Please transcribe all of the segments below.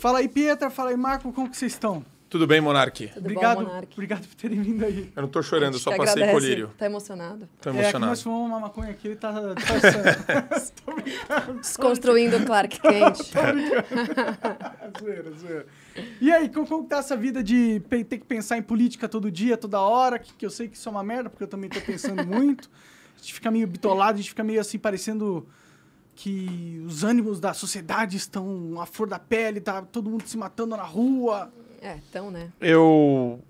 Fala aí, Pietra, fala aí, Marco, como que vocês estão? Tudo bem, Monarque? Tudo obrigado, bom, Monarque? Obrigado por terem vindo aí. Eu não tô chorando, só passei agradece. colírio. Tá emocionado? Tô é, emocionado. nós fumamos uma maconha aqui, ele tá... tá Desconstruindo o Clark Kent. zoeira, zoeira. E aí, como, como tá essa vida de ter que pensar em política todo dia, toda hora, que, que eu sei que isso é uma merda, porque eu também tô pensando muito. A gente fica meio bitolado, a gente fica meio assim, parecendo que os ânimos da sociedade estão à flor da pele, tá todo mundo se matando na rua. É, então, né? Eu,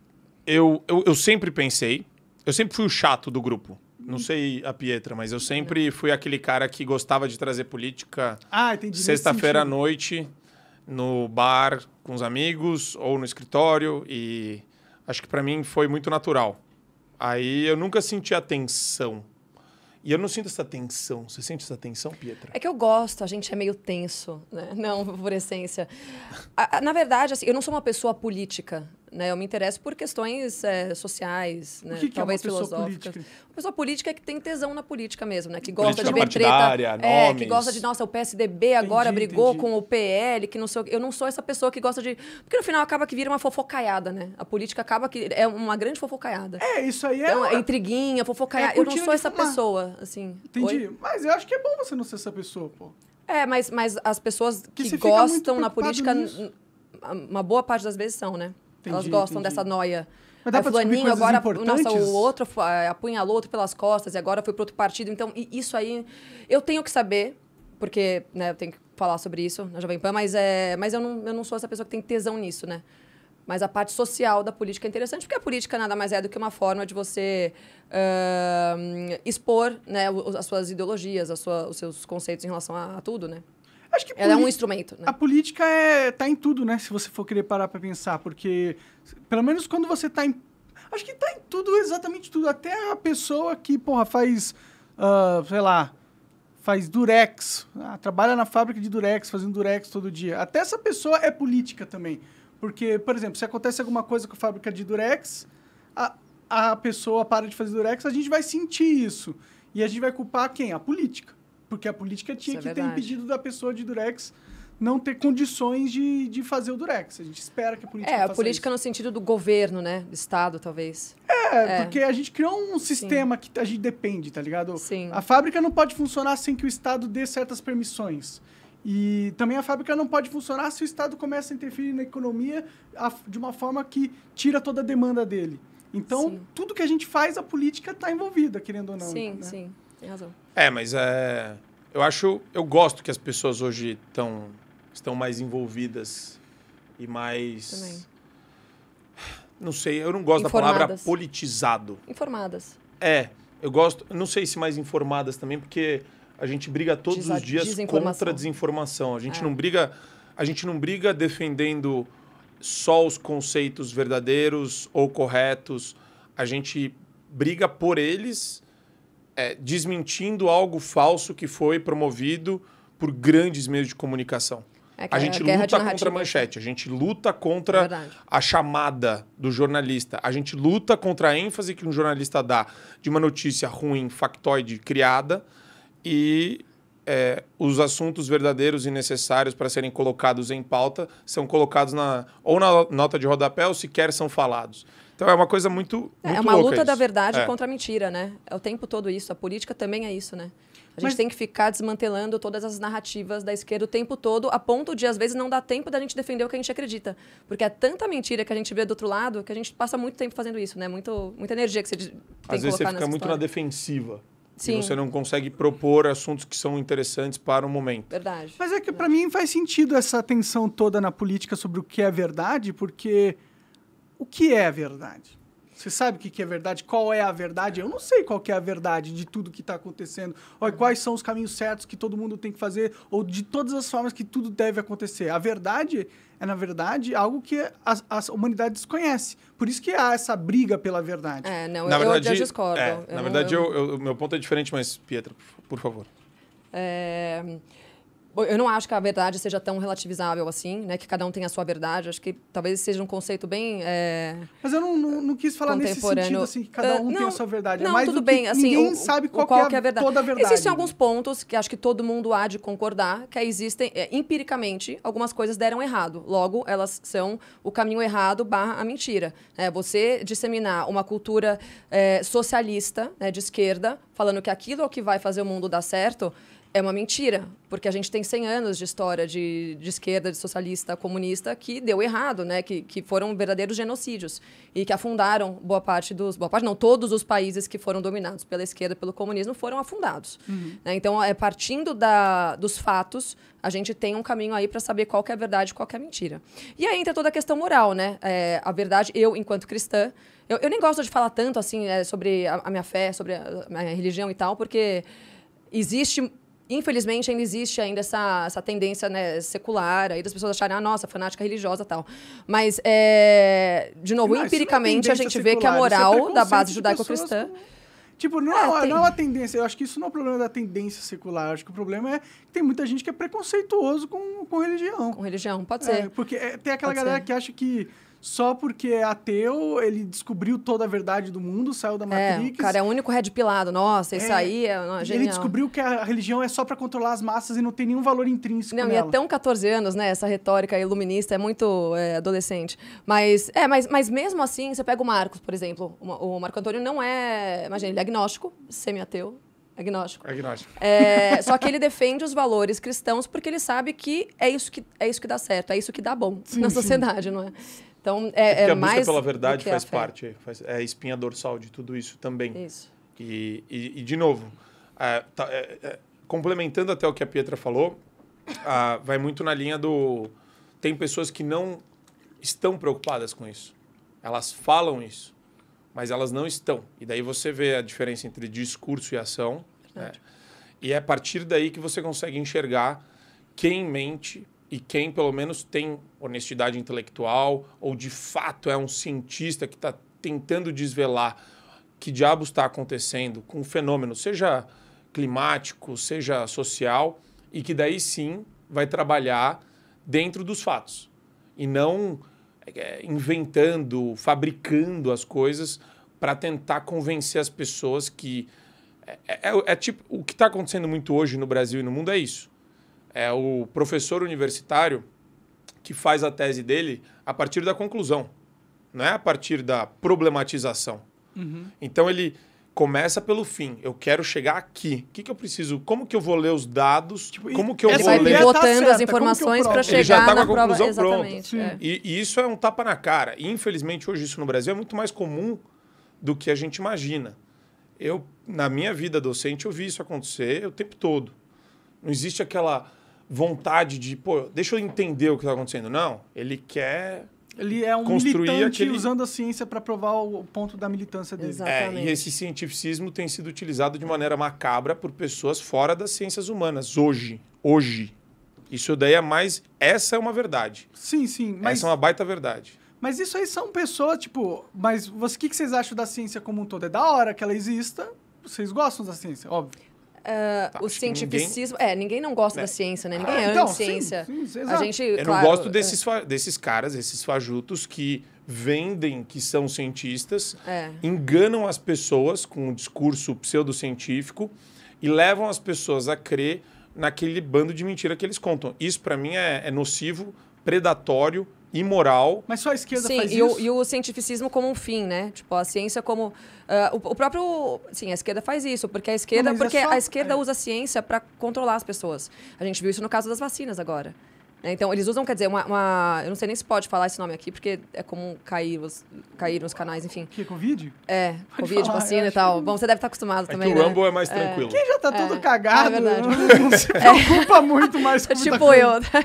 eu, eu, eu sempre pensei, eu sempre fui o chato do grupo. Não uhum. sei a Pietra, mas eu sempre fui aquele cara que gostava de trazer política ah, sexta-feira à noite no bar com os amigos ou no escritório e acho que para mim foi muito natural. Aí eu nunca senti a tensão e eu não sinto essa tensão. Você sente essa tensão, Pietra? É que eu gosto, a gente é meio tenso, né? Não, por essência. A, a, na verdade, assim, eu não sou uma pessoa política. Né? Eu me interesso por questões é, sociais, né? que talvez é uma filosóficas. Política? Uma pessoa política que tem tesão na política mesmo, né? Que gosta política de ver treta. É, que gosta de, nossa, o PSDB agora entendi, brigou entendi. com o PL, que não sei Eu não sou essa pessoa que gosta de. Porque no final acaba que vira uma fofocaiada, né? A política acaba que. É uma grande fofocaiada. É, isso aí é. Então, uma... é intriguinha, fofocaiada. É eu não sou essa fumar. pessoa, assim. Entendi. Oi? Mas eu acho que é bom você não ser essa pessoa, pô. É, mas, mas as pessoas que, que gostam na política, nisso. uma boa parte das vezes são, né? Entendi, Elas gostam entendi. dessa noia. Mas dá é, fulaninho agora nossa, o outro eh, apunhalou outro pelas costas e agora foi para outro partido. Então, isso aí eu tenho que saber, porque né, eu tenho que falar sobre isso na Jovem Pan, mas, é, mas eu, não, eu não sou essa pessoa que tem tesão nisso, né? Mas a parte social da política é interessante, porque a política nada mais é do que uma forma de você uh, expor né, as suas ideologias, as os seus conceitos em relação a, a tudo, né? Acho que Ela é um instrumento, né? A política é, tá em tudo, né? Se você for querer parar para pensar, porque pelo menos quando você tá em Acho que tá em tudo, exatamente tudo. Até a pessoa que, porra, faz, uh, sei lá, faz durex, ah, trabalha na fábrica de durex, fazendo durex todo dia. Até essa pessoa é política também. Porque, por exemplo, se acontece alguma coisa com a fábrica de durex, a, a pessoa para de fazer durex, a gente vai sentir isso. E a gente vai culpar quem? A política porque a política tinha Isso é que é ter impedido da pessoa de Durex não ter condições de, de fazer o Durex. A gente espera que a política É, a política isso. no sentido do governo, né? Do Estado, talvez. É, é. porque a gente criou um sistema Sim. que a gente depende, tá ligado? Sim. A fábrica não pode funcionar sem que o Estado dê certas permissões. E também a fábrica não pode funcionar se o Estado começa a interferir na economia de uma forma que tira toda a demanda dele. Então, sim. tudo que a gente faz, a política está envolvida, querendo ou não. Sim, né? sim. Tem razão. É, mas é, eu acho, eu gosto que as pessoas hoje estão estão mais envolvidas e mais Também. Não sei, eu não gosto informadas. da palavra politizado. Informadas. É, eu gosto, não sei se mais informadas também, porque a gente briga todos Desa os dias contra a desinformação. A gente é. não briga, a gente não briga defendendo só os conceitos verdadeiros ou corretos. A gente briga por eles é, desmentindo algo falso que foi promovido por grandes meios de comunicação. É a é gente luta contra a manchete, a gente luta contra é a chamada do jornalista, a gente luta contra a ênfase que um jornalista dá de uma notícia ruim, factoide, criada, e é, os assuntos verdadeiros e necessários para serem colocados em pauta são colocados na, ou na nota de rodapé ou sequer são falados. Então é uma coisa muito. É, muito é uma luta isso. da verdade é. contra a mentira, né? É o tempo todo isso. A política também é isso, né? A gente Mas... tem que ficar desmantelando todas as narrativas da esquerda o tempo todo, a ponto de, às vezes, não dar tempo da gente defender o que a gente acredita. Porque é tanta mentira que a gente vê do outro lado que a gente passa muito tempo fazendo isso, né? Muito, muita energia que você tem Às vezes você fica muito na defensiva. Sim. você não consegue propor assuntos que são interessantes para o momento. Verdade. Mas é que, para mim, faz sentido essa tensão toda na política sobre o que é verdade, porque o que é a verdade? Você sabe o que é verdade? Qual é a verdade? Eu não sei qual é a verdade de tudo que está acontecendo. Ou quais são os caminhos certos que todo mundo tem que fazer, ou de todas as formas que tudo deve acontecer. A verdade é, na verdade, algo que a, a humanidade desconhece. Por isso que há essa briga pela verdade. É, não, na eu, verdade, eu discordo. É, eu na não, verdade, o meu ponto é diferente, mas, Pietra, por favor. É eu não acho que a verdade seja tão relativizável assim, né? Que cada um tem a sua verdade. Acho que talvez seja um conceito bem. É... Mas eu não, não, não, quis falar nesse sentido, assim, que cada um uh, ah, não, tem a sua verdade. É não, é tudo bem. Assim, ninguém o, sabe qual, qual é, a, é a verdade. toda a verdade. Existem alguns pontos que acho que todo mundo há de concordar, que é existem, é, empiricamente, algumas coisas deram errado. Logo, elas são o caminho errado barra a mentira. É, você disseminar uma cultura é, socialista, né, de esquerda, falando que aquilo é o que vai fazer o mundo dar certo, é uma mentira, porque a gente tem 100 anos de história de, de esquerda, de socialista, comunista, que deu errado, né? que, que foram verdadeiros genocídios e que afundaram boa parte dos... Boa parte, não, todos os países que foram dominados pela esquerda, pelo comunismo, foram afundados. Uhum. Né? Então, é partindo da, dos fatos, a gente tem um caminho aí para saber qual é a verdade e qual é a mentira. E aí entra toda a questão moral, né? É, a verdade, eu, enquanto cristã, eu, eu, nem gosto de falar tanto assim é, sobre a, a minha fé, sobre a, a minha religião e tal, porque existe Infelizmente, ainda existe ainda essa, essa tendência né, secular, aí das pessoas acharem, ah, nossa, fanática religiosa tal. Mas, é, de novo, não, é empiricamente, é a gente secular, vê que a é moral da base judaico-cristã... Tipo, não é, é tem... não é uma tendência. Eu acho que isso não é o um problema da tendência secular. Eu acho que o problema é que tem muita gente que é preconceituoso com, com religião. Com religião, pode ser. porque é, tem aquela pode galera ser. que acha que só porque é ateu, ele descobriu toda a verdade do mundo, saiu da é, Matrix. É, o cara é o único red pilado. Nossa, isso é, aí é não, genial. Ele descobriu que a religião é só para controlar as massas e não tem nenhum valor intrínseco Não, é nela. e até um 14 anos, né? Essa retórica iluminista é muito é, adolescente. Mas, é, mas, mas mesmo assim, você pega o Marcos, por exemplo. O, Marco Antônio não é... Imagina, ele é agnóstico, semi-ateu. Agnóstico. Agnóstico. É, só que ele defende os valores cristãos porque ele sabe que é isso que, é isso que dá certo, é isso que dá bom sim, na sociedade, sim. não é? Então, é, é a mais. É a busca pela verdade faz parte, faz, é espinha dorsal de tudo isso também. Isso. E, e, e de novo, é, tá, é, é, complementando até o que a Pietra falou, a, vai muito na linha do. Tem pessoas que não estão preocupadas com isso. Elas falam isso, mas elas não estão. E daí você vê a diferença entre discurso e ação. Né? E é a partir daí que você consegue enxergar quem mente e quem pelo menos tem honestidade intelectual ou de fato é um cientista que está tentando desvelar que diabos está acontecendo com o um fenômeno, seja climático, seja social, e que daí sim vai trabalhar dentro dos fatos e não é, inventando, fabricando as coisas para tentar convencer as pessoas que é, é, é, é tipo o que está acontecendo muito hoje no Brasil e no mundo é isso é o professor universitário que faz a tese dele a partir da conclusão, não é a partir da problematização. Uhum. Então ele começa pelo fim. Eu quero chegar aqui. O que, que eu preciso? Como que eu vou ler os dados? Tipo, como que eu vou ler? botando tá as informações para chegar já tá na com a prova. conclusão Exatamente, pronta. É. E, e, isso é um tapa na cara. E, infelizmente hoje isso no Brasil é muito mais comum do que a gente imagina. Eu na minha vida docente eu vi isso acontecer o tempo todo. Não existe aquela vontade de, pô, deixa eu entender o que está acontecendo. Não, ele quer ele é um construir militante aquele... usando a ciência para provar o ponto da militância dele. Exatamente. É, e esse cientificismo tem sido utilizado de maneira macabra por pessoas fora das ciências humanas hoje, hoje. Isso daí é mais, essa é uma verdade. Sim, sim. Mas... Essa é uma baita verdade. Mas isso aí são pessoas, tipo, mas o que, que vocês acham da ciência como um todo? É da hora que ela exista, vocês gostam da ciência, óbvio. Uh, tá, o cientificismo. Ninguém... É, ninguém não gosta é. da ciência, né? Ninguém ah, ama então, ciência. Sim, a gente, Eu claro, não gosto é. desses, é. desses caras, esses fajutos que vendem que são cientistas, é. enganam as pessoas com o um discurso pseudocientífico e levam as pessoas a crer naquele bando de mentira que eles contam. Isso, para mim, é, é nocivo, predatório imoral. Mas só a esquerda Sim, faz e isso. O, e o cientificismo como um fim, né? Tipo, a ciência como. Uh, o, o, próprio. Sim, a esquerda faz isso, porque a esquerda, Não, é porque é só... a esquerda é. usa a ciência para controlar as pessoas. A gente viu isso no caso das vacinas agora. Né, então, eles usam, quer dizer, uma, uma, Eu não sei nem se pode falar esse nome aqui, porque é comum cair, os, cair nos canais, enfim. Que? Covid? É, Covid, vacina e tal. Que... Bom, você deve estar acostumado é também. Que o né? Rumble é mais é. tranquilo. Quem já está é. todo é cagado, é verdade. não se é. preocupa muito mais com Tipo eu, tá?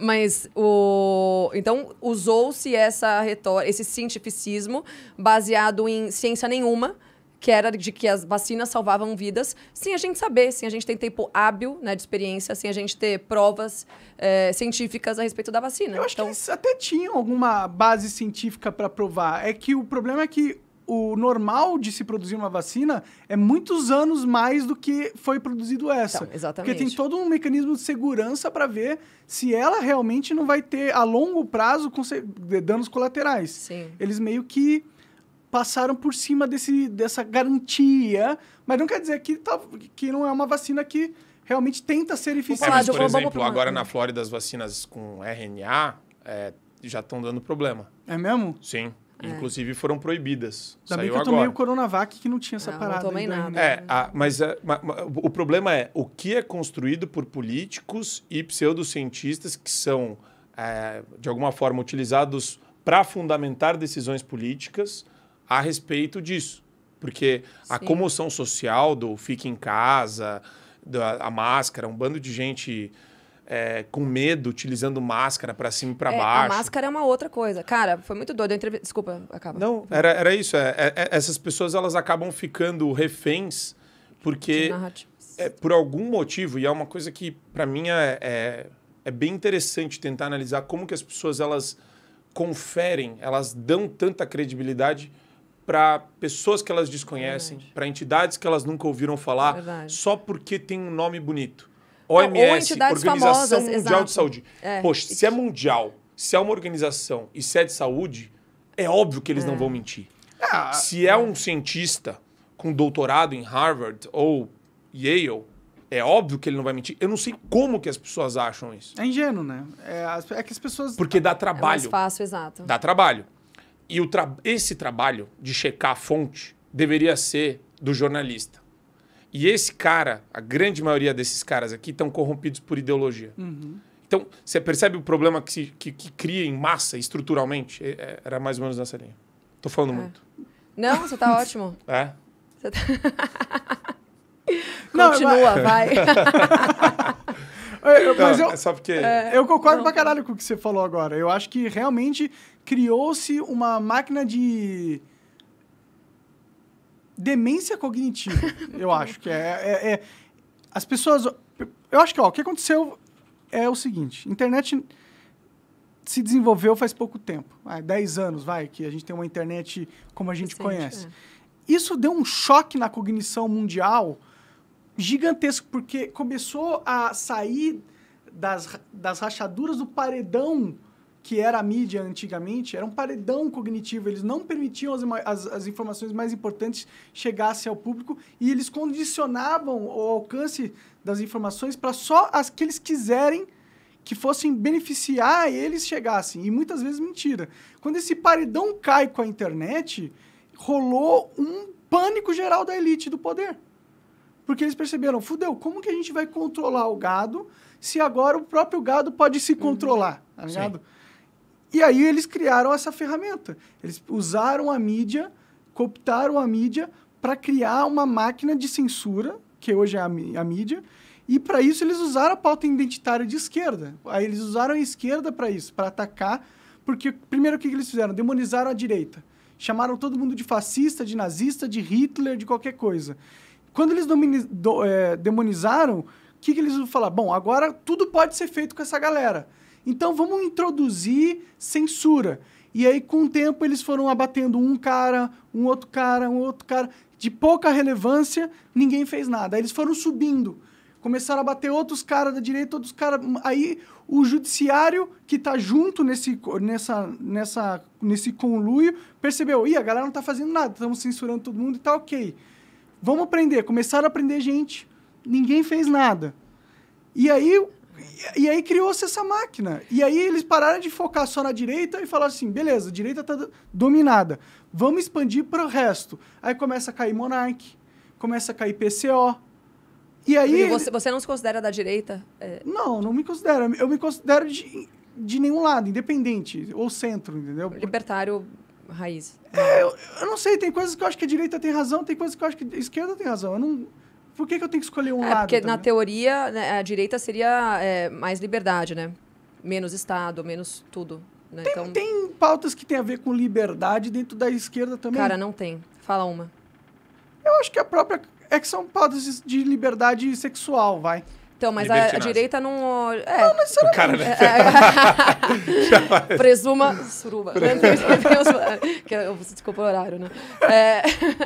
mas o. Então, usou-se essa retórica, esse cientificismo baseado em ciência nenhuma que era de que as vacinas salvavam vidas, sem a gente saber, sem a gente ter tempo hábil né, de experiência, sem a gente ter provas é, científicas a respeito da vacina. Eu acho então... que eles até tinham alguma base científica para provar. É que o problema é que o normal de se produzir uma vacina é muitos anos mais do que foi produzido essa. Então, exatamente. Porque tem todo um mecanismo de segurança para ver se ela realmente não vai ter, a longo prazo, danos colaterais. Sim. Eles meio que passaram por cima desse, dessa garantia, mas não quer dizer que, tá, que não é uma vacina que realmente tenta ser eficiente. É, mas, por exemplo, agora na Flórida as vacinas com RNA é, já estão dando problema. É mesmo? Sim. É. Inclusive foram proibidas. Ainda Saiu que eu tomei agora. o Coronavac que não tinha essa não, parada. Não tomei nada. É, a, mas, a, é, ma, ma, o problema é o que é construído por políticos e pseudocientistas que são, é, de alguma forma, utilizados para fundamentar decisões políticas a respeito disso. Porque Sim. a comoção social do fique em casa, da, a máscara, um bando de gente é, com medo, utilizando máscara para cima e para é, baixo. A máscara é uma outra coisa. Cara, foi muito doido. Entrev... Desculpa, acaba. Não, era, era isso. É, é, é, essas pessoas elas acabam ficando reféns porque é, por algum motivo e é uma coisa que para mim é, é bem interessante tentar analisar como que as pessoas elas conferem, elas dão tanta credibilidade para pessoas que elas desconhecem, para entidades que elas nunca ouviram falar, Verdade. só porque tem um nome bonito. OMS, Não, Organização famosas, Mundial exato. de Saúde. É. Poxa, se é mundial, se é uma organização e se é de saúde, é óbvio que eles é. não vão mentir. Ah, se é, é um cientista com doutorado em Harvard ou Yale, é óbvio que ele não vai mentir. Eu não sei como que as pessoas acham isso. É ingênuo, né? É, é que as pessoas. Porque dá trabalho. É mais fácil, exato. Dá trabalho. E tra esse trabalho de checar a fonte deveria ser do jornalista. E esse cara, a grande maioria desses caras aqui, estão corrompidos por ideologia. Uhum. Então, você percebe o problema que, se, que, que, cria em massa, estruturalmente? É, é, era mais ou menos nessa linha. Tô falando é. muito. Não, você tá ótimo. É? Você tá... Não, Continua, vai. vai. É, eu, mas eu, é só porque... Eu concordo não. pra caralho com o que você falou agora. Eu acho que realmente criou-se uma máquina de demência cognitiva, eu acho que é, é, é, As pessoas... Eu acho que ó, o que aconteceu é o seguinte. Internet se desenvolveu faz pouco tempo. Há 10 anos, vai, que a gente tem uma internet como a gente Recente, conhece. É. Isso deu um choque na cognição mundial gigantesco, porque começou a sair das, das rachaduras do paredão que era a mídia antigamente, era um paredão cognitivo. Eles não permitiam as, as, as, informações mais importantes chegassem ao público e eles condicionavam o alcance das informações para só as que eles quiserem que fossem beneficiar eles chegassem. E muitas vezes mentira. Quando esse paredão cai com a internet, rolou um pânico geral da elite do poder. Porque eles perceberam, fudeu, como que a gente vai controlar o gado se agora o próprio gado pode se uhum. controlar? Tá ligado? Sim. E aí eles criaram essa ferramenta. Eles usaram a mídia, cooptaram a mídia para criar uma máquina de censura, que hoje é a, a mídia, e para isso eles usaram a pauta identitária de esquerda. Aí eles usaram a esquerda para isso, para atacar, porque primeiro o que, que eles fizeram? Demonizaram a direita. Chamaram todo mundo de fascista, de nazista, de Hitler, de qualquer coisa. Quando eles do, é, demonizaram, o que, que eles vão falar? Bom, agora tudo pode ser feito com essa galera. Então vamos introduzir censura. E aí, com o tempo, eles foram abatendo um cara, um outro cara, um outro cara, de pouca relevância, ninguém fez nada. Aí eles foram subindo. Começaram a bater outros caras da direita, outros caras. Aí o judiciário, que está junto nesse, nessa, nessa, nesse conluio, percebeu: ih, a galera não está fazendo nada, estamos censurando todo mundo e tá ok. Vamos aprender. Começaram a prender gente, ninguém fez nada. E aí e, aí criou-se essa máquina. E aí eles pararam de focar só na direita e falaram assim: beleza, a direita está dominada, vamos expandir para o resto. Aí começa a cair Monark, começa a cair PCO. E aí. E você, você, não se considera da direita? É... Não, não me considero. Eu me considero de, de nenhum lado, independente ou centro, entendeu? Libertário raiz. É, eu, eu não sei, tem coisas que eu acho que a direita tem razão, tem coisas que eu acho que a esquerda tem razão. Eu não. Por que, que eu tenho que escolher um é, lado? Porque, também? na teoria, né, a direita seria é, mais liberdade, né? Menos Estado, menos tudo. Né? Tem, então... tem pautas que tem a ver com liberdade dentro da esquerda também? Cara, não tem. Fala uma. Eu acho que a própria. É que são pautas de liberdade sexual, vai. Então, mas a, a, direita não. É. Ah, não, mas o cara, né? É, presuma suruba. Desculpa o horário, né? É,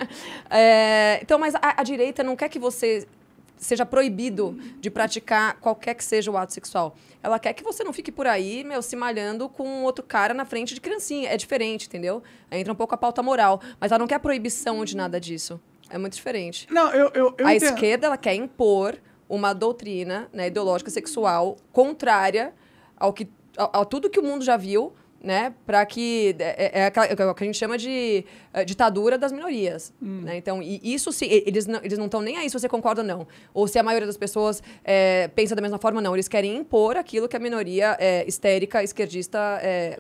é, então, mas a, a direita não quer que você seja proibido de praticar qualquer que seja o ato sexual. Ela quer que você não fique por aí, meu, se malhando com outro cara na frente de criancinha. É diferente, entendeu? entra um pouco a pauta moral. Mas ela não quer proibição de nada disso. É muito diferente. Não, eu. eu, eu a entendo. esquerda, ela quer impor uma doutrina né, ideológica sexual contrária ao que, a, a tudo que o mundo já viu, né, para que é, é, é, é, o que a gente chama de é, ditadura das minorias, hum. né? Então, e isso se eles não eles não estão nem aí se você concorda ou não, ou se a maioria das pessoas é, pensa da mesma forma não, eles querem impor aquilo que a minoria é, histérica esquerdista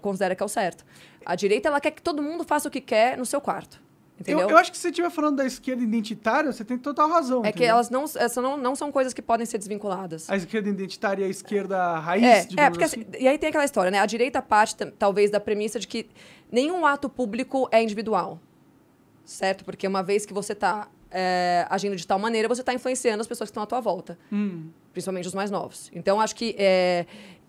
considera que é o certo. A direita ela quer que todo mundo faça o que quer no seu quarto. Eu, eu acho que se você estiver falando da esquerda identitária, você tem total razão. É entendeu? que elas não, essa é, não, não são coisas que podem ser desvinculadas. A esquerda identitária e a esquerda raiz, é, digamos é porque, assim. assim e aí tem aquela história, né? A direita parte, talvez, da premissa de que nenhum ato público é individual. Certo? Porque uma vez que você está é, agindo de tal maneira, você está influenciando as pessoas que estão à tua volta. Hum. Principalmente os mais novos. Então, acho que é,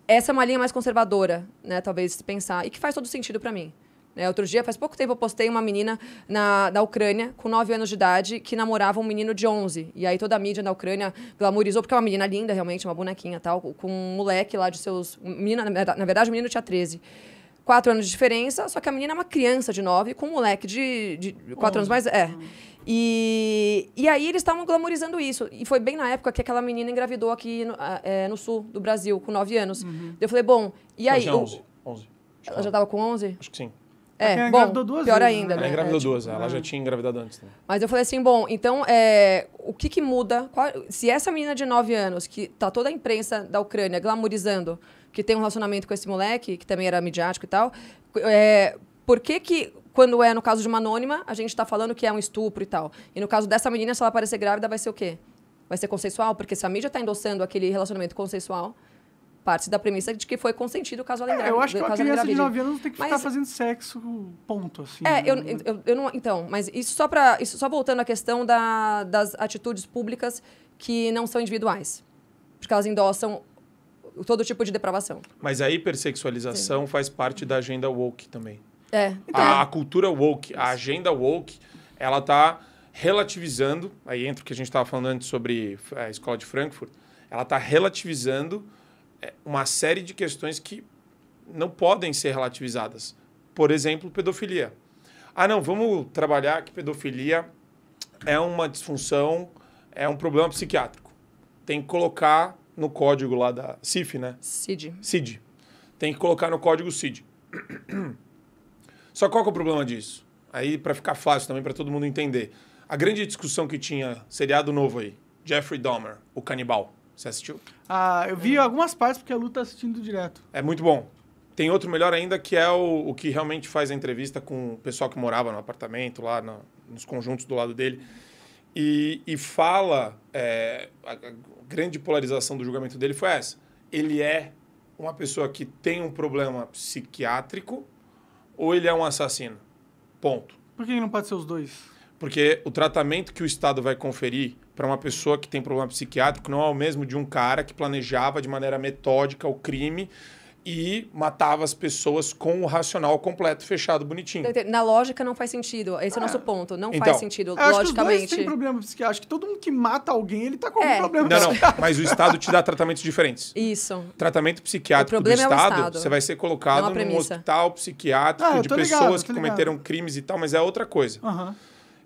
essa é uma linha mais conservadora, né? Talvez, se pensar. E que faz todo sentido para mim. É, outro dia, faz pouco tempo, eu postei uma menina na, da Ucrânia, com 9 anos de idade, que namorava um menino de 11. E aí toda a mídia na Ucrânia glamorizou, porque é uma menina linda, realmente, uma bonequinha tal, com um moleque lá de seus. Menina, na verdade, o menino tinha 13 quatro anos de diferença, só que a menina é uma criança de nove com um moleque de, de quatro anos mais. É. Ah. E, e aí eles estavam glamorizando isso. E foi bem na época que aquela menina engravidou aqui no, é, no sul do Brasil, com nove anos. Uhum. Eu falei, bom, e aí. 11. 11. É Ela já estava com 11? Acho que sim. É, ela engravidou bom, duas pior vezes, ainda, né? né? Ela engravidou é, tipo, duas, né? ela já ah. tinha engravidado antes. Né? Mas eu falei assim, bom, então é, o que que muda? Qual, se essa menina de 9 anos, que tá toda a imprensa da Ucrânia glamorizando, que tem um relacionamento com esse moleque, que também era midiático e tal, é, por que que quando é no caso de uma anônima, a gente está falando que é um estupro e tal. E no caso dessa menina, se ela aparecer grávida, vai ser o quê? Vai ser consensual? Porque se a mídia está endossando aquele relacionamento consensual, parte da premissa de que foi consentido o caso é, eu acho que uma criança de 9 anos tem que mas, estar fazendo sexo, ponto, assim. É, eu, né? eu, eu não... Então, mas isso só para... Isso só voltando à questão da, das atitudes públicas que não são individuais. Porque elas endossam todo tipo de depravação. Mas a hipersexualização Sim. faz parte da agenda woke também. É. Então, a, é. a, cultura woke, a agenda woke, ela tá relativizando, aí entra o que a gente estava falando antes sobre a escola de Frankfurt, ela está relativizando é uma série de questões que não podem ser relativizadas. Por exemplo, pedofilia. Ah, não, vamos trabalhar que pedofilia é uma disfunção, é um problema psiquiátrico. Tem que colocar no código lá da CIF, né? CID. CID. Tem que colocar no código CID. Só qual que é o problema disso? Aí, para ficar fácil também, para todo mundo entender. A grande discussão que tinha, seriado novo aí, Jeffrey Dahmer, o canibal. Você assistiu? Ah, eu vi é. algumas partes porque a Lu tá assistindo direto. É muito bom. Tem outro melhor ainda que é o, o que realmente faz a entrevista com o pessoal que morava no apartamento, lá no, nos conjuntos do lado dele. E, e fala. É, a, a grande polarização do julgamento dele foi essa. Ele é uma pessoa que tem um problema psiquiátrico ou ele é um assassino. Ponto. Por que não pode ser os dois? Porque o tratamento que o Estado vai conferir para uma pessoa que tem problema psiquiátrico não é o mesmo de um cara que planejava de maneira metódica o crime e matava as pessoas com o racional completo, fechado, bonitinho. Então, na lógica não faz sentido. Esse é, é o nosso ah. ponto. Não então, faz sentido, acho logicamente. Que os dois problema psiquiátrico. Acho que todo mundo que mata alguém, ele tá com algum é. problema não, psiquiátrico. Não, mas o Estado te dá tratamentos diferentes. Isso. Tratamento psiquiátrico do é estado, estado, você vai ser colocado é num hospital psiquiátrico ah, de pessoas ligado, que cometeram crimes e tal, mas é outra coisa. Aham. Uhum.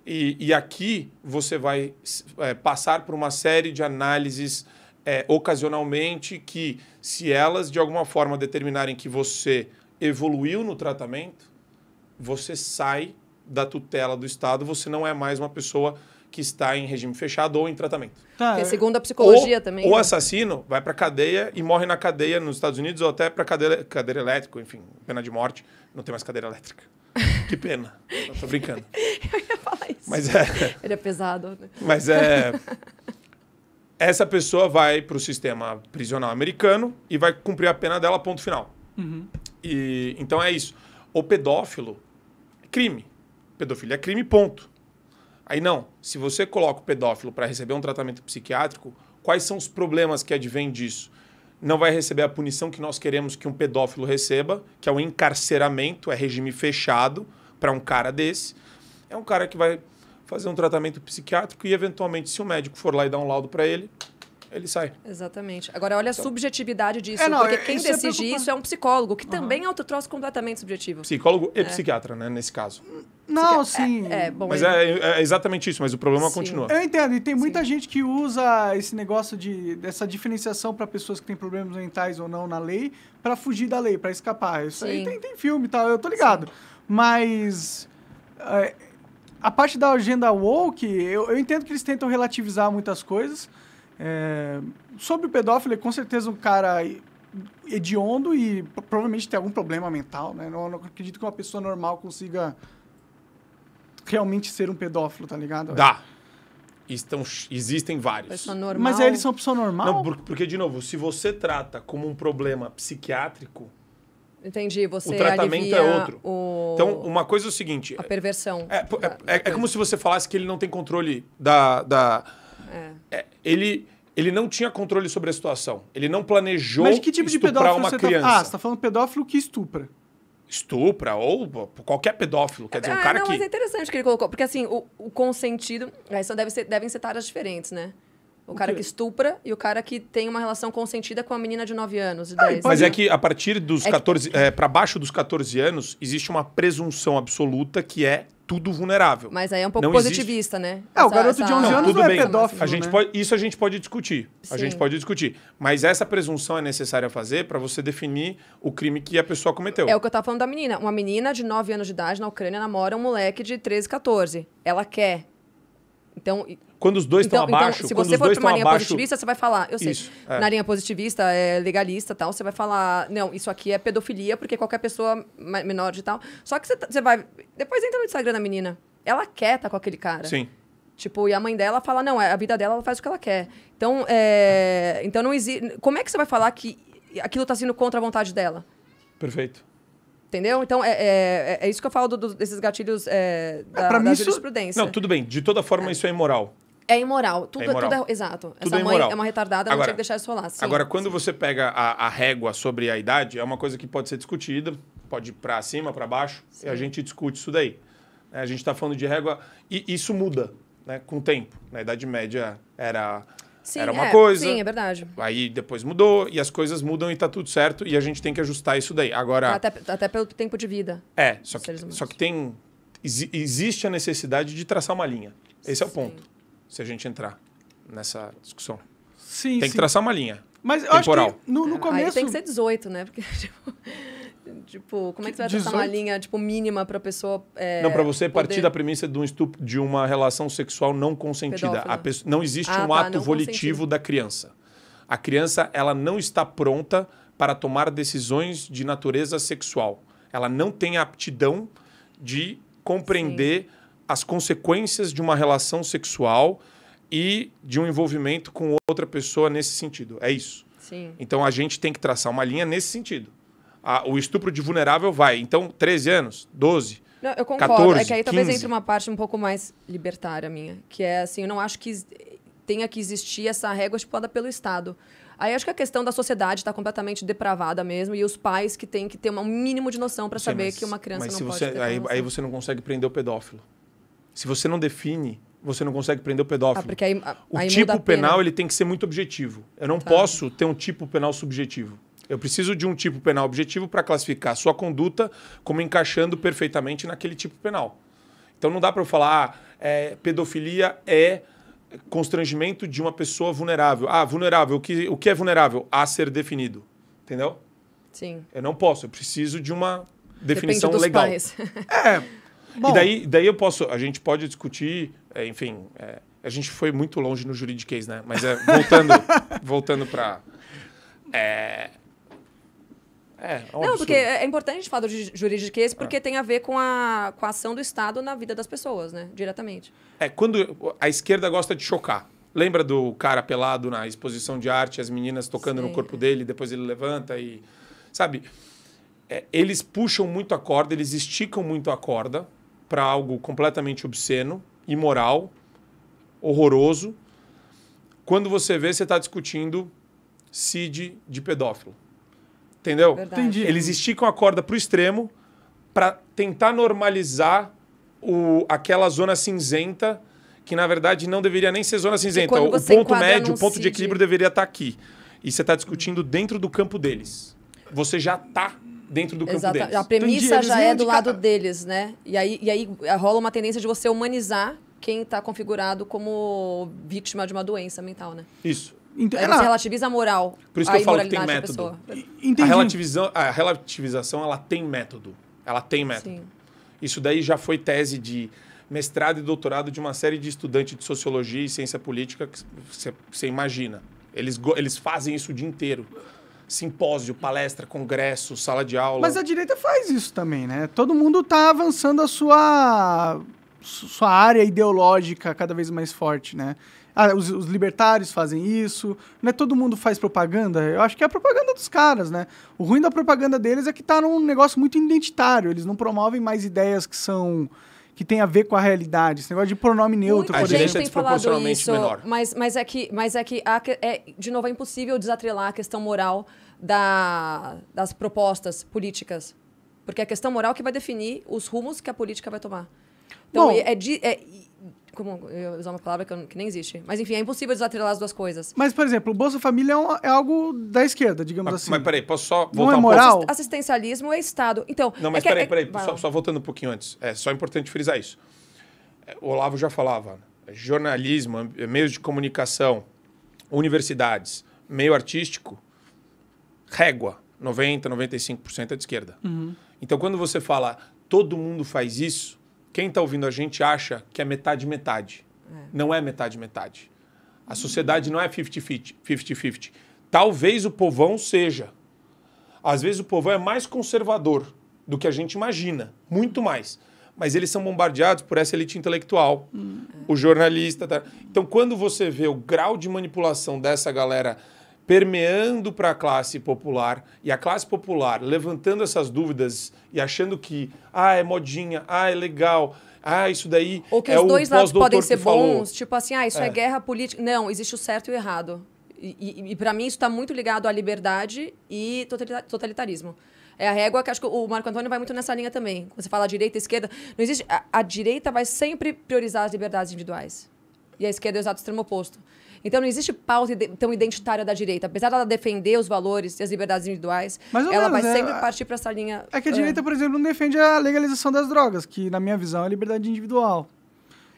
E, e aqui você vai é, passar por uma série de análises é, ocasionalmente que, se elas de alguma forma determinarem que você evoluiu no tratamento, você sai da tutela do Estado, você não é mais uma pessoa que está em regime fechado ou em tratamento. Tá. É segundo a psicologia ou, também. O né? assassino vai para cadeia e morre na cadeia nos Estados Unidos ou até para cadeira, cadeira elétrica, enfim, pena de morte. Não tem mais cadeira elétrica. Que pena. tô brincando. falar isso. Mas é. Ele é pesado. Né? Mas é. essa pessoa vai para o sistema prisional americano e vai cumprir a pena dela, ponto final. Uhum. E, então é isso. O pedófilo é crime. Pedofilia é crime, ponto. Aí não, se você coloca o pedófilo para receber um tratamento psiquiátrico, quais são os problemas que advêm disso? Não vai receber a punição que nós queremos que um pedófilo receba, que é o encarceramento, é regime fechado para um cara desse é um cara que vai fazer um tratamento psiquiátrico e, eventualmente, se o médico for lá e dar um laudo para ele, ele sai. Exatamente. Agora, olha então, a subjetividade disso, é, não, porque é, quem decide é isso é um psicólogo, que uhum. também é outro troço completamente subjetivo. Psicólogo e é. psiquiatra, né, nesse caso. Não, Psiqui... É, sim. É, bom, mas é, exatamente isso, mas o problema sim. continua. Eu entendo, e tem muita sim. gente que usa esse negócio de dessa diferenciação para pessoas que têm problemas mentais ou não na lei, para fugir da lei, para escapar. Isso sim. aí tem, tem filme e tá? tal, eu tô ligado. Mas a parte da agenda woke, eu, eu, entendo que eles tentam relativizar muitas coisas. É, sobre o pedófilo, é com certeza um cara hediondo e provavelmente tem algum problema mental, né? Não, não acredito que uma pessoa normal consiga realmente ser um pedófilo, tá ligado? Dá. Estão, existem vários. Pessoa normal. Mas aí eles são pessoa normal? Não, porque, de novo, se você trata como um problema psiquiátrico, Entendi. Você o tratamento é outro. O... Então, uma coisa é o seguinte. A perversão. É, é, é, é como se você falasse que ele não tem controle da. da... É. É, ele. Ele não tinha controle sobre a situação. Ele não planejou Mas que tipo de pedófilo uma você criança. Tá... Ah, você está falando pedófilo que estupra estupra ou qualquer pedófilo. Quer dizer, ah, um cara não, que. Mas é interessante que ele colocou, porque assim, o, o consentido. Aí é, só deve ser, devem ser taras diferentes, né? O cara que estupra e o cara que tem uma relação consentida com a menina de 9 anos. Ah, mas é que a partir dos é 14. Que... É, para baixo dos 14 anos, existe uma presunção absoluta que é tudo vulnerável. Mas aí é um pouco não positivista, existe... né? É, o garoto essa... de 11 anos não é pedófilo. A gente né? pode, isso a gente pode discutir. Sim. A gente pode discutir. Mas essa presunção é necessária fazer para você definir o crime que a pessoa cometeu. É o que eu tava falando da menina. Uma menina de 9 anos de idade na Ucrânia namora um moleque de 13, 14. Ela quer. Então, quando os dois então, estão então, abaixo. Se você for para uma linha abaixo... positivista, você vai falar. Eu sei. Isso, é. Na linha positivista, é legalista tal, você vai falar, não, isso aqui é pedofilia, porque qualquer pessoa menor de tal. Só que tá, você, vai. Depois entra no Instagram da menina. Ela quer estar tá com aquele cara. Sim. Tipo, e a mãe dela fala, não, é, a vida dela ela faz o que ela quer. Então, é... então não existe. Como é que você vai falar que aquilo está sendo contra a vontade dela? Perfeito. Entendeu? Então, é, é, é, é isso que eu falo do, do, desses gatilhos é, é da, é, mim, jurisprudência. Isso... Não, tudo bem. De toda forma, isso é imoral. É imoral. Tudo é, é imoral. Tudo é exato. Tudo Essa é mãe imoral. é uma retardada, ela agora, não tinha que deixar isso rolar. Sim, agora, quando sim. você pega a, a, régua sobre a idade, é uma coisa que pode ser discutida, pode ir para cima, para baixo, sim. e a gente discute isso daí. É, a gente está falando de régua e isso muda né, com o tempo. Na Idade Média era Sim, era uma é, coisa. Sim, é verdade. Aí depois mudou e as coisas mudam e está tudo certo e a gente tem que ajustar isso daí. Agora até, até pelo tempo de vida. É, só que só que tem existe a necessidade de traçar uma linha. Esse sim. é o ponto se a gente entrar nessa discussão. Sim, tem sim. que traçar uma linha. Mas temporal. no, no é. ah, começo. Aí tem que ser 18, né? Porque, tipo, tipo como é que você vai traçar uma linha tipo, mínima para a pessoa. É, não, para você poder... partir da premissa de, um estupro, de uma relação sexual não consentida. Peço... não existe ah, um tá, ato volitivo da criança. A criança ela não está pronta para tomar decisões de natureza sexual. Ela não tem aptidão de compreender. Sim as consequências de uma relação sexual e de um envolvimento com outra pessoa nesse sentido. É isso. Sim. Então a gente tem que traçar uma linha nesse sentido. A, o estupro de vulnerável vai. Então, 13 anos, 12. Não, eu concordo. 14, é que aí 15. talvez entre uma parte um pouco mais libertária minha. Que é assim, eu não acho que tenha que existir essa régua estipulada pelo Estado. Aí acho que a questão da sociedade está completamente depravada mesmo e os pais que têm que ter um mínimo de noção para saber mas, que uma criança não pode você, ter aí, aí você não consegue prender o pedófilo. Se você não define, você não consegue prender o ah, pedófilo. Ah, aí, aí o tipo penal ele tem que ser muito objetivo. Eu não tá. posso ter um tipo penal subjetivo. Eu preciso de um tipo penal objetivo para classificar sua conduta como encaixando perfeitamente naquele tipo penal. Então não dá para eu falar, ah, é, pedofilia é constrangimento de uma pessoa vulnerável. Ah, vulnerável, o que, o que é vulnerável? A ser definido. Entendeu? Sim. Eu não posso, eu preciso de uma definição Depende dos legal. Pais. É, Bom, e daí, daí eu posso, a gente pode discutir, é, enfim, é, a gente foi muito longe no juridiquês, né? Mas é, voltando, voltando para é, é, é não, porque é importante a gente falar do juridiquês porque é. tem a ver com a, com a ação do Estado na vida das pessoas, né? Diretamente. É, quando a esquerda gosta de chocar. Lembra do cara pelado na exposição de arte, as meninas tocando Sim. no corpo dele, depois ele levanta e. Sabe? É, eles puxam muito a corda, eles esticam muito a corda para algo completamente obsceno, imoral, horroroso. Quando você vê, você está discutindo CID de pedófilo. Entendeu? Verdade. Entendi. Eles esticam a corda para o extremo para tentar normalizar o, aquela zona cinzenta que, na verdade, não deveria nem ser zona cinzenta. O ponto médio, o ponto CID... de equilíbrio deveria estar tá aqui. E você está discutindo dentro do campo deles. Você já está dentro do campo Exato. deles. A premissa então, já é do lado cara. deles, né? E aí, e aí rola uma tendência de você humanizar quem está configurado como vítima de uma doença mental, né? Isso. Então, aí você relativiza a moral. Por isso que eu falo que tem método. A, relativização, a relativização, ela tem método. Ela tem método. Sim. Isso daí já foi tese de mestrado e doutorado de uma série de estudantes de sociologia e ciência política que você imagina. Eles, eles fazem isso o dia inteiro simpósio, palestra, congresso, sala de aula. Mas a direita faz isso também, né? Todo mundo está avançando a sua, sua área ideológica cada vez mais forte, né? Ah, os, os, libertários fazem isso, né? Todo mundo faz propaganda. Eu acho que é a propaganda dos caras, né? O ruim da propaganda deles é que tá num negócio muito identitário. Eles não promovem mais ideias que são que tem a ver com a realidade. Esse negócio de pronome neutro, Muita gente tem falado isso, menor. Mas, mas é que, mas é que é, de novo, é impossível desatrelar a questão moral da, das propostas políticas. Porque é a questão moral que vai definir os rumos que a política vai tomar. Então, Bom, é, é, é como usar uma palavra que, eu, que, nem existe. Mas enfim, é impossível desatrelar as duas coisas. Mas, por exemplo, o Bolsa Família é, um, é algo da esquerda, digamos mas, ah, assim. Mas peraí, posso só voltar Não é moral? Um pouco? Assistencialismo é Estado. Então. Não, é mas é, é peraí, peraí, só, só, voltando um pouquinho antes. É só importante frisar isso. É, o Olavo já falava: né? jornalismo, meios de comunicação, universidades, meio artístico, régua. 90, 95% é de esquerda. Uhum. Então, quando você fala todo mundo faz isso, quem está ouvindo a gente acha que é metade-metade. É. Não é metade-metade. A sociedade não é 50-50. Talvez o povão seja. Às vezes o povão é mais conservador do que a gente imagina, muito mais. Mas eles são bombardeados por essa elite intelectual, hum, é. o jornalista. Tá... Então, quando você vê o grau de manipulação dessa galera permeando para a classe popular e a classe popular levantando essas dúvidas e achando que ah é modinha, ah é legal, ah isso daí ou que é os dois lados podem ser bons, tipo assim ah isso é. é. guerra política, não existe o certo e o errado e, e, e para mim isso está muito ligado à liberdade e totalitarismo é a régua que acho que o Marco Antônio vai muito nessa linha também. Quando você fala direita, esquerda, não existe. A, a direita vai sempre priorizar as liberdades individuais. E a esquerda é o exato extremo oposto. Então não existe pauta tão identitária da direita. Apesar dela defender os valores e as liberdades individuais, ela menos, vai sempre é- partir para essa linha. É que a direita, por exemplo, não defende a legalização das drogas, que na minha visão é liberdade individual.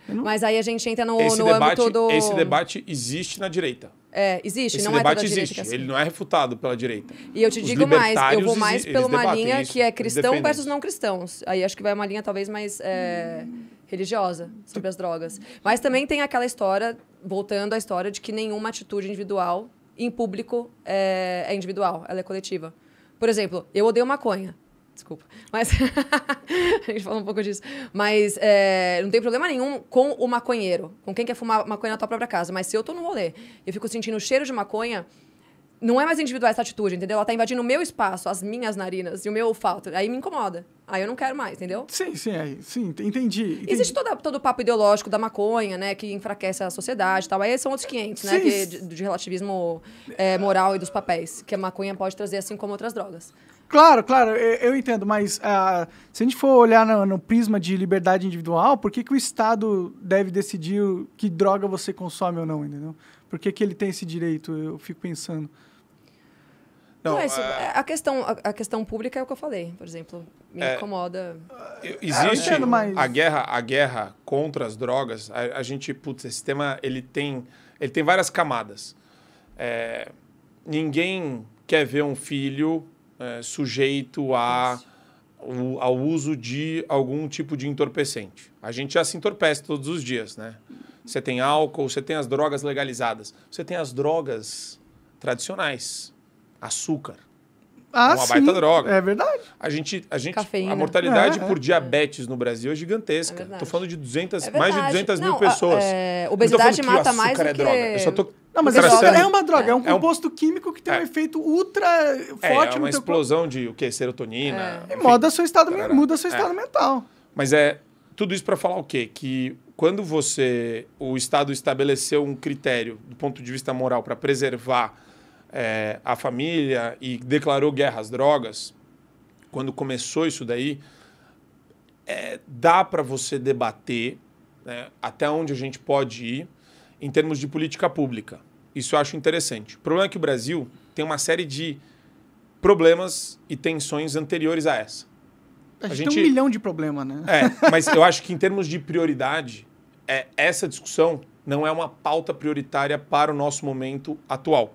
Não... Mas aí a gente entra no, esse no debate, âmbito do. Esse debate existe na direita. É, existe, esse não é debate é existe. Assim. Ele não é refutado pela direita. E eu te Os digo mais, eu vou mais pela uma linha isso, que é cristão versus não cristãos. Aí acho que vai uma linha talvez mais é, religiosa sobre as drogas. Mas também tem aquela história voltando à história de que nenhuma atitude individual em público é, é individual, ela é coletiva. Por exemplo, eu odeio maconha. Desculpa. Mas. a gente falou um pouco disso. Mas é, não tem problema nenhum com o maconheiro, com quem quer fumar maconha na tua própria casa. Mas se eu tô no rolê e eu fico sentindo o cheiro de maconha, não é mais individual essa atitude, entendeu? Ela tá invadindo o meu espaço, as minhas narinas e o meu olfato. Aí me incomoda. Aí eu não quero mais, entendeu? Sim, sim, é, sim, entendi, entendi. Existe todo todo o papo ideológico da maconha, né? Que enfraquece a sociedade e tal. Aí são outros 500, né? Que, de, de relativismo é, moral e dos papéis. Que a maconha pode trazer, assim como outras drogas. Claro, claro, eu, entendo, mas uh, se a gente for olhar no, no, prisma de liberdade individual, por que, que o Estado deve decidir que droga você consome ou não, entendeu? Por que, que ele tem esse direito? Eu fico pensando. Não, não é isso. A... É, a... questão, a, questão pública é o que eu falei, por exemplo. Me é, incomoda. Existe mais... a guerra, a guerra contra as drogas. A, a, gente, putz, esse tema ele tem, ele tem várias camadas. É, ninguém quer ver um filho é, sujeito a, o, ao uso de algum tipo de entorpecente. A gente já se entorpece todos os dias, né? Você tem álcool, você tem as drogas legalizadas, você tem as drogas tradicionais açúcar. Ah, é uma sim. baita droga. É verdade. A gente, a gente, Cafeína. a mortalidade é, é. por é, diabetes no Brasil é gigantesca. É tô falando de 200, é mais de 200 não, mil pessoas. obesidade mata mais do que... droga. Eu só tô não, mas açúcar é uma droga, é um composto químico que tem um efeito ultra forte é, é uma explosão corpo. de o que serotonina. É. muda seu estado, tarará. muda seu estado mental. Mas é tudo isso para falar o quê? Que quando você o estado estabeleceu um critério do ponto de vista moral para preservar é, a família e declarou guerra às drogas, quando começou isso daí, é, dá para você debater né, até onde a gente pode ir em termos de política pública. Isso eu acho interessante. O problema é que o Brasil tem uma série de problemas e tensões anteriores a essa. A gente, a gente tem um milhão de problemas, né? É, mas eu acho que em termos de prioridade, é, essa discussão não é uma pauta prioritária para o nosso momento atual.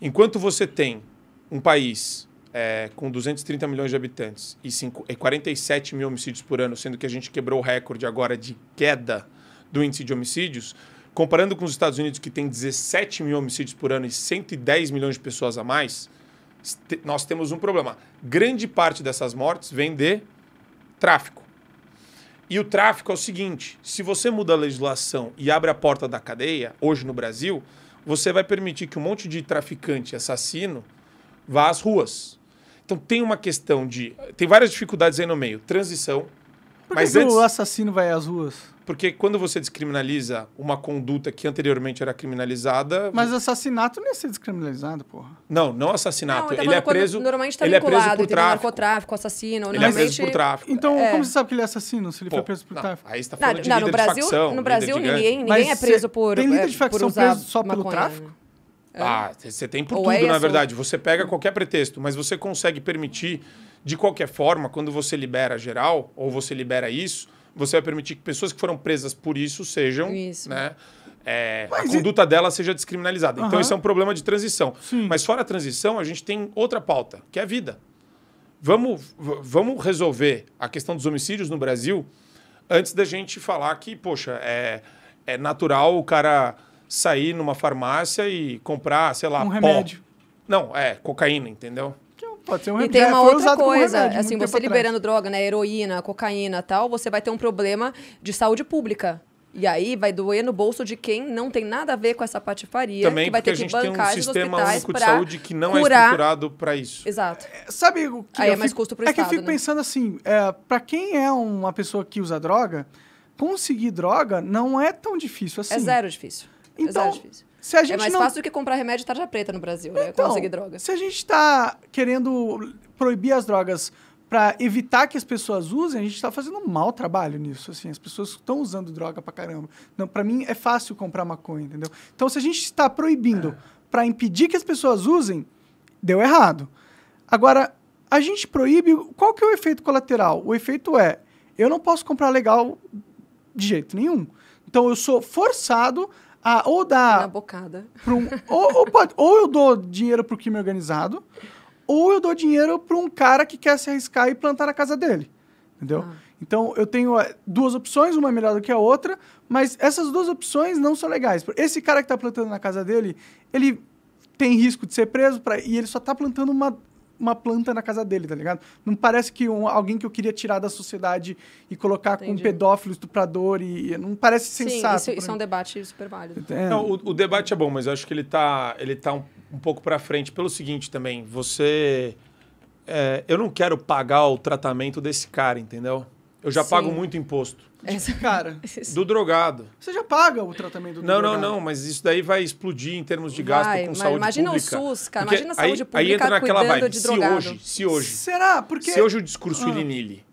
Enquanto você tem um país é, com 230 milhões de habitantes e, cinco, e 47 mil homicídios por ano, sendo que a gente quebrou o recorde agora de queda do índice de homicídios, comparando com os Estados Unidos, que tem 17 mil homicídios por ano e 110 milhões de pessoas a mais, nós temos um problema. Grande parte dessas mortes vem de tráfico. E o tráfico é o seguinte: se você muda a legislação e abre a porta da cadeia, hoje no Brasil, você vai permitir que um monte de traficante assassino vá às ruas. Então tem uma questão de. Tem várias dificuldades aí no meio. Transição. Por que, mas que antes... o assassino vai às ruas? Porque quando você descriminaliza uma conduta que anteriormente era criminalizada. Mas assassinato não ia ser descriminalizado, porra. Não, não assassinato. Não, então ele é preso. Normalmente tá ele é preso por tráfico. narcotráfico, assassino. Ele é normalmente... é preso por tráfico. Então, é. como você sabe que ele é assassino se ele Pô, foi preso por não, tráfico? Aí você tá falando não, de não, no Brasil, de facção, no Brasil ninguém, ninguém é preso por. Tem líder de facção preso só maconha. pelo tráfico? É. Ah, você tem por Ou tudo, é na verdade. Você pega qualquer pretexto, mas você consegue permitir, de qualquer forma, quando você libera geral, ou você libera isso, você vai permitir que pessoas que foram presas por isso sejam. Isso. Né, é, a conduta e... dela seja descriminalizada. Uhum. Então, isso é um problema de transição. Sim. Mas fora a transição, a gente tem outra pauta, que é a vida. Vamos, vamos resolver a questão dos homicídios no Brasil antes da gente falar que, poxa, é, é natural o cara sair numa farmácia e comprar, sei lá, um pó. Não, é, cocaína, entendeu? Pode ser um E tem uma outra coisa, remédio, assim, você liberando droga, né, heroína, cocaína, tal, você vai ter um problema de saúde pública. E aí vai doer no bolso de quem não tem nada a ver com essa patifaria, Também que vai ter que bancar tem um sistema único de saúde que não é curar. é estruturado para isso. Exato. É, sabe o que aí é mais fico, custo pro é estado, que eu fico né? pensando assim, é, para quem é uma pessoa que usa droga, conseguir droga não é tão difícil assim. É zero difícil. Então, é zero então, difícil. Se a é gente é mais não... fácil do que comprar remédio tarja preta no Brasil, né? então, né? Conseguir drogas. Se a gente está querendo proibir as drogas para evitar que as pessoas usem, a gente está fazendo um mau trabalho nisso. Assim, as pessoas estão usando droga para caramba. Não, para mim é fácil comprar maconha, entendeu? Então, se a gente está proibindo é. para impedir que as pessoas usem, deu errado. Agora, a gente proíbe. Qual que é o efeito colateral? O efeito é: eu não posso comprar legal de jeito nenhum. Então eu sou forçado ah, ou dá. Na bocada. Um, ou, ou, pode, ou eu dou dinheiro pro crime organizado, ou eu dou dinheiro para um cara que quer se arriscar e plantar na casa dele. Entendeu? Ah. Então eu tenho eh, duas opções, uma é melhor do que a outra, mas essas duas opções não são legais. Esse cara que está plantando na casa dele, ele tem risco de ser preso pra, e ele só está plantando uma uma planta na casa dele, tá ligado? Não parece que um, alguém que eu queria tirar da sociedade e colocar Entendi. com pedófilo, estuprador e, e não parece sensato. Sim, isso, isso é um debate super válido. É. Não, o, o, debate é bom, mas eu acho que ele tá, ele tá um, um pouco para frente pelo seguinte também. Você, é, eu não quero pagar o tratamento desse cara, entendeu? Eu já Sim. pago muito imposto. Tipo, Essa... Cara, do drogado. Você já paga o tratamento do não, drogado. Não, não, mas isso daí vai explodir em termos de gasto vai, com saúde imagina pública. Imagina o SUS, cara. Porque imagina a saúde aí, pública aí entra naquela vibe. de se Hoje, se hoje. Será? Porque... Se hoje o discurso ah. ilinile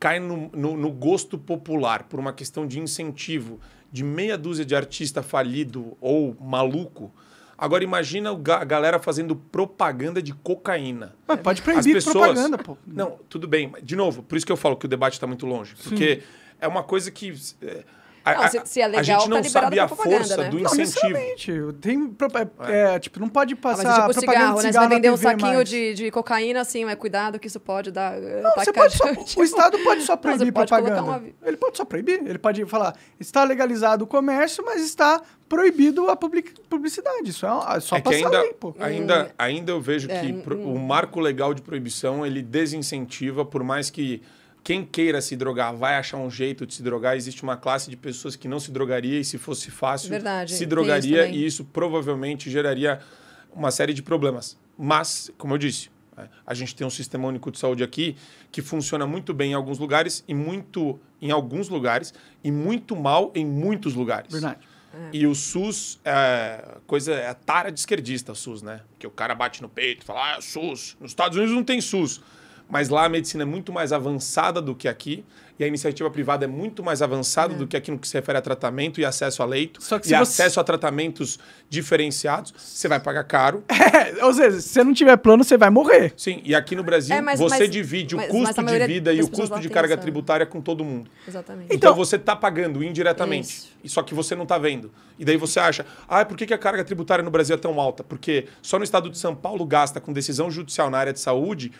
cai no, no, no gosto popular por uma questão de incentivo de meia dúzia de artista falido ou maluco... Agora imagina a galera fazendo propaganda de cocaína. Mas pode proibir As pessoas... propaganda, pô. Não, tudo bem. De novo, por isso que eu falo que o debate está muito longe. Porque... Sim é uma coisa que. É, não, a, se, se, é legal, a gente não tá sabe a força né? do incentivo. Não, tem, é, é, é, tipo, não pode passar ah, mas, tipo, propaganda cigarro, né? Você vai vender um saquinho de, de cocaína, assim, mas é cuidado que isso pode dar... Eh, não, você pode só, tipo, o Estado pode só proibir pode propaganda. Uma... Ele pode só proibir. Ele pode falar, está legalizado o comércio, mas está proibido a publicidade. Isso é, é só é passar ainda, pô. Ainda, hum. ainda eu vejo que hum. o hum. marco legal de proibição, ele desincentiva, por mais que quem queira se drogar vai achar um jeito de se drogar. Existe uma classe de pessoas que não se drogaria e se fosse fácil, Verdade, se drogaria isso e isso provavelmente geraria uma série de problemas. Mas, como eu disse, é, a gente tem um sistema único de saúde aqui que funciona muito bem em alguns lugares e muito em alguns lugares e muito mal em muitos lugares. Verdade. É. E o SUS é coisa é a tara de esquerdista, o SUS, né? Que o cara bate no peito, fala: "Ah, é SUS, nos Estados Unidos não tem SUS" mas lá a medicina é muito mais avançada do que aqui e a iniciativa privada é muito mais avançada é. do que aquilo que se refere a tratamento e acesso a leito. Só que e você... acesso a tratamentos diferenciados, você vai pagar caro. É, ou seja, se você não tiver plano, você vai morrer. Sim, e aqui no Brasil, é, mas, você mas, divide mas, o custo de vida e o custo de carga tributária com todo mundo. Exatamente. Então, então você está pagando indiretamente, isso. só que você não está vendo. E daí você acha, ah, por que a carga tributária no Brasil é tão alta? Porque só no estado de São Paulo gasta com decisão judicial na área de saúde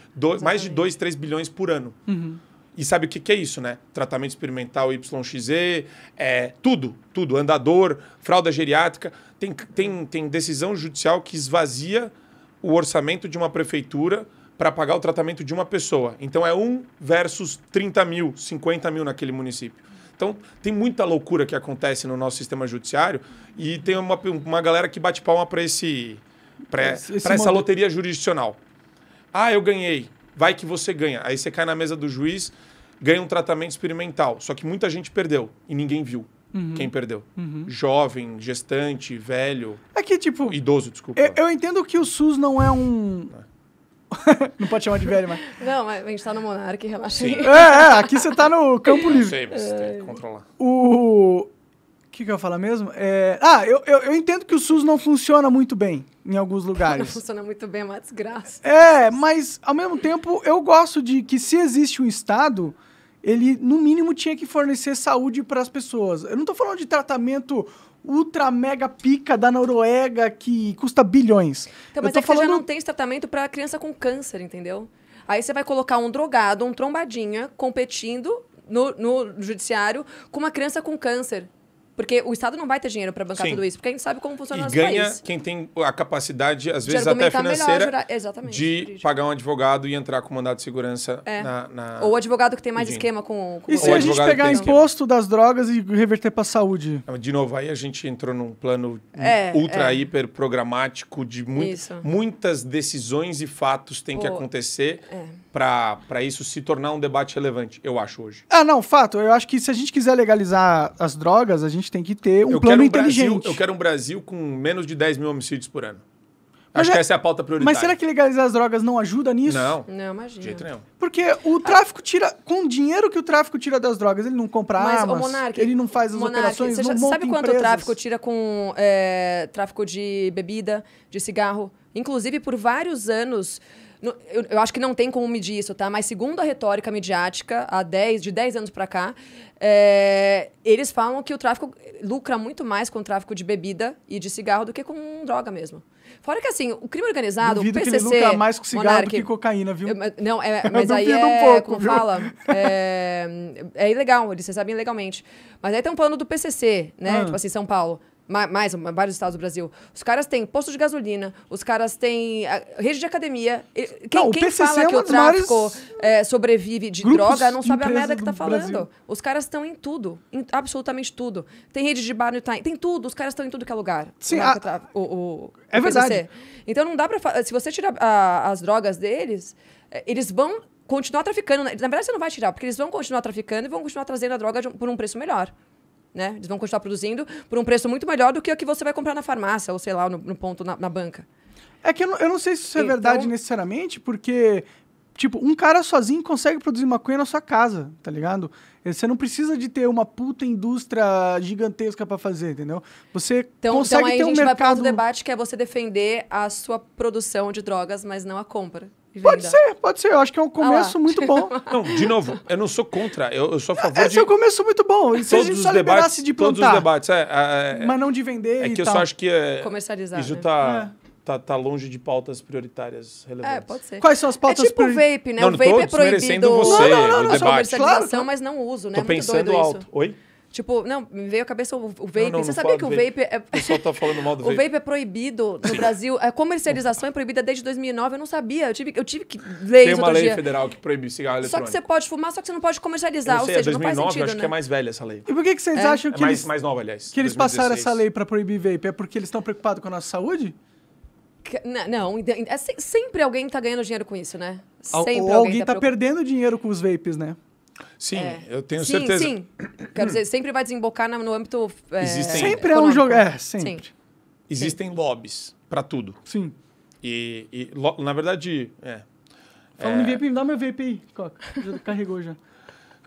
mais de 2, 3 bilhões por ano. Uhum. E sabe o que, que é isso, né? Tratamento experimental YXE, é, tudo, tudo. Andador, fralda geriátrica. Tem, tem, tem decisão judicial que esvazia o orçamento de uma prefeitura para pagar o tratamento de uma pessoa. Então é 1 versus 30 mil, 50 mil naquele município. Então, tem muita loucura que acontece no nosso sistema judiciário e tem uma, uma galera que bate palma para esse, essa loteria jurisdicional. Ah, eu ganhei vai que você ganha. Aí você cai na mesa do juiz, ganha um tratamento experimental. Só que muita gente perdeu e ninguém viu. Uhum. Quem perdeu? Uhum. Jovem, gestante, velho. É que, tipo. Idoso, desculpa. Eu, eu entendo que o SUS não é um. É. não pode chamar de velho, mas. Não, mas a gente tá no Monarque, relaxa aí. É, é, aqui você tá no campo livre. sei, mas é... tem que controlar. O que, que eu ia falar mesmo? É... Ah, eu, eu, eu, entendo que o SUS não funciona muito bem em alguns lugares. Não funciona muito bem, é uma desgraça. É, mas ao mesmo tempo eu gosto de que se existe um Estado, ele no mínimo tinha que fornecer saúde para as pessoas. Eu não estou falando de tratamento ultra mega pica da Noruega que custa bilhões. Então, mas eu é falando... já não tem tratamento para criança com câncer, entendeu? Aí você vai colocar um drogado, um trombadinha competindo no, no judiciário com uma criança com câncer. Porque o Estado não vai ter dinheiro para bancar Sim. tudo isso, porque a gente sabe como funciona e nosso ganha quem tem a capacidade, às vezes até financeira, melhor, de pagar um advogado e entrar com mandado de segurança é. na, na, Ou o advogado que tem mais esquema com... com e se a gente pegar imposto das drogas e reverter para saúde? Ah, de novo, aí a gente entrou num plano é, ultra, é. hiper programático de mu isso. muitas decisões e fatos têm Pô, que acontecer é para isso se tornar um debate relevante, eu acho hoje. Ah, não, fato. Eu acho que se a gente quiser legalizar as drogas, a gente tem que ter um eu plano um inteligente. Brasil, eu quero um Brasil com menos de 10 mil homicídios por ano. Mas acho é... que essa é a pauta prioritária. Mas será que legalizar as drogas não ajuda nisso? Não. Não, imagina. De jeito nenhum. Porque o tráfico tira. Com o dinheiro que o tráfico tira das drogas, ele não compra Mas, armas, ele não faz as Monark, operações, você já, não monta Sabe quanto empresas? o tráfico tira com é, tráfico de bebida, de cigarro? Inclusive, por vários anos eu, eu, acho que não tem como medir isso, tá? Mas segundo a retórica midiática, há 10, de 10 anos para cá, é, eles falam que o tráfico lucra muito mais com o tráfico de bebida e de cigarro do que com droga mesmo. Fora que, assim, o crime organizado, Duvido o PCC... que ele lucra mais com cigarro Monarque, do que cocaína, viu? Eu, não, é, mas aí é... Um pouco, como viu? fala? É, é ilegal, eles recebem ilegalmente. Mas aí tem um plano do PCC, né? Ah. Tipo assim, São Paulo mais vários estados do Brasil. Os caras têm posto de gasolina, os caras têm ah, rede de academia. Quem, não, quem fala é que o tráfico é, sobrevive de droga não sabe a merda que tá falando. Brasil. Os caras estão em tudo, em absolutamente tudo. Tem rede de bar no Itaim, tem tudo, os caras estão em tudo que é lugar. Sim, é a... tá, o, o, é o verdade. Então não dá pra. Se você tirar a, as drogas deles, eh, eles vão continuar traficando. Né? Na verdade, você não vai tirar, porque eles vão continuar traficando e vão continuar trazendo a droga de, por um preço melhor. Né? Eles vão continuar produzindo por um preço muito melhor do que o que você vai comprar na farmácia ou, sei lá, no, no ponto na, na, banca. É que eu não, eu não sei se isso é então... verdade necessariamente, porque, tipo, um cara sozinho consegue produzir maconha na sua casa, tá ligado? Eh, você não precisa de ter uma puta indústria gigantesca para fazer, entendeu? Você então, então consegue então aí ter um mercado... Então a gente vai para debate, que é você defender a sua produção de drogas, mas não a compra. É pode ser, pode ser. Eu acho que é um começo muito bom. Não, de novo, eu não sou contra, eu, eu sou a favor é, Esse de... é um começo muito bom. E se todos a gente só debates, de plantar. Todos os debates, é, é, é, Mas não de vender É que eu só acho que... É, Comercializar, Isso está né? tá... É. Tá, tá, longe de pautas prioritárias relevantes. É, pode ser. Quais são as é pautas É tipo priori... vape, né? Não, o vape é proibido. Você, não, não, não, não. Comercialização, claro. mas não uso, né? Tô Muito pensando alto. Isso. Oi? Tipo, não, me veio a cabeça o, o vape. Não, não, Você não sabia que o vape, vape é. O pessoal tá falando mal do vape. o vape é proibido no Sim. Brasil. A comercialização é proibida desde 2009. Eu não sabia. Eu tive, eu tive que ler Tem uma lei dia. federal que proíbe cigarro eletrônico. Só que você pode fumar, só que você não pode comercializar. Eu não sei, ou é seja, 2009, não faz sentido, eu acho né? que é né? mais velha essa lei. E por que, que vocês é. acham que. É mais, eles, mais nova, aliás. Que eles 2016. passaram essa lei para proibir vape? É porque eles estão preocupados com a nossa saúde? Né, não, é sempre alguém está ganhando dinheiro com isso, né? Sempre Ou alguém, alguém tá, tá preocup... perdendo dinheiro com os vapes, né? Sim, é. eu tenho sim, certeza. Sim, Quero dizer, sempre vai desembocar no âmbito. É, Existem... Sempre econômico. é um jogo. É, sempre. Existem sim. lobbies para tudo. Sim. E, e lo... na verdade, é. Falando é... em VP, me dá meu VIP aí, Já carregou já.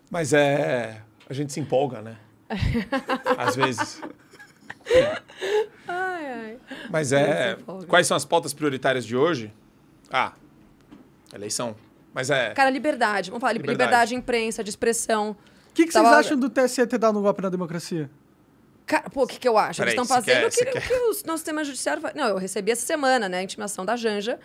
Mas é. A gente se empolga, né? Às vezes. ai, ai. Mas é. Quais são as pautas prioritárias de hoje? Ah, eleição. Mas é. Cara, liberdade. Vamos falar, liberdade, liberdade de imprensa, de expressão. O que, que Tava- vocês acham do TSE ter dado um golpe na democracia? Cara, pô, o que, que eu acho? Eles estão fazendo quer- o que, o que o nosso sistema judiciário faz. Não, eu recebi essa semana, né, a intimação da Janja,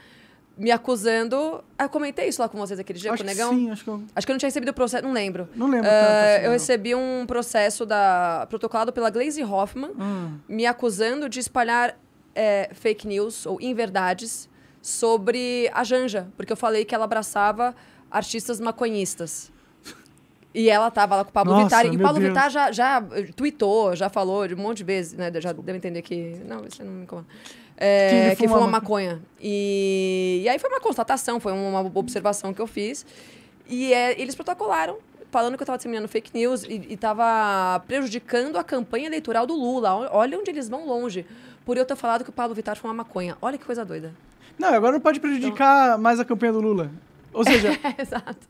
me acusando. Ah, eu comentei isso lá com vocês aquele dia, acho com o que Negão. sim, acho que eu... Acho que eu não tinha recebido o processo, não lembro. Não lembro ah, tá eu assim, recebi um processo da protocolado pela Glaze Hoffman, ah. me acusando de espalhar eh, fake news ou inverdades sobre a Janja, porque eu falei que ela abraçava artistas maconhistas. E ela tava lá com o Pablo Nossa, Vittar. E o Pablo Deus. Vittar já, já tweetou, já falou de um monte de vezes, né? Já deu entender que. Não, você não me incomoda. É, que, que foi uma maconha. E, e aí foi uma constatação, foi uma observação que eu fiz. E é, eles protocolaram, falando que eu tava disseminando fake news e, e tava prejudicando a campanha eleitoral do Lula. Olha onde eles vão longe. Por eu ter falado que o Pablo Vittar foi uma maconha. Olha que coisa doida. Não, agora não pode prejudicar então... mais a campanha do Lula. Ou seja,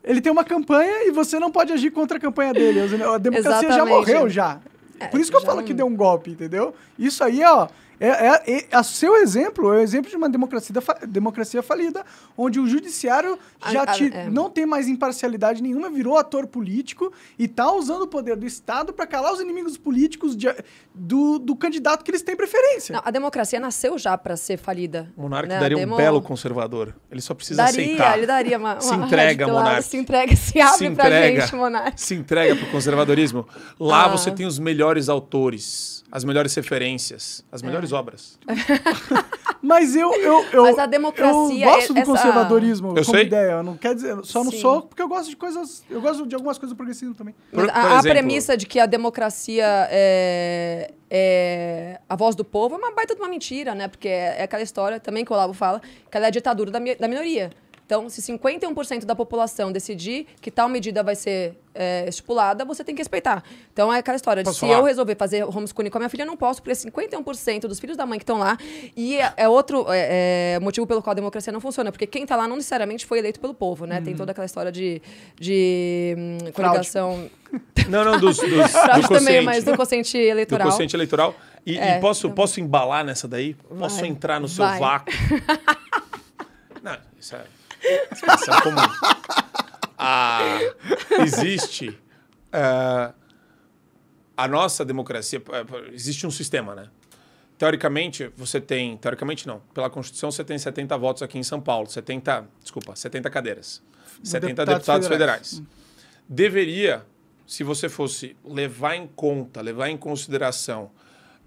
ele tem uma campanha e você não pode agir contra a campanha dele. A democracia Exatamente. já morreu já. É, Por isso que eu falo que deu um golpe, entendeu? Isso aí, ó, é, é, é, a seu exemplo é o exemplo de uma democracia, democracia falida, onde o judiciário já a, a, te, é. não tem mais imparcialidade nenhuma, virou ator político e está usando o poder do Estado para calar os inimigos políticos de, do, do candidato que eles têm preferência. Não, a democracia nasceu já para ser falida. O monarca né? daria Demo... um belo conservador. Ele só precisa daria, aceitar. Ele daria uma, uma se entrega, monarca. Se entrega, se abre se entrega, gente, monarca. Se entrega para o conservadorismo. Lá ah. você tem os melhores autores, as melhores referências, as melhores melhores obras. Mas eu, eu, eu, Mas a democracia, eu gosto do essa... conservadorismo eu como sei. ideia. Eu não quer dizer, só não Sim. sou porque eu gosto de coisas, eu gosto de algumas coisas do também. Por, por a, a premissa de que a democracia é, é, a voz do povo é uma baita de uma mentira, né? Porque é, é aquela história também que o Olavo fala, que ela é a ditadura da, da minoria. Então, se 51% da população decidir que tal medida vai ser é, estipulada, você tem que respeitar. Então, é aquela história de posso se falar? eu resolver fazer homeschooling com a minha filha, eu não posso, porque 51% dos filhos da mãe que estão lá. E é, é outro é, é motivo pelo qual a democracia não funciona, porque quem está lá não necessariamente foi eleito pelo povo, né? Tem uhum. toda aquela história de, de hum, coligação. Não, não, dos, dos, do também, mas do consciente eleitoral. Do consciente eleitoral. E, e é, posso, então... posso embalar nessa daí? Posso entrar no seu vai. vácuo? não, isso é Expressão é comum. Ah, existe. Uh, a nossa democracia. É, existe um sistema, né? Teoricamente, você tem. Teoricamente, não. Pela Constituição, você tem 70 votos aqui em São Paulo. 70. Desculpa, 70 cadeiras. 70 deputados, deputados federais. federais. Deveria, se você fosse levar em conta, levar em consideração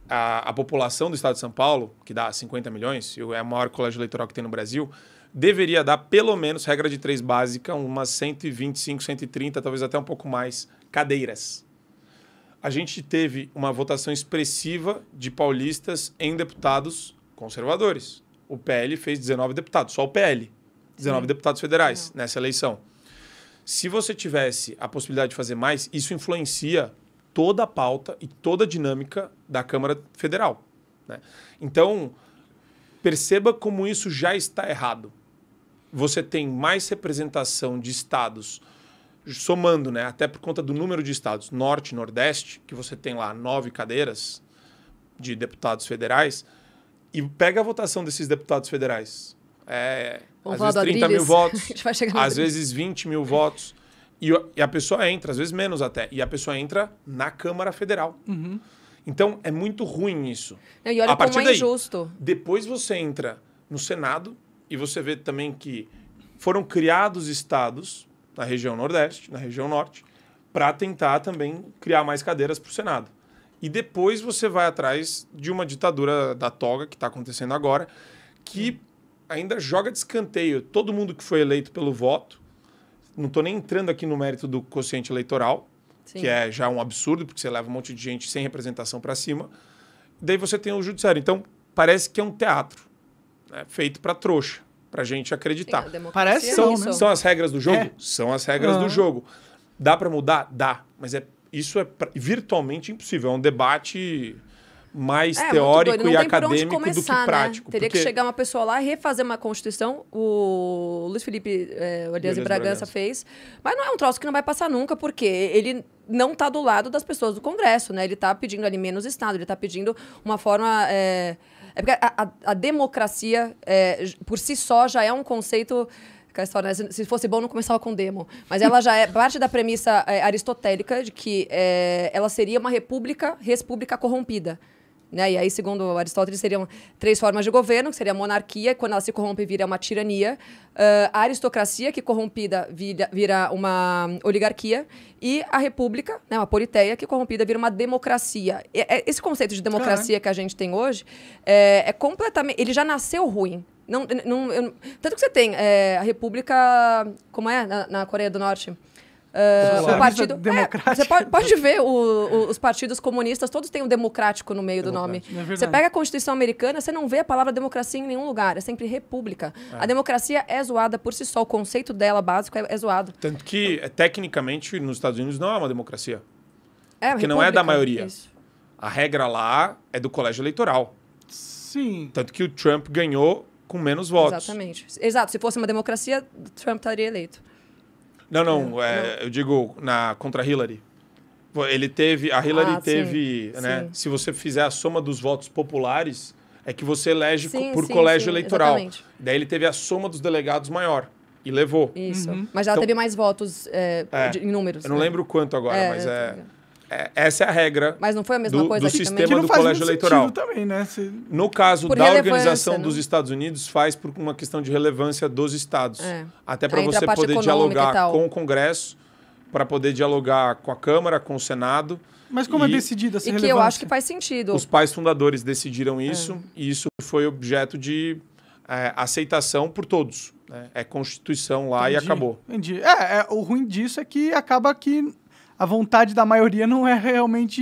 a, a, população do estado de São Paulo, que dá 50 milhões, é o maior colégio eleitoral que tem no Brasil, deveria dar pelo menos, regra de três básica, umas 125, 130, talvez até um pouco mais, cadeiras. A gente teve uma votação expressiva de paulistas em deputados conservadores. O PL fez 19 deputados, só o PL. 19 Sim. deputados federais nessa eleição. Se você tivesse a possibilidade de fazer mais, isso influencia toda a pauta e toda a dinâmica da Câmara Federal. Né? Então, perceba como isso já está errado você tem mais representação de estados, somando, né? Até por conta do número de estados, norte, nordeste, que você tem lá nove cadeiras de deputados federais, e pega a votação desses deputados federais. É, às vezes 30 mil votos, às vezes 20 mil votos. E, e, a pessoa entra, às vezes menos até, e a pessoa entra na Câmara Federal. Uhum. Então é muito ruim isso. Não, e olha a partir como é injusto. depois você entra no Senado, e você vê também que foram criados estados na região Nordeste, na região Norte, para tentar também criar mais cadeiras para o Senado. E depois você vai atrás de uma ditadura da toga que está acontecendo agora, que ainda joga de escanteio todo mundo que foi eleito pelo voto. Não estou nem entrando aqui no mérito do quociente eleitoral, Sim. que é já um absurdo, porque você leva um monte de gente sem representação para cima. Daí você tem o judiciário. Então, parece que é um teatro. É feito para trouxa, para gente acreditar. Parece é são, né? são as regras do jogo? É. São as regras uhum. do jogo. Dá para mudar? Dá, mas é, isso é virtualmente impossível. É um debate mais é, teórico e acadêmico começar, do que né? prático. Né? Teria porque... que chegar uma pessoa lá e refazer uma Constituição. O Luiz Felipe é, Elias Bragança, Bragança fez. Mas não é um troço que não vai passar nunca, porque ele não está do lado das pessoas do Congresso, né? Ele está pedindo ali menos Estado, ele está pedindo uma forma... É é porque a, a, a democracia, é, por si só, já é um conceito. História, né? se, fosse bom, não começava com demo. Mas ela já é parte da premissa é, aristotélica de que é, ela seria uma república, república corrompida. Né? E aí, segundo Aristóteles, seriam três formas de governo, que seria a monarquia, que quando ela se corrompe vira uma tirania, uh, a aristocracia, que corrompida vira, vira, uma oligarquia, e a república, né, uma politeia, que corrompida vira uma democracia. E, é, esse conceito de democracia que a gente tem hoje é, é completamente... Ele já nasceu ruim. Não, não, eu, tanto que você tem é, a república... Como é na, na Coreia do Norte? Uh, o partido democrático. É, você pode, pode ver o, o, os partidos comunistas, todos têm um democrático no meio democrático. do nome. É você pega a Constituição americana, você não vê a palavra democracia em nenhum lugar, é sempre república. É. A democracia é zoada por si só, o conceito dela básico é, é zoado. Tanto que, é, tecnicamente, nos Estados Unidos não é uma democracia. É, porque não é da maioria. Isso. A regra lá é do colégio eleitoral. Sim. Tanto que o Trump ganhou com menos votos. Exatamente. Exato. Se fosse uma democracia, Trump estaria eleito. Não, não, é, não. eu digo na contra Hillary. Ele teve, a Hillary ah, teve, sim, né? Sim. Se você fizer a soma dos votos populares, é que você elege sim, por colégio eleitoral. Exatamente. Daí ele teve a soma dos delegados maior e levou. Isso. Uhum. Mas ela então, teve mais votos é, é, de, em números. Eu não né? lembro quanto agora, é, mas é. É, essa é a regra. Mas não foi a mesma do, coisa do sistema do colégio eleitoral. Também, né? Se... No caso por da organização né? dos Estados Unidos, faz por uma questão de relevância dos estados. É. Até para você poder dialogar com o Congresso, para poder dialogar com a Câmara, com o Senado. Mas como é e, é decidida essa e relevância? E que eu acho que faz sentido. Os pais fundadores decidiram é. isso é. e isso foi objeto de aceitação por todos. Né? É Constituição lá Entendi. e acabou. Entendi. É, o ruim disso é que acaba que a vontade da maioria não é realmente.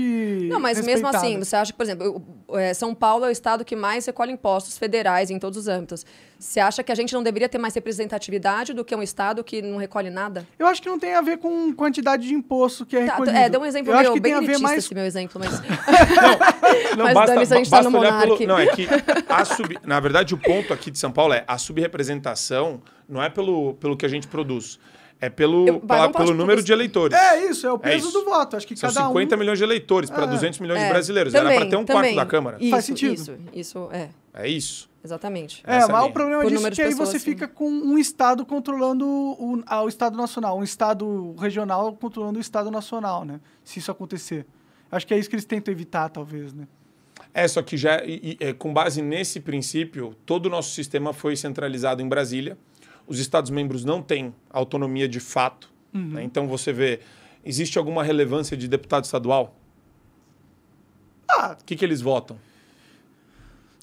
Não, mas mesmo assim, você acha que, por exemplo, é, São Paulo é o estado que mais recolhe impostos federais em todos os âmbitos. Você acha que a gente não deveria ter mais representatividade do que um estado que não recolhe nada? Eu acho que não tem a ver com quantidade de imposto que é tá, recolhido. Tá, é, dê um exemplo eu meu, bem elitista mais... esse meu exemplo, mas... não, não, mas basta, Dani, a gente tá no monarque. Pelo... Não, é que a sub... na verdade o ponto aqui de São Paulo é a subrepresentação não é pelo, pelo que a gente produz, é pelo, eu, pela, pelo número de eleitores. É isso, é o é peso é do voto. Acho que São cada 50 um... milhões de eleitores para é. 200 milhões é. de brasileiros. Também, Era para ter um também. quarto da Câmara. Isso, Faz sentido. Isso, isso é. É isso. Exatamente. É, mas o problema Por disso é que aí você fica com um Estado controlando o, a, o Estado Nacional, um Estado regional controlando o Estado Nacional, né? Se isso acontecer. Acho que é isso que eles tentam evitar, talvez, né? É, só que já, e, e, é, com base nesse princípio, todo o nosso sistema foi centralizado em Brasília os Estados-membros não têm autonomia de fato. Uhum. Né? Então você vê, existe alguma relevância de deputado estadual? Ah, o que, que eles votam?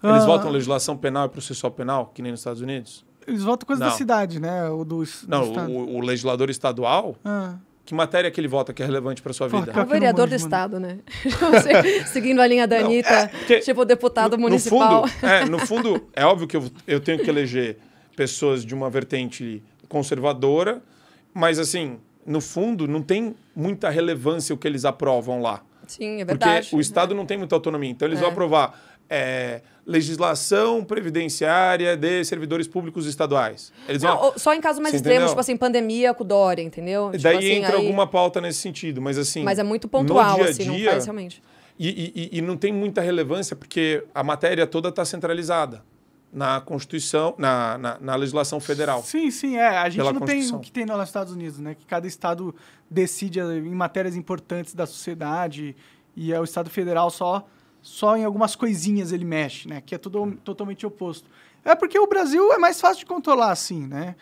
Eles ah. votam legislação penal e processual penal, que nem nos Estados Unidos? Eles votam coisa não. da cidade, né? Ou dos, do não, o, o, legislador estadual. Ah. Que matéria que ele vota que é relevante para sua vida? É o vereador do estado, né? Seguindo a linha da Anitta, é, tipo deputado no, municipal. No fundo, é, no fundo, é óbvio que eu, eu tenho que eleger pessoas de uma vertente conservadora, mas assim, no fundo, não tem muita relevância o que eles aprovam lá. Sim, é verdade. Porque o Estado é. não tem muita autonomia. Então, eles é. vão aprovar é, legislação previdenciária de servidores públicos estaduais. Eles não, vão... Só em casos mais extremos, tipo assim, pandemia com Dória, entendeu? E tipo Daí assim, entra aí... alguma pauta nesse sentido, mas assim... Mas é muito pontual, dia -dia, assim, não faz realmente. E, e, e não tem muita relevância, porque a matéria toda está centralizada na Constituição, na, na, na, legislação federal. Sim, sim, é. A gente não tem o que tem nos Estados Unidos, né? Que cada estado decide eh, em matérias importantes da sociedade e é o estado federal só só em algumas coisinhas ele mexe, né? Que é tudo é. totalmente oposto. É porque o Brasil é mais fácil de controlar assim, né?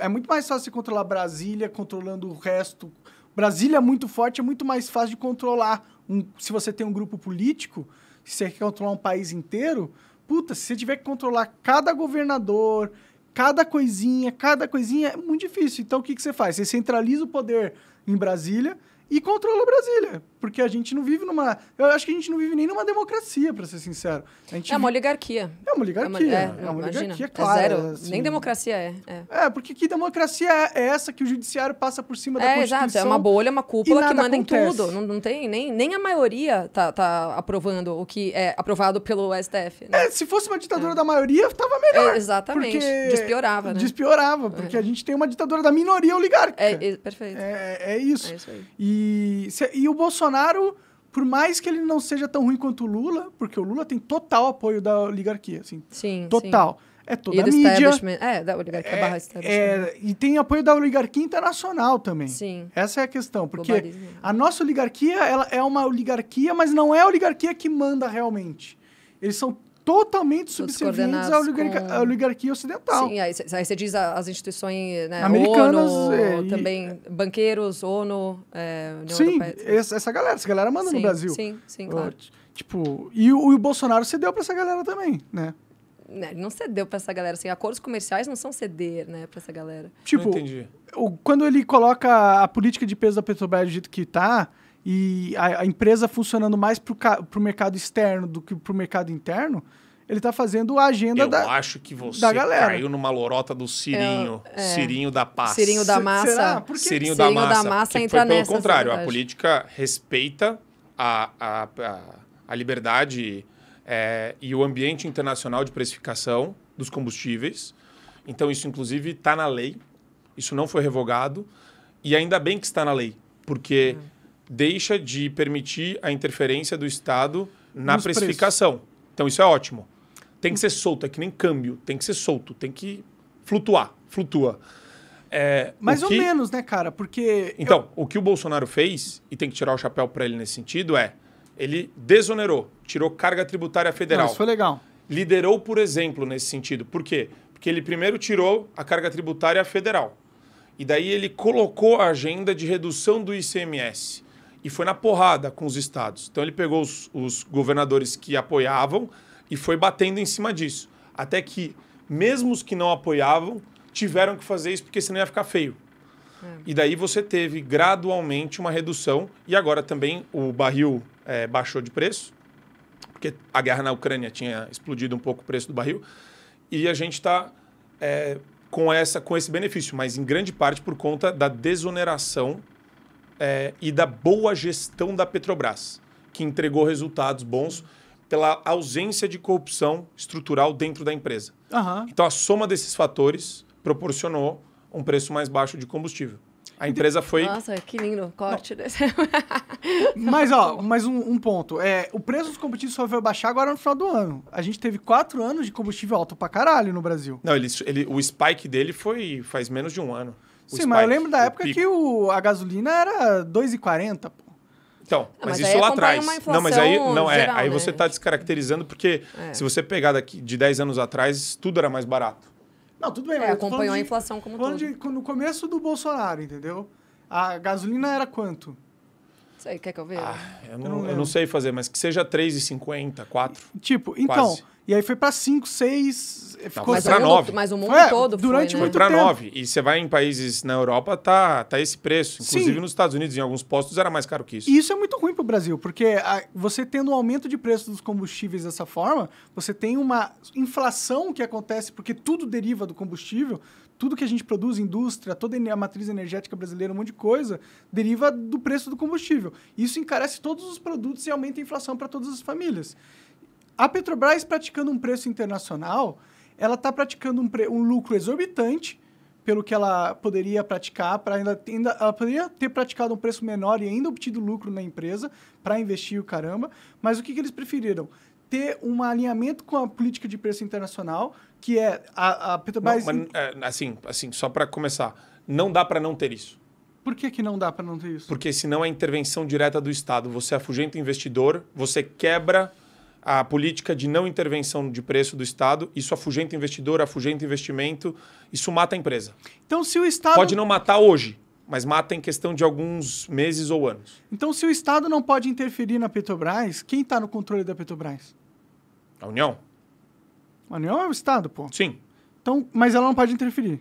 É muito mais fácil de controlar Brasília controlando o resto. Brasília é muito forte, é muito mais fácil de controlar um, se você tem um grupo político, se você quer controlar um país inteiro, Puta, se você tiver que controlar cada governador, cada coisinha, cada coisinha, é muito difícil. Então, o que, que você faz? Você centraliza o poder em Brasília e controla Brasília. Porque a gente não vive numa. Eu acho que a gente não vive nem numa democracia, para ser sincero. A gente é uma oligarquia. É uma oligarquia. É uma, é, é uma oligarquia, é claro. É zero. Assim. Nem democracia é, é, é. porque que democracia é essa que o judiciário passa por cima da é, Constituição? É, exato. É uma bolha, uma cúpula que manda acontece. em tudo. Não, não tem. Nem, nem a maioria tá, tá aprovando o que é aprovado pelo STF. Né? É, se fosse uma ditadura é. da maioria, tava melhor. exatamente. Despiorava. Né? Despiorava, porque a gente tem uma ditadura da minoria oligárquica. É, perfeito. É, isso. É isso aí. E, se, e o Bolsonaro Bolsonaro, por mais que ele não seja tão ruim quanto o Lula, porque o Lula tem total apoio da oligarquia, assim. Sim, total. Sim. É toda e a mídia. É, da oligarquia é, barra establishment. É, e tem apoio da oligarquia internacional também. Sim. Essa é a questão, porque Globalismo. a nossa oligarquia, ela é uma oligarquia, mas não é a oligarquia que manda realmente. Eles são totalmente subservientes à oligarquia, com... oligarquia, ocidental. Sim, aí, você diz as instituições né, americanas, ONU, é, e... também banqueiros, ONU, é, Sim, essa, essa, galera, essa galera manda sim, no Brasil. Sim, sim, claro. Tipo, e o, o Bolsonaro cedeu para essa galera também, né? né ele não cedeu para essa galera. Assim, acordos comerciais não são ceder, né, para essa galera. Tipo, o, quando ele coloca a política de peso da Petrobras do jeito que está e a, a empresa funcionando mais para o mercado externo do que para o mercado interno, ele está fazendo a agenda eu da Eu acho que você caiu numa lorota do Cirinho. É, é. Cirinho da Paz. Cirinho da Massa. Será? Por Cirinho, Cirinho, da Massa. massa entra foi pelo nessa, é contrário, a política respeita a, a, a, a liberdade é, e o ambiente internacional de precificação dos combustíveis. Então, isso, inclusive, está na lei. Isso não foi revogado. E ainda bem que está na lei, porque... Hum deixa de permitir a interferência do Estado na Nos precificação. Preços. Então isso é ótimo. Tem que ser solto, é que nem câmbio, tem que ser solto, tem que flutuar, flutua. É, Mais ou menos, né, cara? Porque. Então, eu... o que o Bolsonaro fez, e tem que tirar o chapéu para ele nesse sentido, é ele desonerou, tirou carga tributária federal. Não, isso foi legal. Liderou, por exemplo, nesse sentido. Por quê? Porque ele primeiro tirou a carga tributária federal. E daí ele colocou a agenda de redução do ICMS e foi na porrada com os estados. Então ele pegou os, os governadores que apoiavam e foi batendo em cima disso. Até que, mesmo os que não apoiavam, tiveram que fazer isso porque senão ia ficar feio. É. E daí você teve gradualmente uma redução e agora também o barril é, baixou de preço, porque a guerra na Ucrânia tinha explodido um pouco o preço do barril e a gente está é, com, essa, com esse benefício, mas em grande parte por conta da desoneração é, e da boa gestão da Petrobras, que entregou resultados bons pela ausência de corrupção estrutural dentro da empresa. Uhum. Então, a soma desses fatores proporcionou um preço mais baixo de combustível. A empresa foi. Nossa, que lindo corte Não. desse. mas, ó, mais um, um, ponto. É, o preço dos combustíveis só veio baixar agora no final do ano. A gente teve quatro anos de combustível alto pra caralho no Brasil. Não, ele, ele, o spike dele foi faz menos de um ano. Sim, spike, mas eu lembro da época pico. que o, a gasolina era 2,40, pô. Então, ah, mas, mas isso é lá atrás. Não, mas aí não é, geral, é. Aí né? você está descaracterizando porque é. se você pegar daqui de 10 anos atrás, tudo era mais barato. Não, tudo bem. É, acompanhou a inflação de, como todo. De, no começo do Bolsonaro, entendeu? A gasolina era quanto? Sei, quer que eu veja? Ah, eu, não, eu, não eu, não, sei fazer, mas que seja 3,50, 4. Tipo, então, quase. então. E aí foi para 5, 6. Ficou mas, pra 9. mas o mundo todo durante foi. Né? foi para 9. E você vai em países na Europa, tá, tá esse preço. Inclusive Sim. nos Estados Unidos, em alguns postos, era mais caro que isso. E isso é muito ruim para o Brasil, porque a, você tendo um aumento de preço dos combustíveis dessa forma, você tem uma inflação que acontece porque tudo deriva do combustível tudo que a gente produz, indústria, toda a matriz energética brasileira, um monte de coisa, deriva do preço do combustível. Isso encarece todos os produtos e aumenta a inflação para todas as famílias. A Petrobras, praticando um preço internacional, ela está praticando um, um, lucro exorbitante pelo que ela poderia praticar, para ainda, ainda ela poderia ter praticado um preço menor e ainda obtido lucro na empresa para investir o caramba. Mas o que, que eles preferiram? ter um alinhamento com a política de preço internacional, que é a, a Petrobras. Não, mas, é, assim, assim, só para começar, não dá para não ter isso. Por que, que não dá para não ter isso? Porque senão é intervenção direta do Estado. Você afugenta o investidor, você quebra a política de não intervenção de preço do Estado, isso afugenta o investidor, afugenta o investimento, isso mata a empresa. Então, se o Estado. Pode não matar hoje, mas mata em questão de alguns meses ou anos. Então, se o Estado não pode interferir na Petrobras, quem está no controle da Petrobras? A União. A União é o Estado, pô. Sim. Então, mas ela não pode interferir.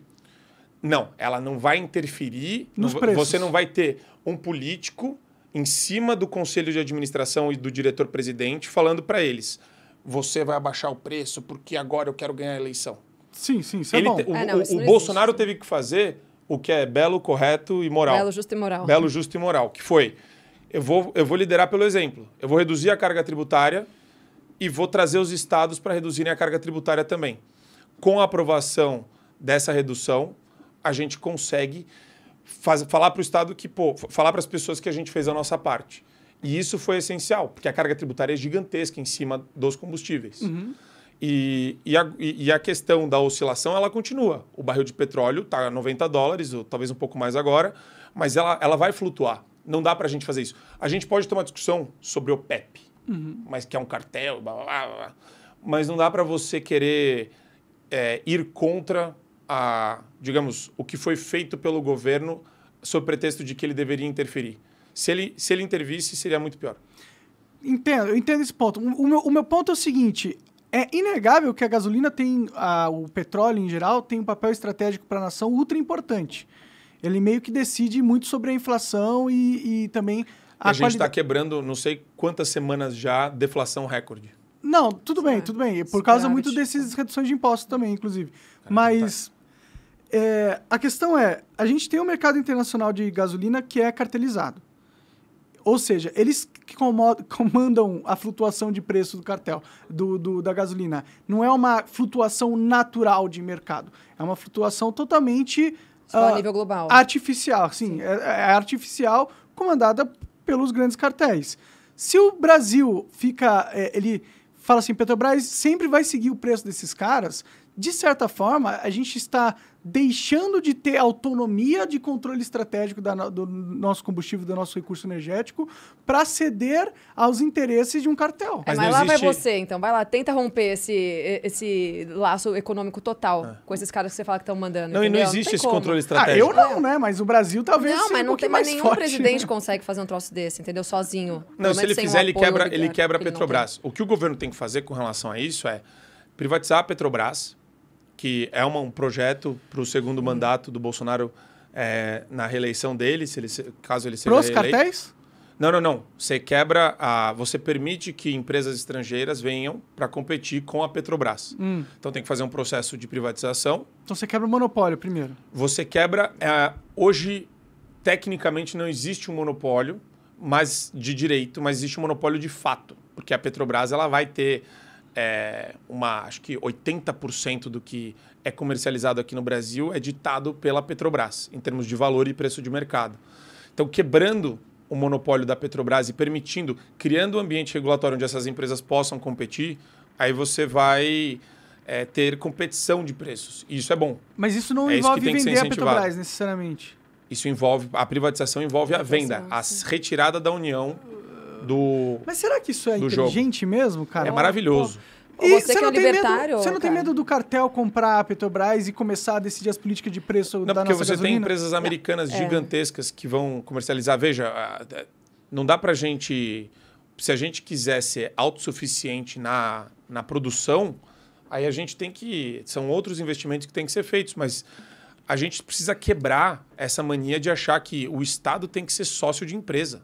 Não, ela não vai interferir. Nos não, preços. Você não vai ter um político em cima do conselho de administração e do diretor-presidente falando para eles: você vai abaixar o preço porque agora eu quero ganhar a eleição. Sim, sim, isso é Ele, bom. Ah, o, não, o, o Bolsonaro teve que fazer o que é belo, correto e moral. Belo, justo e moral. Belo, justo e moral, que foi eu vou, eu vou liderar pelo exemplo. Eu vou reduzir a carga tributária e vou trazer os estados para reduzirem a carga tributária também. Com a aprovação dessa redução, a gente consegue faz, falar para o estado que, pô, falar para as pessoas que a gente fez a nossa parte. E isso foi essencial, porque a carga tributária é gigantesca em cima dos combustíveis. Uhum. E, e, a, e, a, questão da oscilação, ela continua. O barril de petróleo está a 90 dólares, ou talvez um pouco mais agora, mas ela, ela vai flutuar. Não dá para a gente fazer isso. A gente pode ter uma discussão sobre o PEP, uhum. mas que é um cartel, blá, blá, blá, mas não dá para você querer é, ir contra, a, digamos, o que foi feito pelo governo sob pretexto de que ele deveria interferir. Se ele, se ele intervisse, seria muito pior. Entendo, eu entendo esse ponto. O meu, o meu ponto é o seguinte: é inegável que a gasolina tem, a, o petróleo em geral, tem um papel estratégico para a nação ultra importante. Ele meio que decide muito sobre a inflação e, e também a, a gente está quebrando não sei quantas semanas já deflação recorde. Não, tudo bem, tudo bem. É Por causa muito tipo. dessas reduções de impostos também, inclusive. Tá. Mas é, a questão é, a gente tem um mercado internacional de gasolina que é cartelizado. Ou seja, eles que comandam a flutuação de preço do cartel, do, do, da gasolina. Não é uma flutuação natural de mercado. É uma flutuação totalmente. Só uh, a ah, nível global. Artificial, sim. sim. É, é artificial, comandada pelos grandes cartéis. Se o Brasil fica. É, ele fala assim: Petrobras sempre vai seguir o preço desses caras de certa forma, a gente está deixando de ter autonomia de controle estratégico da, do nosso combustível, do nosso recurso energético, para ceder aos interesses de um cartel. É, mas, mas lá existe... vai você, então. Vai lá, tenta romper esse, esse laço econômico total é. com esses caras que você fala que estão mandando. Não, entendeu? e não existe não esse como. controle ah, estratégico. Ah, eu não, né? Mas o Brasil talvez. Não, mas não um tem mais nenhum forte, presidente né? consegue fazer um troço desse, entendeu? Sozinho. Não, se ele fizer, um ele, quebra, ele quebra a Petrobras. O que o governo tem que fazer com relação a isso é privatizar a Petrobras que é uma, um projeto para o segundo uhum. mandato do Bolsonaro é, na reeleição dele, se ele, caso ele seja Pros reeleito. cartéis? Não, não, não. Você quebra a. Você permite que empresas estrangeiras venham para competir com a Petrobras. Hum. Então tem que fazer um processo de privatização. Então você quebra o monopólio primeiro. Você quebra. É, hoje, tecnicamente, não existe um monopólio mas de direito, mas existe um monopólio de fato. Porque a Petrobras ela vai ter é, uma, acho que 80% do que é comercializado aqui no Brasil é ditado pela Petrobras, em termos de valor e preço de mercado. Então, quebrando o monopólio da Petrobras e permitindo, criando um ambiente regulatório onde essas empresas possam competir, aí você vai é, ter competição de preços. E isso é bom. Mas isso não é envolve isso vender a Petrobras, necessariamente. Isso envolve, a privatização envolve a venda, a retirada da União do. Mas será que isso é inteligente jogo. mesmo, cara? É maravilhoso. Pô. E você, você é não é tem medo, Você não tem medo do cartel comprar a Petrobras e começar a decidir as políticas de preço não, da porque você gasolina? tem empresas é. americanas é. gigantescas que vão comercializar. Veja, não dá para gente... Se a gente quiser ser autossuficiente na, na produção, aí a gente tem que... São outros investimentos que têm que ser feitos, mas a gente precisa quebrar essa mania de achar que o Estado tem que ser sócio de empresa.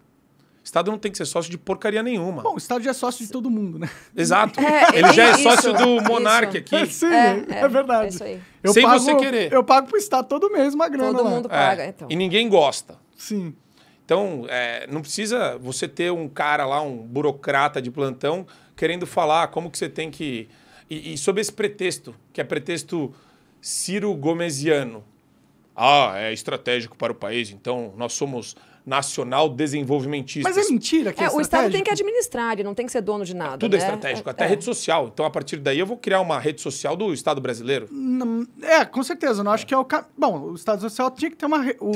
Estado não tem que ser sócio de porcaria nenhuma. Bom, o Estado já é sócio de todo mundo, né? Exato. É, Ele é já é isso, sócio do Monarque aqui. É, sim, é, é, é, verdade. É isso aí. Eu Sem pago, você querer. Eu pago pro Estado todo mês uma grana. Todo lá. mundo paga, é. então. E ninguém gosta. Sim. Então, não precisa você ter um cara lá, um burocrata de plantão, querendo falar como que você tem que. E, e sob esse pretexto, que é pretexto Ciro Gomesiano. Ah, é estratégico para o país, então nós somos nacional desenvolvimentista. Mas é mentira que é, é O Estado tem que administrar, ele não tem que ser dono de nada. Tudo é né? é estratégico, é, até é. rede social. Então, a partir daí, eu vou criar uma rede social do Estado brasileiro. é, com certeza. Não acho que é o. Ca... Bom, o Estado social tinha que ter uma. Re... O,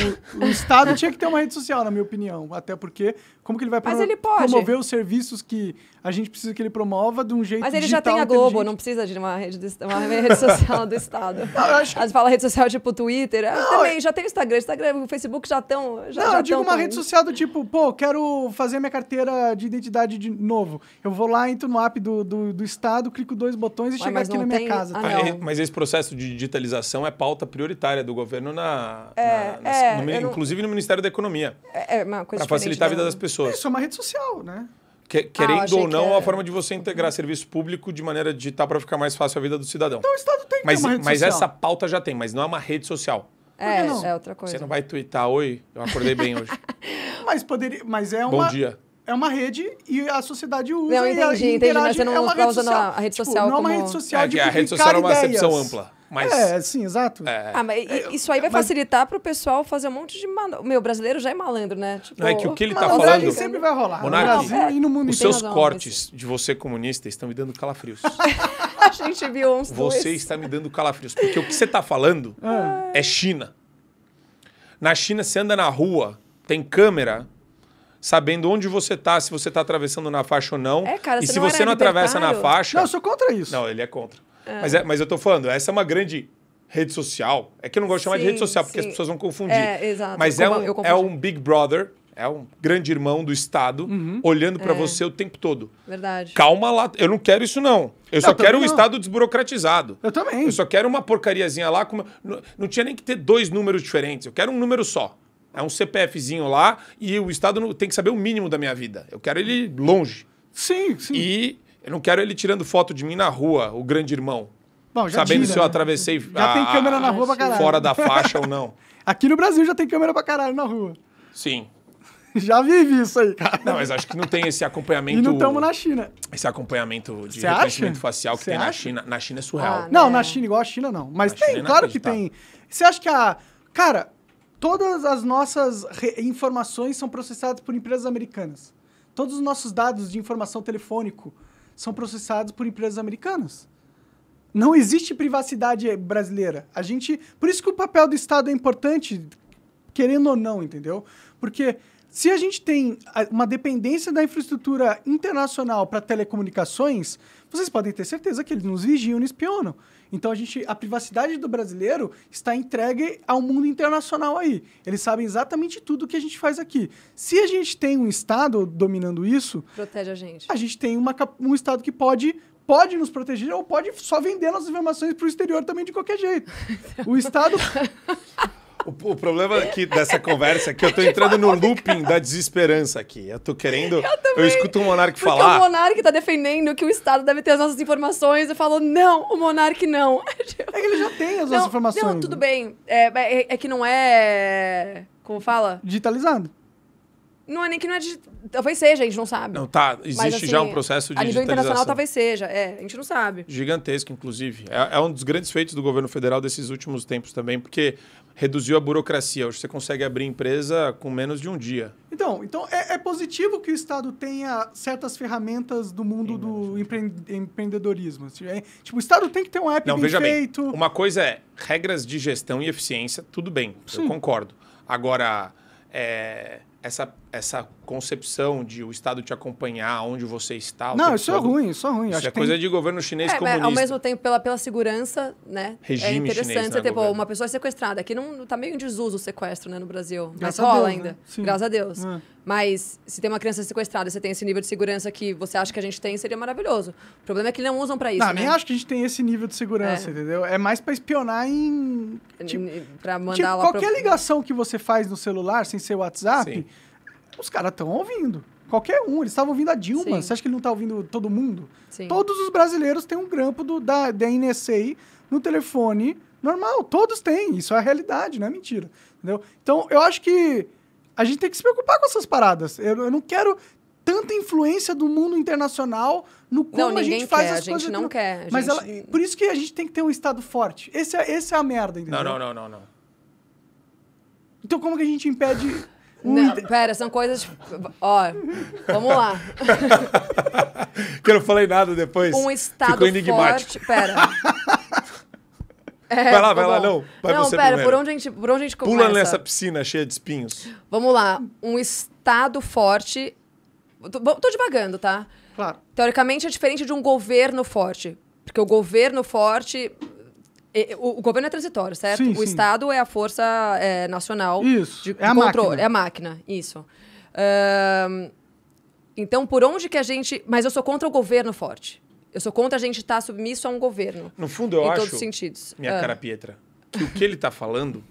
o Estado tinha que ter uma rede social, na minha opinião. Até porque como que ele vai ele pode. promover os serviços que a gente precisa que ele promova de um jeito Mas ele já tem a Globo, não precisa de uma rede, do, uma rede social do Estado. Não, acho... Que... fala rede social tipo Twitter. Ah, não, também, é já tem o Instagram, Instagram, o Facebook já estão... Já, não, já eu digo uma com... rede social do tipo, pô, quero fazer minha carteira de identidade de novo. Eu vou lá, entro no app do, do, do Estado, clico dois botões e chego aqui na minha casa. Ah, Mas esse processo de digitalização é pauta prioritária do governo na... É, na, na, é, no, inclusive não... no Ministério da Economia. É, é uma coisa Para facilitar a vida das pessoas pessoas. Isso é uma rede social, né? Que, ah, querendo ah, ou não, que é uma forma de você integrar serviço público de maneira digital para ficar mais fácil a vida do cidadão. Então o Estado tem que mas, ter uma rede mas social. Mas essa pauta já tem, mas não é uma rede social. É, é outra coisa. Você não vai twittar, oi, eu acordei bem hoje. mas poderia, mas é uma... Bom dia é uma rede e a sociedade usa. Não, entendi, e a, entendi. Mas você não é uma tá rede usando social. a rede social tipo, Não é uma rede social é, de A rede social é uma ideia. acepção ampla. Mas... É, sim, exato. É, ah, mas é, isso aí vai mas... facilitar para o pessoal fazer um monte de malandro. Meu, brasileiro já é malandro, né? Tipo, não, é que o que ele está falando... sempre vai rolar. Monarque, Brasil é, e no mundo os seus razão, cortes mas... de você comunista estão me dando calafrios. A gente viu uns Você dois. está me dando calafrios. Porque o que você está falando ah. é China. Na China, você anda na rua, tem câmera sabendo onde você tá, se você tá atravessando na faixa ou não. É, cara, e se você não, você não atravessa na faixa. Não, eu sou contra isso. Não, ele é contra. Mas, é, mas eu tô falando, essa é uma grande rede social. É que eu não gosto de chamar sim, de rede social, porque sim. as pessoas vão confundir. É, exato. Mas é eu é um, é um Big Brother, é um grande irmão do Estado, uhum. olhando para é. você o tempo todo. Verdade. Calma lá, eu não quero isso não. Eu não, só quero um não. Estado desburocratizado. Eu também. Eu só quero uma porcariazinha lá. Com não, não tinha nem que ter dois números diferentes, eu quero um número só. É um CPFzinho lá e o Estado tem que saber o mínimo da minha vida. Eu quero ele longe. Sim, sim. E eu não quero ele tirando foto de mim na rua, o grande irmão. Bom, sabendo tira, se eu né? atravessei. Já a, tem câmera na rua pra caralho. Fora da faixa ou não. Aqui no Brasil já tem câmera pra caralho na rua. Sim. Já vive isso aí, cara. Não, mas acho que não tem esse acompanhamento. E não estamos na China. Esse acompanhamento de Cê reconhecimento acha? facial que Cê tem acha? na China. Na China é surreal. Ah, Não, é. na China, igual a China, não. Mas na tem, é claro que tá. tem. Você acha que a. Cara, todas as nossas informações são processadas por empresas americanas. Todos os nossos dados de informação telefônico são processados por empresas americanas. Não existe privacidade brasileira. A gente, por isso que o papel do Estado é importante, querendo ou não, entendeu? Porque se a gente tem uma dependência da infraestrutura internacional para telecomunicações, vocês podem ter certeza que eles nos vigiam e espionam. Então a gente, a privacidade do brasileiro está entregue ao mundo internacional aí. Eles sabem exatamente tudo o que a gente faz aqui. Se a gente tem um estado dominando isso, protege a gente. A gente tem uma, um estado que pode pode nos proteger ou pode só vender nossas informações para o exterior também de qualquer jeito. o estado O, o problema aqui dessa conversa é que eu tô entrando no looping da desesperança aqui. Eu tô querendo. Eu, também, eu escuto o um Monark falar. o Monark tá defendendo que o Estado deve ter as nossas informações. Eu falo, não, o Monark não. É, tipo, é que ele já tem as nossas informações. Não, tudo né? bem. É, é, é, é que não é. Como fala? Digitalizado. Não é nem que não é digital. Talvez seja, a gente não sabe. Não, tá. Existe Mas, assim, já um processo de. A nível internacional talvez seja. É, a gente não sabe. Gigantesco, inclusive. É, é, um dos grandes feitos do governo federal desses últimos tempos também, porque reduziu a burocracia. Hoje você consegue abrir empresa com menos de um dia. Então, então é, é positivo que o Estado tenha certas ferramentas do mundo Sim, do empre, empreendedorismo. Assim, é, tipo, o Estado tem que ter um app Não, veja feito. Bem, uma coisa é regras de gestão e eficiência, tudo bem, Sim. eu concordo. Agora, é, essa essa concepção de o Estado te acompanhar, onde você está. Não, isso é todo. é ruim, isso é ruim. Isso Acho é coisa tem... de governo chinês é, comunista. Mas, ao mesmo tempo, pela, pela segurança, né? É Regime é interessante chinês, né, ter uma pessoa sequestrada. Aqui não tá meio em desuso o sequestro, né, no Brasil. Graças mas rola Deus, ainda. Né? Graças a Deus. É. Mas se tem uma criança sequestrada, você tem esse nível de segurança que você acha que a gente tem, seria maravilhoso. O problema é que não usam para isso. Não, né? nem acho que a gente tem esse nível de segurança, é. entendeu? É mais para espionar em. Tipo, para mandar tipo, lá qualquer pro... ligação que você faz no celular, sem ser WhatsApp. Sim os caras estão ouvindo. Qualquer um, eles estavam ouvindo a Dilma. Sim. Você acha que ele não está ouvindo todo mundo? Sim. Todos os brasileiros têm um grampo do, da, da NSA no telefone normal. Todos têm. Isso é a realidade, não é mentira. Entendeu? Então, eu acho que a gente tem que se preocupar com essas paradas. Eu, eu não quero tanta influência do mundo internacional no como não, a gente faz quer, as a coisas. A gente não quer. Mas ela, por isso que a gente tem que ter um Estado forte. Esse é, esse é a merda, entendeu? Não, não, não, não, não. Então, como que a gente impede não, pera, são coisas. Ó, vamos lá. que eu não falei nada depois. Um estado Ficou enigmático. forte. Pera. É, vai lá, vai tá bom. lá, não. Vai não, você pera, primeiro. por onde, a gente, por onde a gente começa? Pula nessa piscina cheia de espinhos. Vamos lá. Um estado forte. Tô, tô divagando, tá? Claro. Teoricamente é diferente de um governo forte. Porque o governo forte é, é, o, governo é transitório, certo? Sim, o sim. Estado é a força é, nacional isso. de é controle. A é a máquina, isso. então, por onde que a gente. Mas eu sou contra o governo forte. Eu sou contra a gente estar tá submisso a um governo. No fundo, eu em acho. Em todos os sentidos. Minha ah. cara Pietra, que o que ele está falando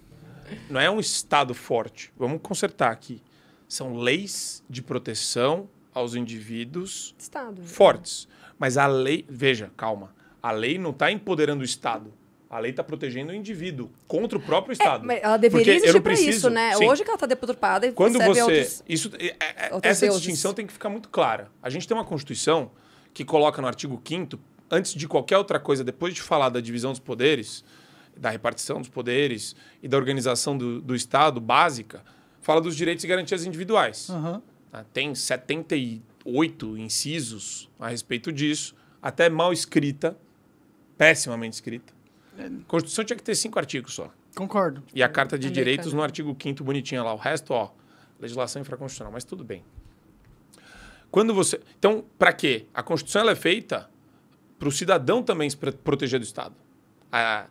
não é um Estado forte. Vamos consertar aqui. São leis de proteção aos indivíduos Estado, fortes. É. Mas a lei. Veja, calma. A lei não está empoderando o Estado a lei está protegendo o indivíduo contra o próprio é, Estado. É, ela deveria ser existir para isso, né? Sim. Hoje que ela está deturpada e Quando você. Outros, isso, é, é, essa deuses. distinção tem que ficar muito clara. A gente tem uma Constituição que coloca no artigo 5 antes de qualquer outra coisa, depois de falar da divisão dos poderes, da repartição dos poderes e da organização do, do Estado básica, fala dos direitos e garantias individuais. Uhum. Tem 78 incisos a respeito disso, até mal escrita, pessimamente escrita. Constituição tinha que ter cinco artigos só. Concordo. E a Carta de Direitos no artigo 5 bonitinha lá. O resto, ó, legislação infraconstitucional. Mas tudo bem. Quando você... Então, para quê? A Constituição ela é feita para o cidadão também se proteger do Estado. A...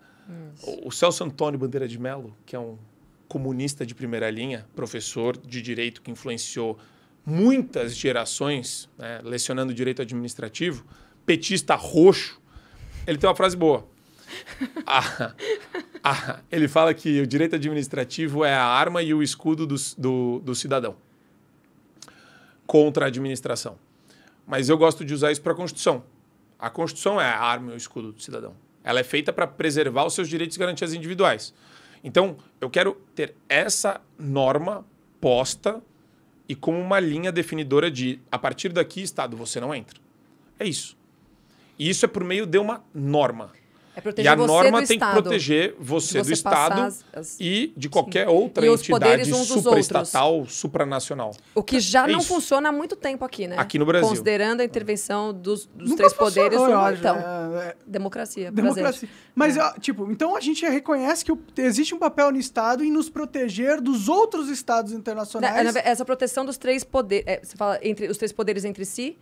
o Celso Antônio Bandeira de Mello, que é um comunista de primeira linha, professor de direito que influenciou muitas gerações, né, lecionando direito administrativo, petista roxo, ele tem uma frase boa. Ah, ah, ele fala que o direito administrativo é a arma e o escudo do, do, do cidadão contra a administração. Mas eu gosto de usar isso para a Constituição. A Constituição é a arma e o escudo do cidadão. Ela é feita para preservar os seus direitos e garantias individuais. Então, eu quero ter essa norma posta e como uma linha definidora de a partir daqui, Estado, você não entra. É isso. E isso é por meio de uma norma. É proteger e a você norma do tem estado, que proteger você, você do Estado as... e de qualquer Sim. outra e entidade supraestatal, supranacional. O que já é não isso. funciona há muito tempo aqui, né? Aqui no Brasil. Considerando a intervenção dos, dos três poderes, não, então. É, é, Democracia. Democracia. Mas, é. tipo, então a gente reconhece que existe um papel no Estado em nos proteger dos outros Estados né, internacionais. Essa proteção dos três poderes. É, você fala entre os três poderes entre si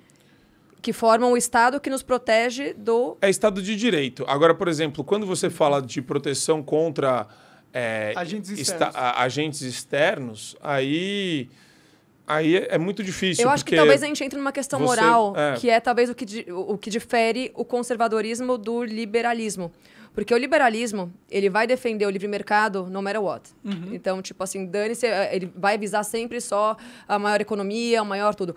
que formam o Estado que nos protege do. É Estado de Direito. Agora, por exemplo, quando você fala de proteção contra é, agentes, externos. agentes externos, aí. Aí é muito difícil. Eu acho que talvez a gente entre numa questão você, moral, é. que é talvez o que, o que difere o conservadorismo do liberalismo. Porque o liberalismo, ele vai defender o livre mercado no matter what. Uhum. Então, tipo assim, dane-se, é, ele vai visar sempre só a maior economia, o maior tudo.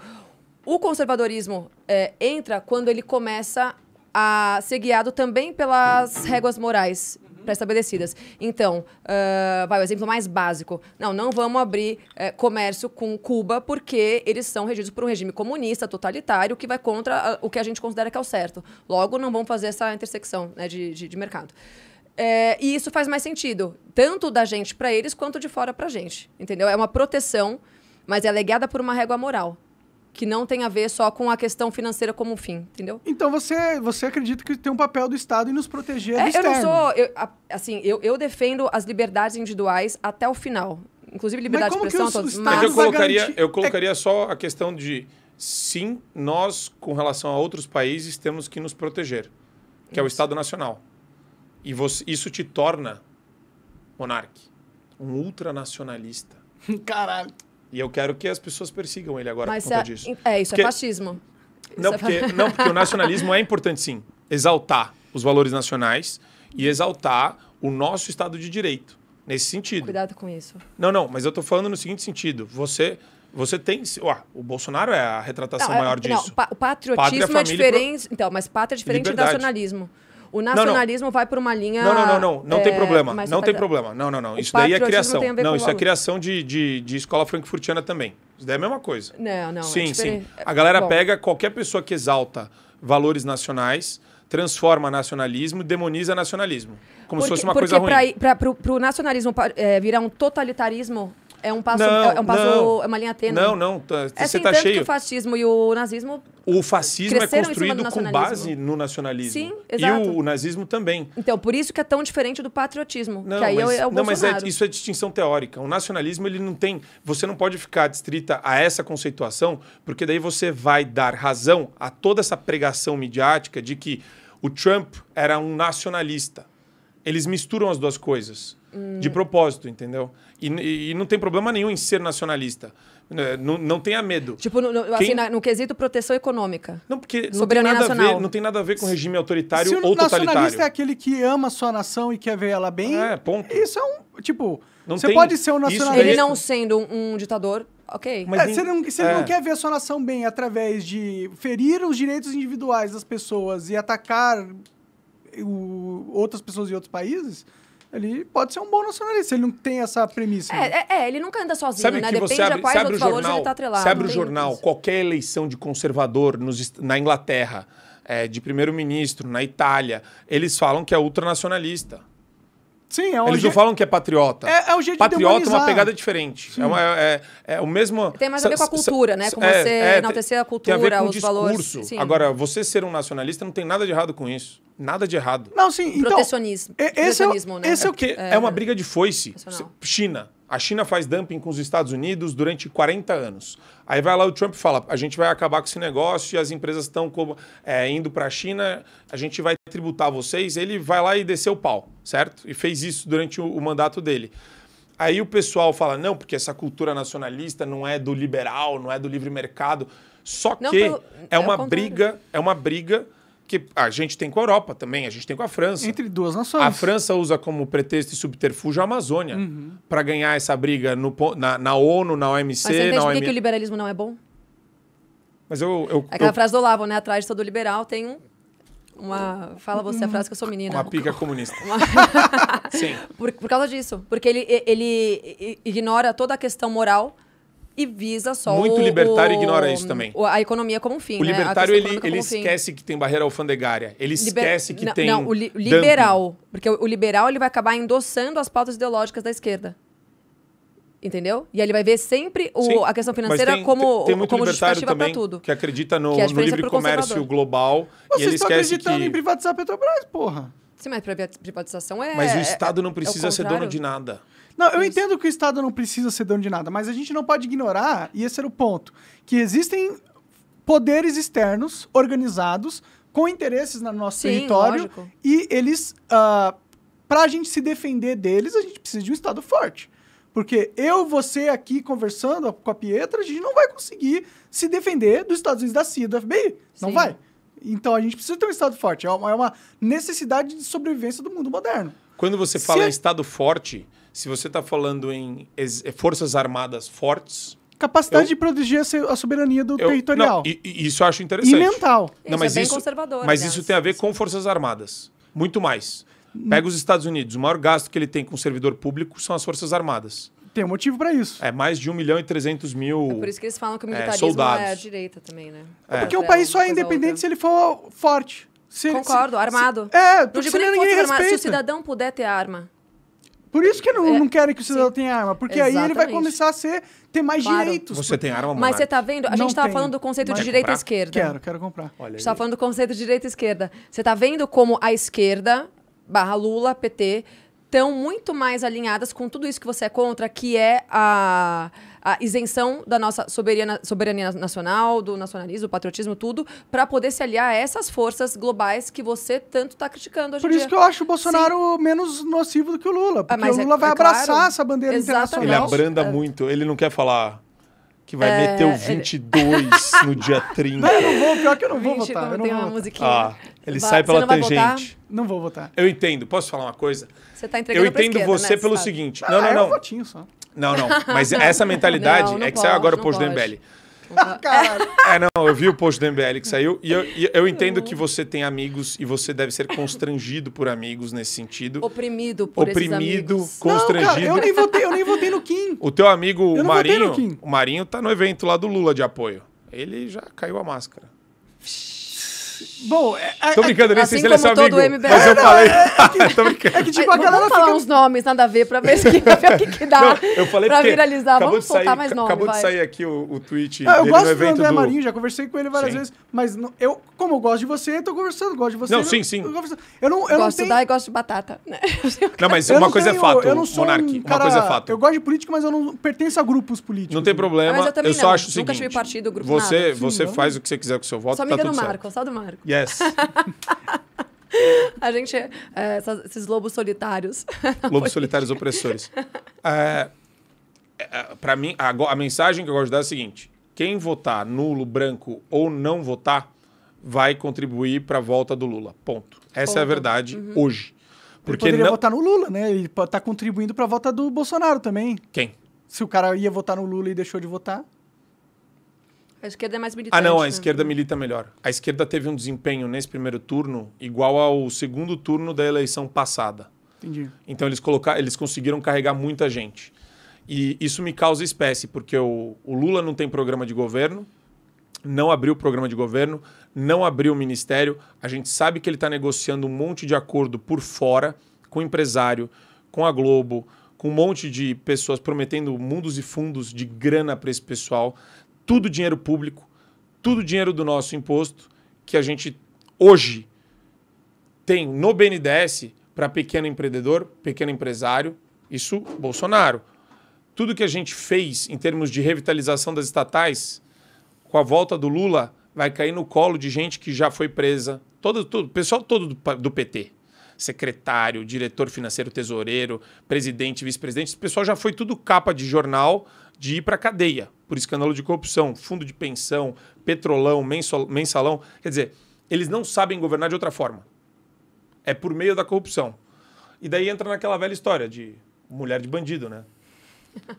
O conservadorismo é, entra quando ele começa a ser guiado também pelas réguas morais pré-estabelecidas. Então, uh, vai o exemplo mais básico. Não, não vamos abrir é, comércio com Cuba porque eles são regidos por um regime comunista, totalitário, que vai contra ah, o que a gente considera que é o certo. Logo, não vamos fazer essa intersecção né, de, de, de, mercado. É, e isso faz mais sentido, tanto da gente para eles quanto de fora para a gente. Entendeu? É uma proteção, mas é legada por uma régua moral que não tem a ver só com a questão financeira como fim, entendeu? Então você, você acredita que tem um papel do Estado em nos proteger é, do externo? Eu não sou... Eu, assim, eu, eu defendo as liberdades individuais até o final. Inclusive liberdade de expressão, todos. Mas eu colocaria, é eu colocaria é... só a questão de sim, nós, com relação a outros países, temos que nos proteger, que é o Estado Nacional. E você, isso te torna, monarque, um ultranacionalista. Caralho. E eu quero que as pessoas persigam ele agora Mas por conta é, disso. É, isso é porque... é fascismo. Não, porque, não, porque o nacionalismo é importante, sim. Exaltar os valores nacionais e exaltar o nosso Estado de Direito. Nesse sentido. Cuidado com isso. Não, não, mas eu estou falando no seguinte sentido. Você você tem. Ué, o Bolsonaro é a retratação não, é, maior disso. Não, o patriotismo pátria, é diferente. Então, mas pátria é diferente do nacionalismo. O nacionalismo não, não. vai para uma linha. Não, não, não, não. Não é, tem problema. Não tem problema. Não, não, não. O isso daí é criação. Não, não isso é criação de, de, de escola frankfurtiana também. Isso daí é a mesma coisa. Não, não. Sim, é sim. A galera é, Bom. pega qualquer pessoa que exalta valores nacionais, transforma nacionalismo e demoniza nacionalismo. Como porque, se fosse uma coisa ruim. Porque para o nacionalismo é, virar um totalitarismo é um passo, não, é, um passo não. é uma linha tênue. Não, não, tá, é você assim, tá tanto cheio. que o fascismo e o nazismo O fascismo é construído com base no nacionalismo. Sim, exato. E o, o, nazismo também. Então, por isso que é tão diferente do patriotismo, não, que aí é mas, é, o Não, mas é, isso é distinção teórica. O nacionalismo, ele não tem, você não pode ficar distrita a essa conceituação, porque daí você vai dar razão a toda essa pregação midiática de que o Trump era um nacionalista. Eles misturam as duas coisas. Hum. De propósito, entendeu? E, e não tem problema nenhum em ser nacionalista. É, não, não tenha medo. Tipo, no, assim, Quem... assim, no quesito proteção econômica. Não, porque não tem, nada a ver, não tem nada a ver com regime autoritário Se ou totalitário. O nacionalista é aquele que ama a sua nação e quer ver ela bem. É, ponto. Isso é um. Tipo, não você tem... pode ser um nacionalista. Ele não sendo um ditador, ok. Mas é, nem... você não, é. não quer ver a sua nação bem através de ferir os direitos individuais das pessoas e atacar o, outras pessoas de outros países? Ele pode ser um bom nacionalista, ele não tem essa premissa. É, né? é, é ele nunca anda sozinho, sabe né? Depende abre, a quais outros jornal, valores ele está atrelado. Você abre o jornal, isso. qualquer eleição de conservador nos, na Inglaterra, é, de primeiro-ministro, na Itália, eles falam que é ultranacionalista. Sim, é um Eles ge... não falam que é patriota. É, é o jeito patriota de é uma pegada diferente. É, uma, é, é, é, o mesmo. Tem mais a ver com a cultura, né? Com é, você é, enaltecer a cultura, tem a ver com os discurso. valores. Sim. Agora, você ser um nacionalista não tem nada de errado com isso. Nada de errado. Não, sim. Então, protecionismo. É, é protecionismo, esse protecionismo, é, né? Esse é o que é, uma briga de foice. Nacional. China. A China faz dumping com os Estados Unidos durante 40 anos. Aí vai lá o Trump e fala: a gente vai acabar com esse negócio e as empresas estão é, indo para a China, a gente vai tributar vocês. Ele vai lá e desceu o pau, certo? E fez isso durante o, o mandato dele. Aí o pessoal fala: não, porque essa cultura nacionalista não é do liberal, não é do livre mercado. Só que não, é, é uma briga, é uma briga que a gente tem com a Europa também, a gente tem com a França. Entre duas nações. A França usa como pretexto e subterfúgio a Amazônia uhum. para ganhar essa briga no, na, na, ONU, na OMC. Mas você entende OM... que o liberalismo não é bom? Mas eu. eu é Aquela eu... frase do Olavo, né? Atrás de todo liberal tem um. Uma. Fala você a frase que eu sou menina. Uma pica comunista. Uma... Sim. Por, por causa disso. Porque ele, ele ignora toda a questão moral e visa só Muito o, libertário o, ignora isso também. A economia como um fim. O né? libertário, ele, ele esquece fim. que tem barreira alfandegária. Ele Liber... esquece que não, tem. Não, o li liberal. Porque o, liberal ele vai acabar endossando as pautas ideológicas da esquerda. Entendeu? E aí ele vai ver sempre o, Sim, a questão financeira tem, como Tem muito como libertário também tudo. que acredita é no, que no livre comércio global. Vocês e ele estão esquece acreditando que... em privatizar a Petrobras, porra. Sim, mas privatização é... Mas o é- Estado não é precisa é ser dono de nada. Não, eu entendo que o Estado não precisa ser dono de nada, mas a gente não pode ignorar, e esse era o ponto, que existem poderes externos organizados com interesses no nosso Sim, território lógico. e eles, uh, ah, para a gente se defender deles, a gente precisa de um Estado forte. Porque eu, você aqui conversando com a Pietra, a gente não vai conseguir se defender dos Estados Unidos da CIA, do FBI. Sim. Não vai. Então a gente precisa ter um Estado forte. É uma, é uma necessidade de sobrevivência do mundo moderno. Quando você fala se... em Estado forte, se você está falando em eh, forças armadas fortes, capacidade eu, de proteger a soberania do eu, territorial. Não, isso eu acho interessante. E mental. Não, é mas é bem isso, conservador. Mas aliás. isso tem a ver com Forças Armadas. Muito mais. Hum. Pega os Estados Unidos. O maior gasto que ele tem com servidor público são as Forças Armadas. Tem um motivo para isso. É mais de 1 milhão e 300 mil. É por isso que eles falam que o é, militarismo é, soldados. é a direita também, né? É. é porque o país só é independente se ele for forte. Se, Concordo, se, armado. Se, é, porque não digo Se o cidadão puder ter arma. Por isso que não, é, não querem que o cidadão tenha arma, porque exatamente. aí ele vai começar a ser, ter mais claro. direitos. Você tem arma, Mas você está vendo? A gente tá estava falando do conceito de direita e esquerda. Quero, quero comprar. Olha a gente estava tá falando do conceito de direita e esquerda. Você está vendo como a esquerda, barra Lula, PT, estão muito mais alinhadas com tudo isso que você é contra, que é a, a isenção da nossa soberania, soberania nacional, do nacionalismo, do patriotismo, tudo, para poder se aliar a essas forças globais que você tanto está criticando hoje Por isso dia. que eu acho o Bolsonaro Sim. menos nocivo do que o Lula, ah, porque ah, o é Lula é, vai é abraçar claro. essa bandeira Exatamente. internacional. Ele abranda muito, ele não quer falar que vai é, meter o 22 é, ele... no dia 30. Não, eu não vou, pior que eu não vou votar. Eu não tem vou uma votar. musiquinha. Ah, ele vai, sai pela não tangente. Não vou votar. Eu entendo. Posso falar uma coisa? Você tá entregando Eu entendo você né, pelo sabe? seguinte. Não, não, não. Ah, é um votinho só. Não, não. Mas essa mentalidade não, não é que pode, saiu agora o post do MBL. Ah, Caralho. É, não, eu vi o post do MBL que saiu e eu, e eu entendo que você tem amigos e você deve ser constrangido por amigos nesse sentido. Oprimido por Oprimido, esses amigos. constrangido. Não, cara, eu nem votei, eu nem votei no Kim. O teu amigo o Marinho, o Marinho tá no evento lá do Lula de apoio. Ele já caiu a máscara. Vixe. Bom, é, é, tô brincando, nem assim sei se ele é seu amigo. MBL. Mas eu falei. É, é que, é que tipo, é, aquela Vamos falar uns nomes, nada a ver, pra ver, se, o que, que dá. Não, eu falei pra viralizar. Vamos soltar sair, mais nomes Acabou vai. de sair aqui o, o tweet. Ah, eu gosto do André do... Marinho, já conversei com ele várias sim. vezes. Mas não, eu, como eu gosto de você, tô conversando. Gosto de você. Não, eu, sim, sim. Eu, eu não, eu gosto não tenho... de dar e gosto de batata. Né? Não, mas uma coisa é fato, eu não sou Monark. uma coisa é fato. Eu gosto de política, mas eu não pertenço a grupos políticos. Não tem problema. Mas eu também eu só acho sim Nunca tive partido, grupo. Você faz o que você quiser com o seu voto. Só amiga tá do Marco, só do Marco. Yes. a gente. É, é, essas, esses lobos solitários. Lobos solitários opressores. É, é, para mim, a, a, mensagem que eu gosto de dar é a seguinte: quem votar nulo, branco ou não votar vai contribuir para a volta do Lula. Ponto. Essa Ponto. é a verdade uhum. hoje. Porque ele poderia não... votar no Lula, né? Ele tá contribuindo para a volta do Bolsonaro também. Quem? Se o cara ia votar no Lula e deixou de votar. A esquerda é mais militante. Ah, não, a né? esquerda milita melhor. A esquerda teve um desempenho nesse primeiro turno igual ao segundo turno da eleição passada. Entendi. Então eles, colocar, eles conseguiram carregar muita gente. E isso me causa espécie, porque o, o Lula não tem programa de governo, não abriu programa de governo, não abriu o ministério. A gente sabe que ele está negociando um monte de acordo por fora com o empresário, com a Globo, com um monte de pessoas prometendo mundos e fundos de grana para esse pessoal tudo dinheiro público, tudo dinheiro do nosso imposto, que a gente hoje tem no BNDES para pequeno empreendedor, pequeno empresário, isso Bolsonaro. Tudo que a gente fez em termos de revitalização das estatais, com a volta do Lula, vai cair no colo de gente que já foi presa. Todo, todo, pessoal todo do, do PT. Secretário, diretor financeiro, tesoureiro, presidente, vice-presidente. Esse pessoal já foi tudo capa de jornal de ir para a cadeia por escândalo de corrupção, fundo de pensão, petrolão, mensalão. Quer dizer, eles não sabem governar de outra forma. É por meio da corrupção. E daí entra naquela velha história de mulher de bandido, né?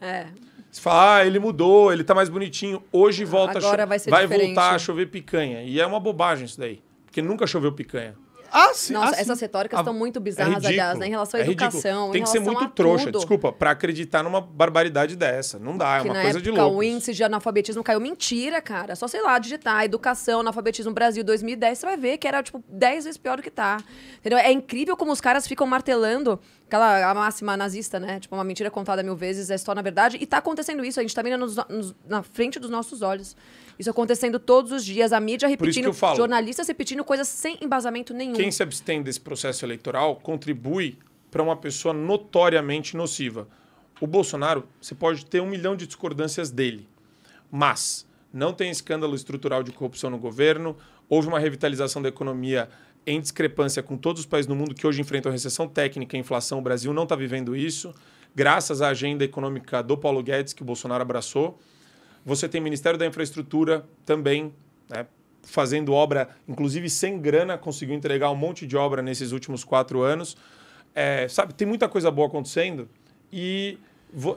é. Você fala, ah, ele mudou, ele tá mais bonitinho. Hoje volta Agora a vai, ser vai voltar a chover picanha. E é uma bobagem isso daí. Porque nunca choveu picanha. Ah, sim. Nossa, ah, sim. essas retóricas estão ah, muito é bizarras, é aliás, né? Em relação à é educação. Tem que ser muito trouxa, tudo. desculpa, para acreditar numa barbaridade dessa. Não dá, é uma coisa época, de louco. O índice de analfabetismo caiu. Mentira, cara. Só sei lá, digitar educação, analfabetismo Brasil 2010, você vai ver que era, tipo, 10 vezes pior do que tá. Entendeu? É incrível como os caras ficam martelando aquela a máxima nazista, né? Tipo, uma mentira contada mil vezes é só na verdade. E tá acontecendo isso, a gente tá vendo nos, nos, na frente dos nossos olhos. Isso acontecendo todos os dias, a mídia repetindo, jornalistas repetindo coisas sem embasamento nenhum. Quem se abstém desse processo eleitoral contribui para uma pessoa notoriamente nociva. O Bolsonaro, você pode ter um milhão de discordâncias dele, mas não tem escândalo estrutural de corrupção no governo, houve uma revitalização da economia em discrepância com todos os países do mundo que hoje enfrentam recessão técnica e inflação. O Brasil não está vivendo isso, graças à agenda econômica do Paulo Guedes, que o Bolsonaro abraçou. Você tem Ministério da Infraestrutura também, né, fazendo obra, inclusive sem grana, conseguiu entregar um monte de obra nesses últimos quatro anos. É, sabe, tem muita coisa boa acontecendo e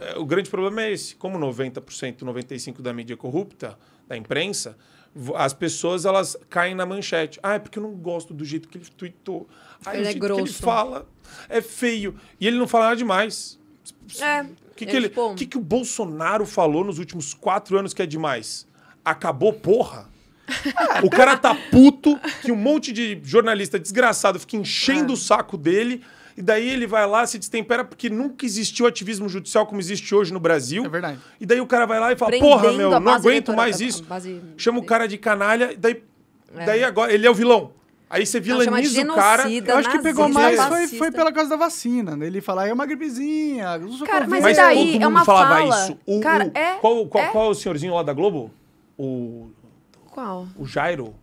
é, o grande problema é esse. Como 90%, 95% da mídia é corrupta, da imprensa, as pessoas elas caem na manchete. Ah, é porque eu não gosto do jeito que ele tweetou. Ah, ele é grosso. ele fala é feio. E ele não fala nada demais. É que, que, ele, que, que o Bolsonaro falou nos últimos quatro anos que é demais? Acabou, porra? o cara tá puto que um monte de jornalista desgraçado fica enchendo ah. o saco dele. E daí ele vai lá, se destempera, porque nunca existiu ativismo judicial como existe hoje no Brasil. É verdade. E daí o cara vai lá e fala, Prendendo porra, meu, não aguento mais isso. Base... Chama o cara de canalha, daí, é. daí agora ele é o vilão. Aí você vilaniza não, o cara. Eu acho que pegou é mais foi, foi, pela causa da vacina. Né? Ele fala, é uma gripezinha. Cara, mas, mas daí todo é mundo é uma falava fala. isso. O, cara, o, é, qual, qual, é? qual é o senhorzinho lá da Globo? O. Qual? O Jairo.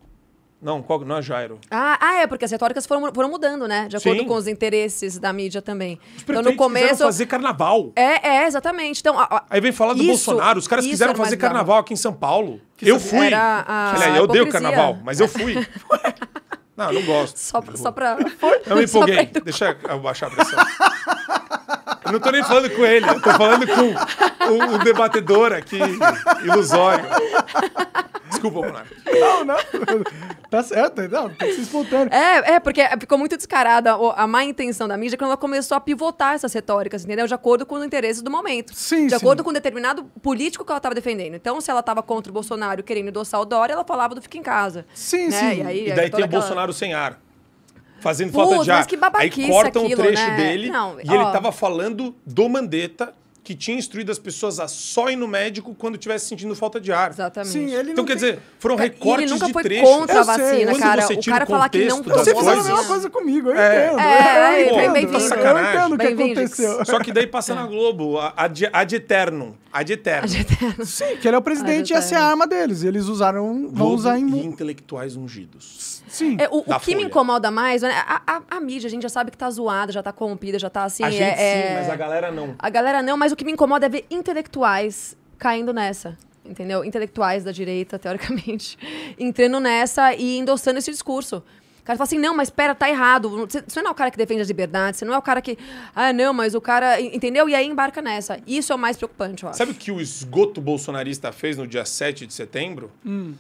Não, qual, não é Jairo. Ah, ah, é, porque as retóricas foram, foram mudando, né? De acordo Sim. com os interesses da mídia também. Os então, no começo. fazer carnaval. É, é, exatamente. Então, a, a... Aí vem falar do isso, Bolsonaro. Os caras quiseram fazer carnaval aqui em São Paulo. Que eu fui. Era a, Olha, eu dei o carnaval, mas eu fui. Não, não gosto. Só, pra, só pra. Eu me empolguei. Deixa eu baixar a pressão. Eu não tô nem falando com ele, eu tô falando com o, o debatedor aqui, ilusório. Desculpa, Monark. Não, não. Tá certo, não, tem que ser espontâneo. É, é, porque ficou muito descarada a má intenção da mídia quando ela começou a pivotar essas retóricas, entendeu? De acordo com os interesses do momento. Sim, De acordo sim. com determinado político que ela estava defendendo. Então, se ela estava contra o Bolsonaro querendo endossar o Dória, ela falava do fica em casa. Sim, né? sim. E, aí, e daí tem o Bolsonaro sem ar fazendo Puta, falta de ar. Aí cortam aquilo, o trecho né? dele Não, e ó. ele tava falando do Mandetta que tinha instruído as pessoas a só ir no médico quando estivesse sentindo falta de ar. Exatamente. Sim, ele então, quer tem... dizer, foram recortes de trechos. ele nunca foi trecho. contra a vacina, quando cara. Você tira o cara o falar que não tomou. Você fez a mesma coisa comigo, eu é. entendo. É, é, é, é bem-vindo. Tá eu entendo o que aconteceu. Só que daí passa é. na Globo, ad, ad eternum. Ad eterno. Ad eterno. Sim, que ele é o presidente e essa é a arma deles. Eles usaram, vão usar em... intelectuais ungidos. Sim. É, o, o que folha. me incomoda mais, né? a, a, a, mídia, a gente já sabe que tá zoada, já tá corrompida, já tá assim. A gente é, é sim, mas a galera não. A galera não, mas o que me incomoda é ver intelectuais caindo nessa entendeu? Intelectuais da direita, teoricamente, entrando nessa e endossando esse discurso. O cara fala assim, não, mas pera, tá errado. Você, você não é o cara que defende as liberdades, você não é o cara que. Ah, não, mas o cara. Entendeu? E aí embarca nessa. Isso é o mais preocupante, eu acho. Sabe o que o esgoto bolsonarista fez no dia 7 de setembro? Hum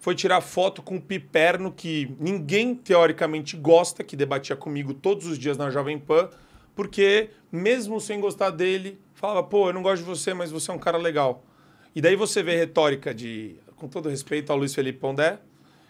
foi tirar foto com o Piperno, que ninguém teoricamente gosta, que debatia comigo todos os dias na Jovem Pan, porque mesmo sem gostar dele, falava, pô, eu não gosto de você, mas você é um cara legal. E daí você vê retórica de, com todo respeito ao Luiz Felipe Pondé,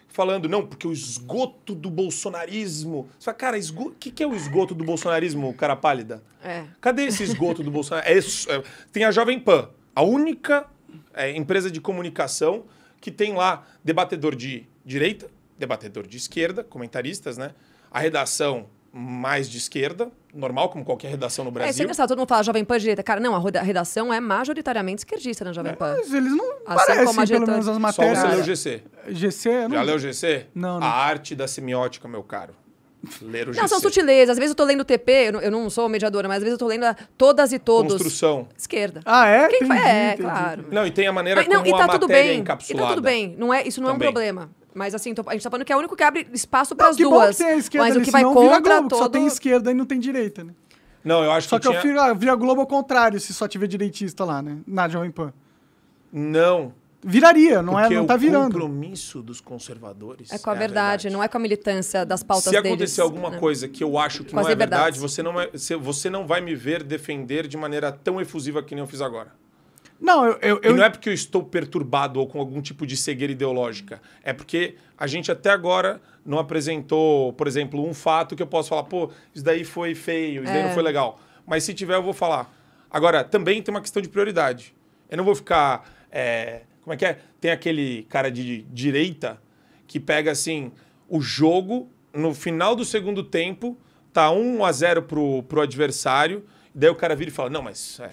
falando, não, porque o esgoto do bolsonarismo. Você fala, cara, o que, que é o esgoto do bolsonarismo, cara pálida? É. Cadê esse esgoto do bolsonarismo? É, é, tem a Jovem Pan, a única é, empresa de comunicação que tem lá debatedor de direita, debatedor de esquerda, comentaristas, né? A redação mais de esquerda, normal, como qualquer redação no Brasil. É, isso é todo mundo fala Jovem Pan direita. Cara, não, a redação é majoritariamente esquerdista na Jovem é, Pan. Mas eles não assim parecem, como a pelo menos as matérias. Só você leu o GC. GC? Não... Já leu o GC? Não, não. A arte da semiótica, meu caro. Ler o não, são sutilezas. Às vezes eu tô lendo o TP, eu não, eu não, sou mediadora, mas às vezes eu tô lendo a todas e todos. Construção. Esquerda. Ah, é? Quem é, entendi, é, entendi. claro. Não, e tem a maneira mas, não, como tá a matéria tudo é bem. é encapsulada. E tá tudo bem. Não é, isso não Também. é um problema. Mas assim, tô, a gente tá falando que é o único que abre espaço para as duas. Bom que tem a esquerda mas ali, o que vai contra Globo, todo... Só tem esquerda e não tem direita, né? Não, eu acho só que, que tinha... eu vi a Globo ao contrário, se só tiver direitista lá, né? Na Jovem Pan. Não viraria, não é? Porque é, não tá virando. O compromisso dos conservadores. É com é a, é verdade, a verdade, não é com a militância das pautas Se acontecer deles, alguma né? coisa que eu acho que com não é verdade, você não, é, você não vai me ver defender de maneira tão efusiva que nem eu fiz agora. Não, eu, eu, eu... não é porque eu estou perturbado ou com algum tipo de cegueira ideológica. É porque a gente até agora não apresentou, por exemplo, um fato que eu posso falar, pô, isso daí foi feio, isso é. daí não é. foi legal. Mas se tiver, eu vou falar. Agora, também tem uma questão de prioridade. Eu não vou ficar é, como é que é? Tem aquele cara de direita que pega assim o jogo no final do segundo tempo, tá 1 a 0 pro, pro adversário, daí o cara vira e fala: "Não, mas é,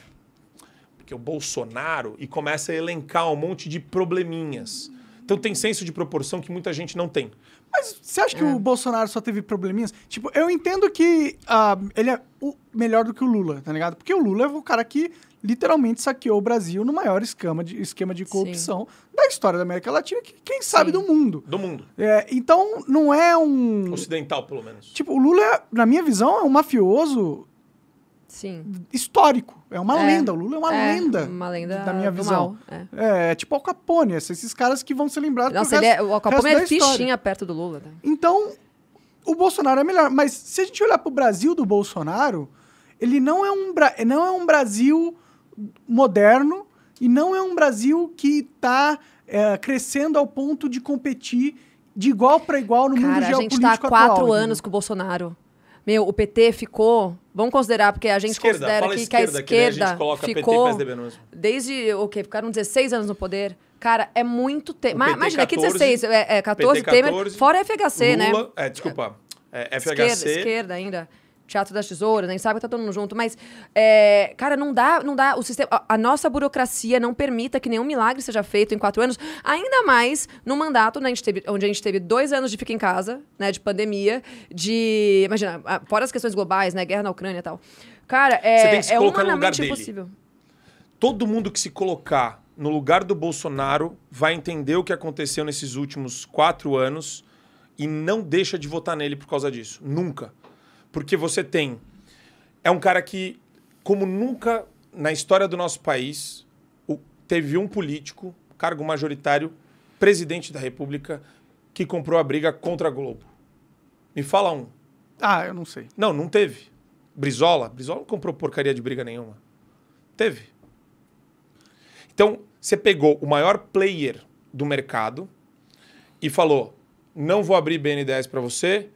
porque o Bolsonaro" e começa a elencar um monte de probleminhas. Então tem senso de proporção que muita gente não tem. Mas você acha que é. o Bolsonaro só teve probleminhas? Tipo, eu entendo que uh, ele é o melhor do que o Lula, tá ligado? Porque o Lula é o cara que literalmente saqueou o Brasil no maior esquema de, esquema de corrupção Sim. da história da América Latina, que quem sabe Sim. do mundo. Do mundo. É, então, não é um. Ocidental, pelo menos. Tipo, o Lula, é, na minha visão, é um mafioso. Sim. Histórico. É uma é. lenda. O Lula é uma é, lenda. Uma lenda. Da minha visão. Mal, é. é. tipo Al Capone, esses caras que vão ser lembrados Nossa, é- resto, o Al Capone é fichinha perto do Lula. Né? Então, o Bolsonaro é melhor. Mas se a gente olhar pro Brasil do Bolsonaro, ele não é um, não é um Brasil moderno e não é um Brasil que está é, crescendo ao ponto de competir de igual para igual no Cara, mundo geopolítico atual. a gente está há quatro atual, anos né? com o Bolsonaro. Meu, o PT ficou. Vamos considerar, porque a gente esquerda, considera que, que a esquerda que ficou. Desde o okay, quê? Ficaram 16 anos no poder. Cara, é muito tempo. Imagina, aqui 16, é, é 14, PT 14 Temer, fora FHC, né? Lula, né? É, desculpa. É, é FHC. Esquerda, esquerda ainda. Teatro das Tesouras, nem né, sabe que tá todo mundo junto, mas, é, cara, não dá, não dá, o sistema, a, a, nossa burocracia não permita que nenhum milagre seja feito em quatro anos, ainda mais no mandato, né, a teve, onde a gente teve dois anos de fica em casa, né, de pandemia, de, imagina, fora as questões globais, né, guerra na Ucrânia e tal. Cara, é, Você tem que se é colocar no lugar dele. impossível. Todo mundo que se colocar no lugar do Bolsonaro vai entender o que aconteceu nesses últimos quatro anos e não deixa de votar nele por causa disso. Nunca. Porque você tem. É um cara que, como nunca na história do nosso país, teve um político, cargo majoritário, presidente da República, que comprou a briga contra a Globo. Me fala um. Ah, eu não sei. Não, não teve. Brizola? Brizola não comprou porcaria de briga nenhuma. Teve. Então, você pegou o maior player do mercado e falou: não vou abrir BNDES para você,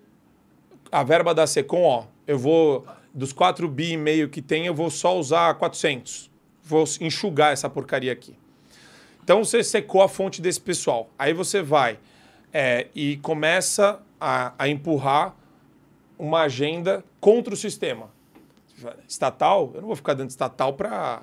a verba da Secom, ó, eu vou dos 4 bi e meio que tem, eu vou só usar 400. Vou enxugar essa porcaria aqui. Então você secou a fonte desse pessoal. Aí você vai é, e começa a, a empurrar uma agenda contra o sistema. Estatal, eu não vou ficar de estatal para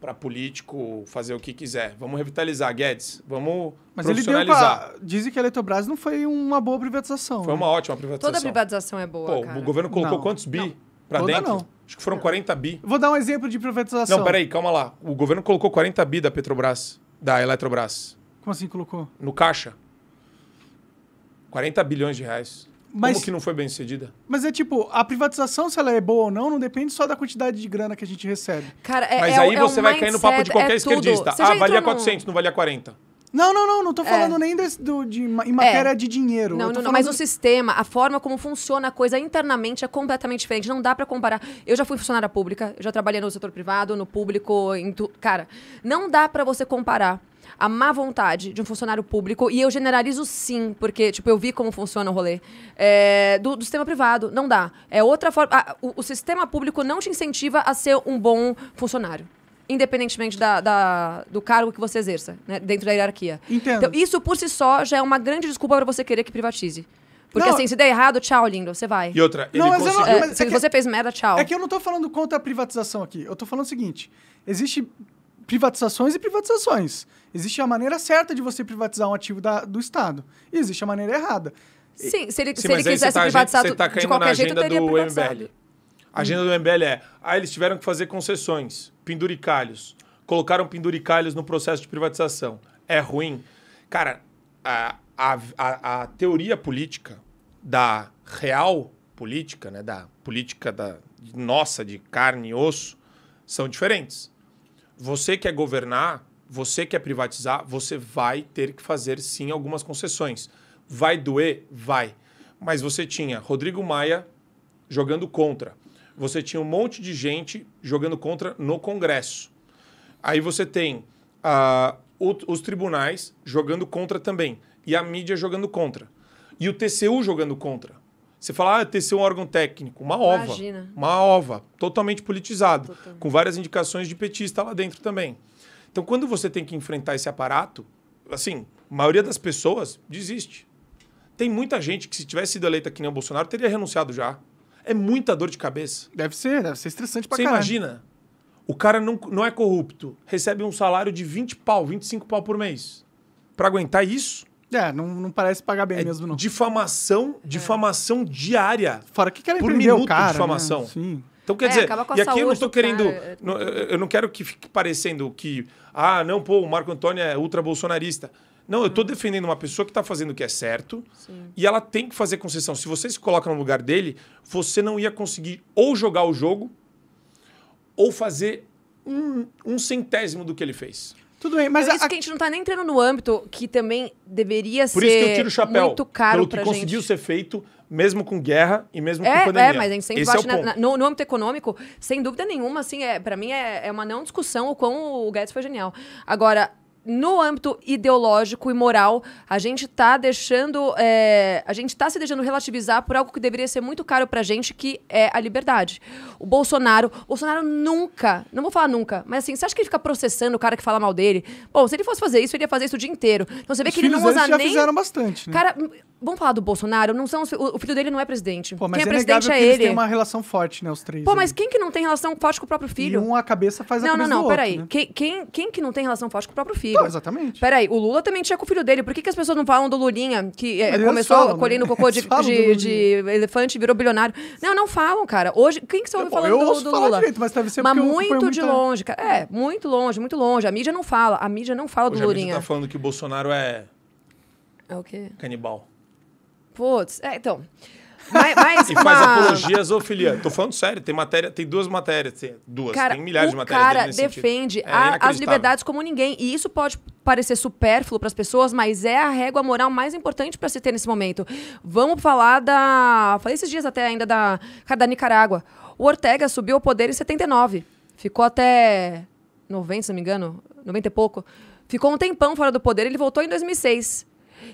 para político fazer o que quiser. Vamos revitalizar, Guedes. Vamos Mas profissionalizar. Ele deu pra... Dizem que a Eletrobras não foi uma boa privatização. Foi né? uma ótima privatização. Toda privatização é boa, Pô, cara. O governo colocou não. quantos bi para dentro? Não. Acho que foram 40 bi. Vou dar um exemplo de privatização. Não, peraí, calma lá. O governo colocou 40 bi da Petrobras, da Eletrobras. Como assim colocou? No caixa. 40 bilhões de reais. Mas, Como que não foi bem sucedida? Mas é tipo, a privatização, se ela é boa ou não, não depende só da quantidade de grana que a gente recebe. Cara, é, mas é, aí é você vai mindset, cair no papo de qualquer é esquerdista. Ah, valia 400, não valia 40. Não, não, não, não tô é. falando é. nem desse, do, de, em matéria é. de dinheiro. Não, não, não, mas o sistema, a forma como funciona a coisa internamente é completamente diferente. Não dá para comparar. Eu já fui funcionária pública, eu já trabalhei no setor privado, no público, tu... cara, não dá para você comparar a má vontade de um funcionário público, e eu generalizo sim, porque, tipo, eu vi como funciona o rolê, é, do, do, sistema privado. Não dá. É outra forma. o, o, sistema público não te incentiva a ser um bom funcionário. Independentemente da, da do cargo que você exerça, né, dentro da hierarquia. Entendo. Então, isso por si só já é uma grande desculpa para você querer que privatize. Porque não. assim, se der errado, tchau, lindo, você vai. E outra, não, mas conseguiu... não, é, mas é, se você fez merda, tchau. É que eu não tô falando contra a privatização aqui. Eu tô falando o seguinte: existe privatizações e privatizações. Existe a maneira certa de você privatizar um ativo da, do Estado. E existe a maneira errada. Sim, se ele, Sim, se ele quisesse tá, privatizar gente, tá de qualquer jeito, teria do MBL. A agenda do MBL é... Ah, eles tiveram que fazer concessões, penduricalhos. Colocaram penduricalhos no processo de privatização. É ruim. Cara, a, a, a, a teoria política da real política, né, da política da, nossa de carne e osso, são diferentes você quer governar, você quer privatizar, você vai ter que fazer sim algumas concessões. Vai doer? Vai. Mas você tinha Rodrigo Maia jogando contra. Você tinha um monte de gente jogando contra no Congresso. Aí você tem uh, os tribunais jogando contra também. E a mídia jogando contra. E o TCU jogando contra. Você fala, ah, TC um órgão técnico, uma ova. Imagina. Uma ova, totalmente politizado, totalmente. com várias indicações de petista lá dentro também. Então, quando você tem que enfrentar esse aparato, assim, a maioria das pessoas desiste. Tem muita gente que, se tivesse sido eleita que nem o Bolsonaro, teria renunciado já. É muita dor de cabeça. Deve ser, deve ser estressante pra Você caralho. imagina, o cara não, não é corrupto, recebe um salário de 20 pau, 25 pau por mês. Para aguentar isso, é, não, não parece pagar bem é mesmo, não. Difamação, é. difamação é. diária. Fora que querem por minuto o cara, né? difamação. Né? Sim. Então, quer é, dizer, e aqui eu não estou querendo. É não, eu não quero que fique parecendo que. Ah, não, pô, o Marco Antônio é ultra-bolsonarista. Não, eu estou hum. defendendo uma pessoa que está fazendo o que é certo Sim. e ela tem que fazer concessão. Se você se coloca no lugar dele, você não ia conseguir ou jogar o jogo ou fazer um, um centésimo do que ele fez. Tudo bem, mas... Por é isso a... que a gente não está nem entrando no âmbito que também deveria Por ser Por isso que eu tiro o chapéu. Muito caro pelo que conseguiu gente. ser feito, mesmo com guerra e mesmo é, com é, pandemia. É, mas a gente sempre Esse é bate é na, na, no, no, âmbito econômico, sem dúvida nenhuma, assim, é, para mim é, é, uma não discussão o quão o Guedes foi genial. Agora, no âmbito ideológico e moral, a gente está deixando. É, a gente está se deixando relativizar por algo que deveria ser muito caro pra gente, que é a liberdade. O Bolsonaro. Bolsonaro nunca, não vou falar nunca, mas assim, você acha que ele fica processando o cara que fala mal dele? Bom, se ele fosse fazer isso, ele ia fazer isso o dia inteiro. Então você vê os que ele não usa já nem. fizeram bastante. Né? Cara, vamos falar do Bolsonaro? Não são os... o filho dele não é presidente. Pô, mas quem é, é presidente é ele. Tem uma relação forte, né, os três. Pô, ali. mas quem que não tem relação forte com o próprio filho? E um a cabeça faz não, a cabeça Não, não, não, peraí. Né? Quem, quem, quem que não tem relação forte com o próprio filho? filho. exatamente. Peraí, o Lula também tinha com o filho dele. Por que, que as pessoas não falam do Lulinha, que é, começou falam, né? colhendo né? cocô de, de, de, elefante e virou bilionário? Não, não falam, cara. Hoje, quem que você ouve falando eu, eu do, do Lula? Direito, mas deve ser mas muito de muita... longe, cara. É, muito longe, muito longe. A mídia não fala. A mídia não fala Hoje do Lulinha. A mídia tá falando que o Bolsonaro é. É o quê? Canibal. Putz, é, então. Mas, mas e uma... faz apologia à zoofilia. Tô falando sério, tem matéria, tem duas matérias, tem duas, cara, tem milhares de matérias. O cara defende é a, é as liberdades como ninguém. E isso pode parecer supérfluo para as pessoas, mas é a régua moral mais importante para se ter nesse momento. Vamos falar da. Falei esses dias até ainda da, cara, da Nicarágua. O Ortega subiu ao poder em 79. Ficou até 90, se não me engano, 90 e pouco. Ficou um tempão fora do poder, ele voltou em 2006.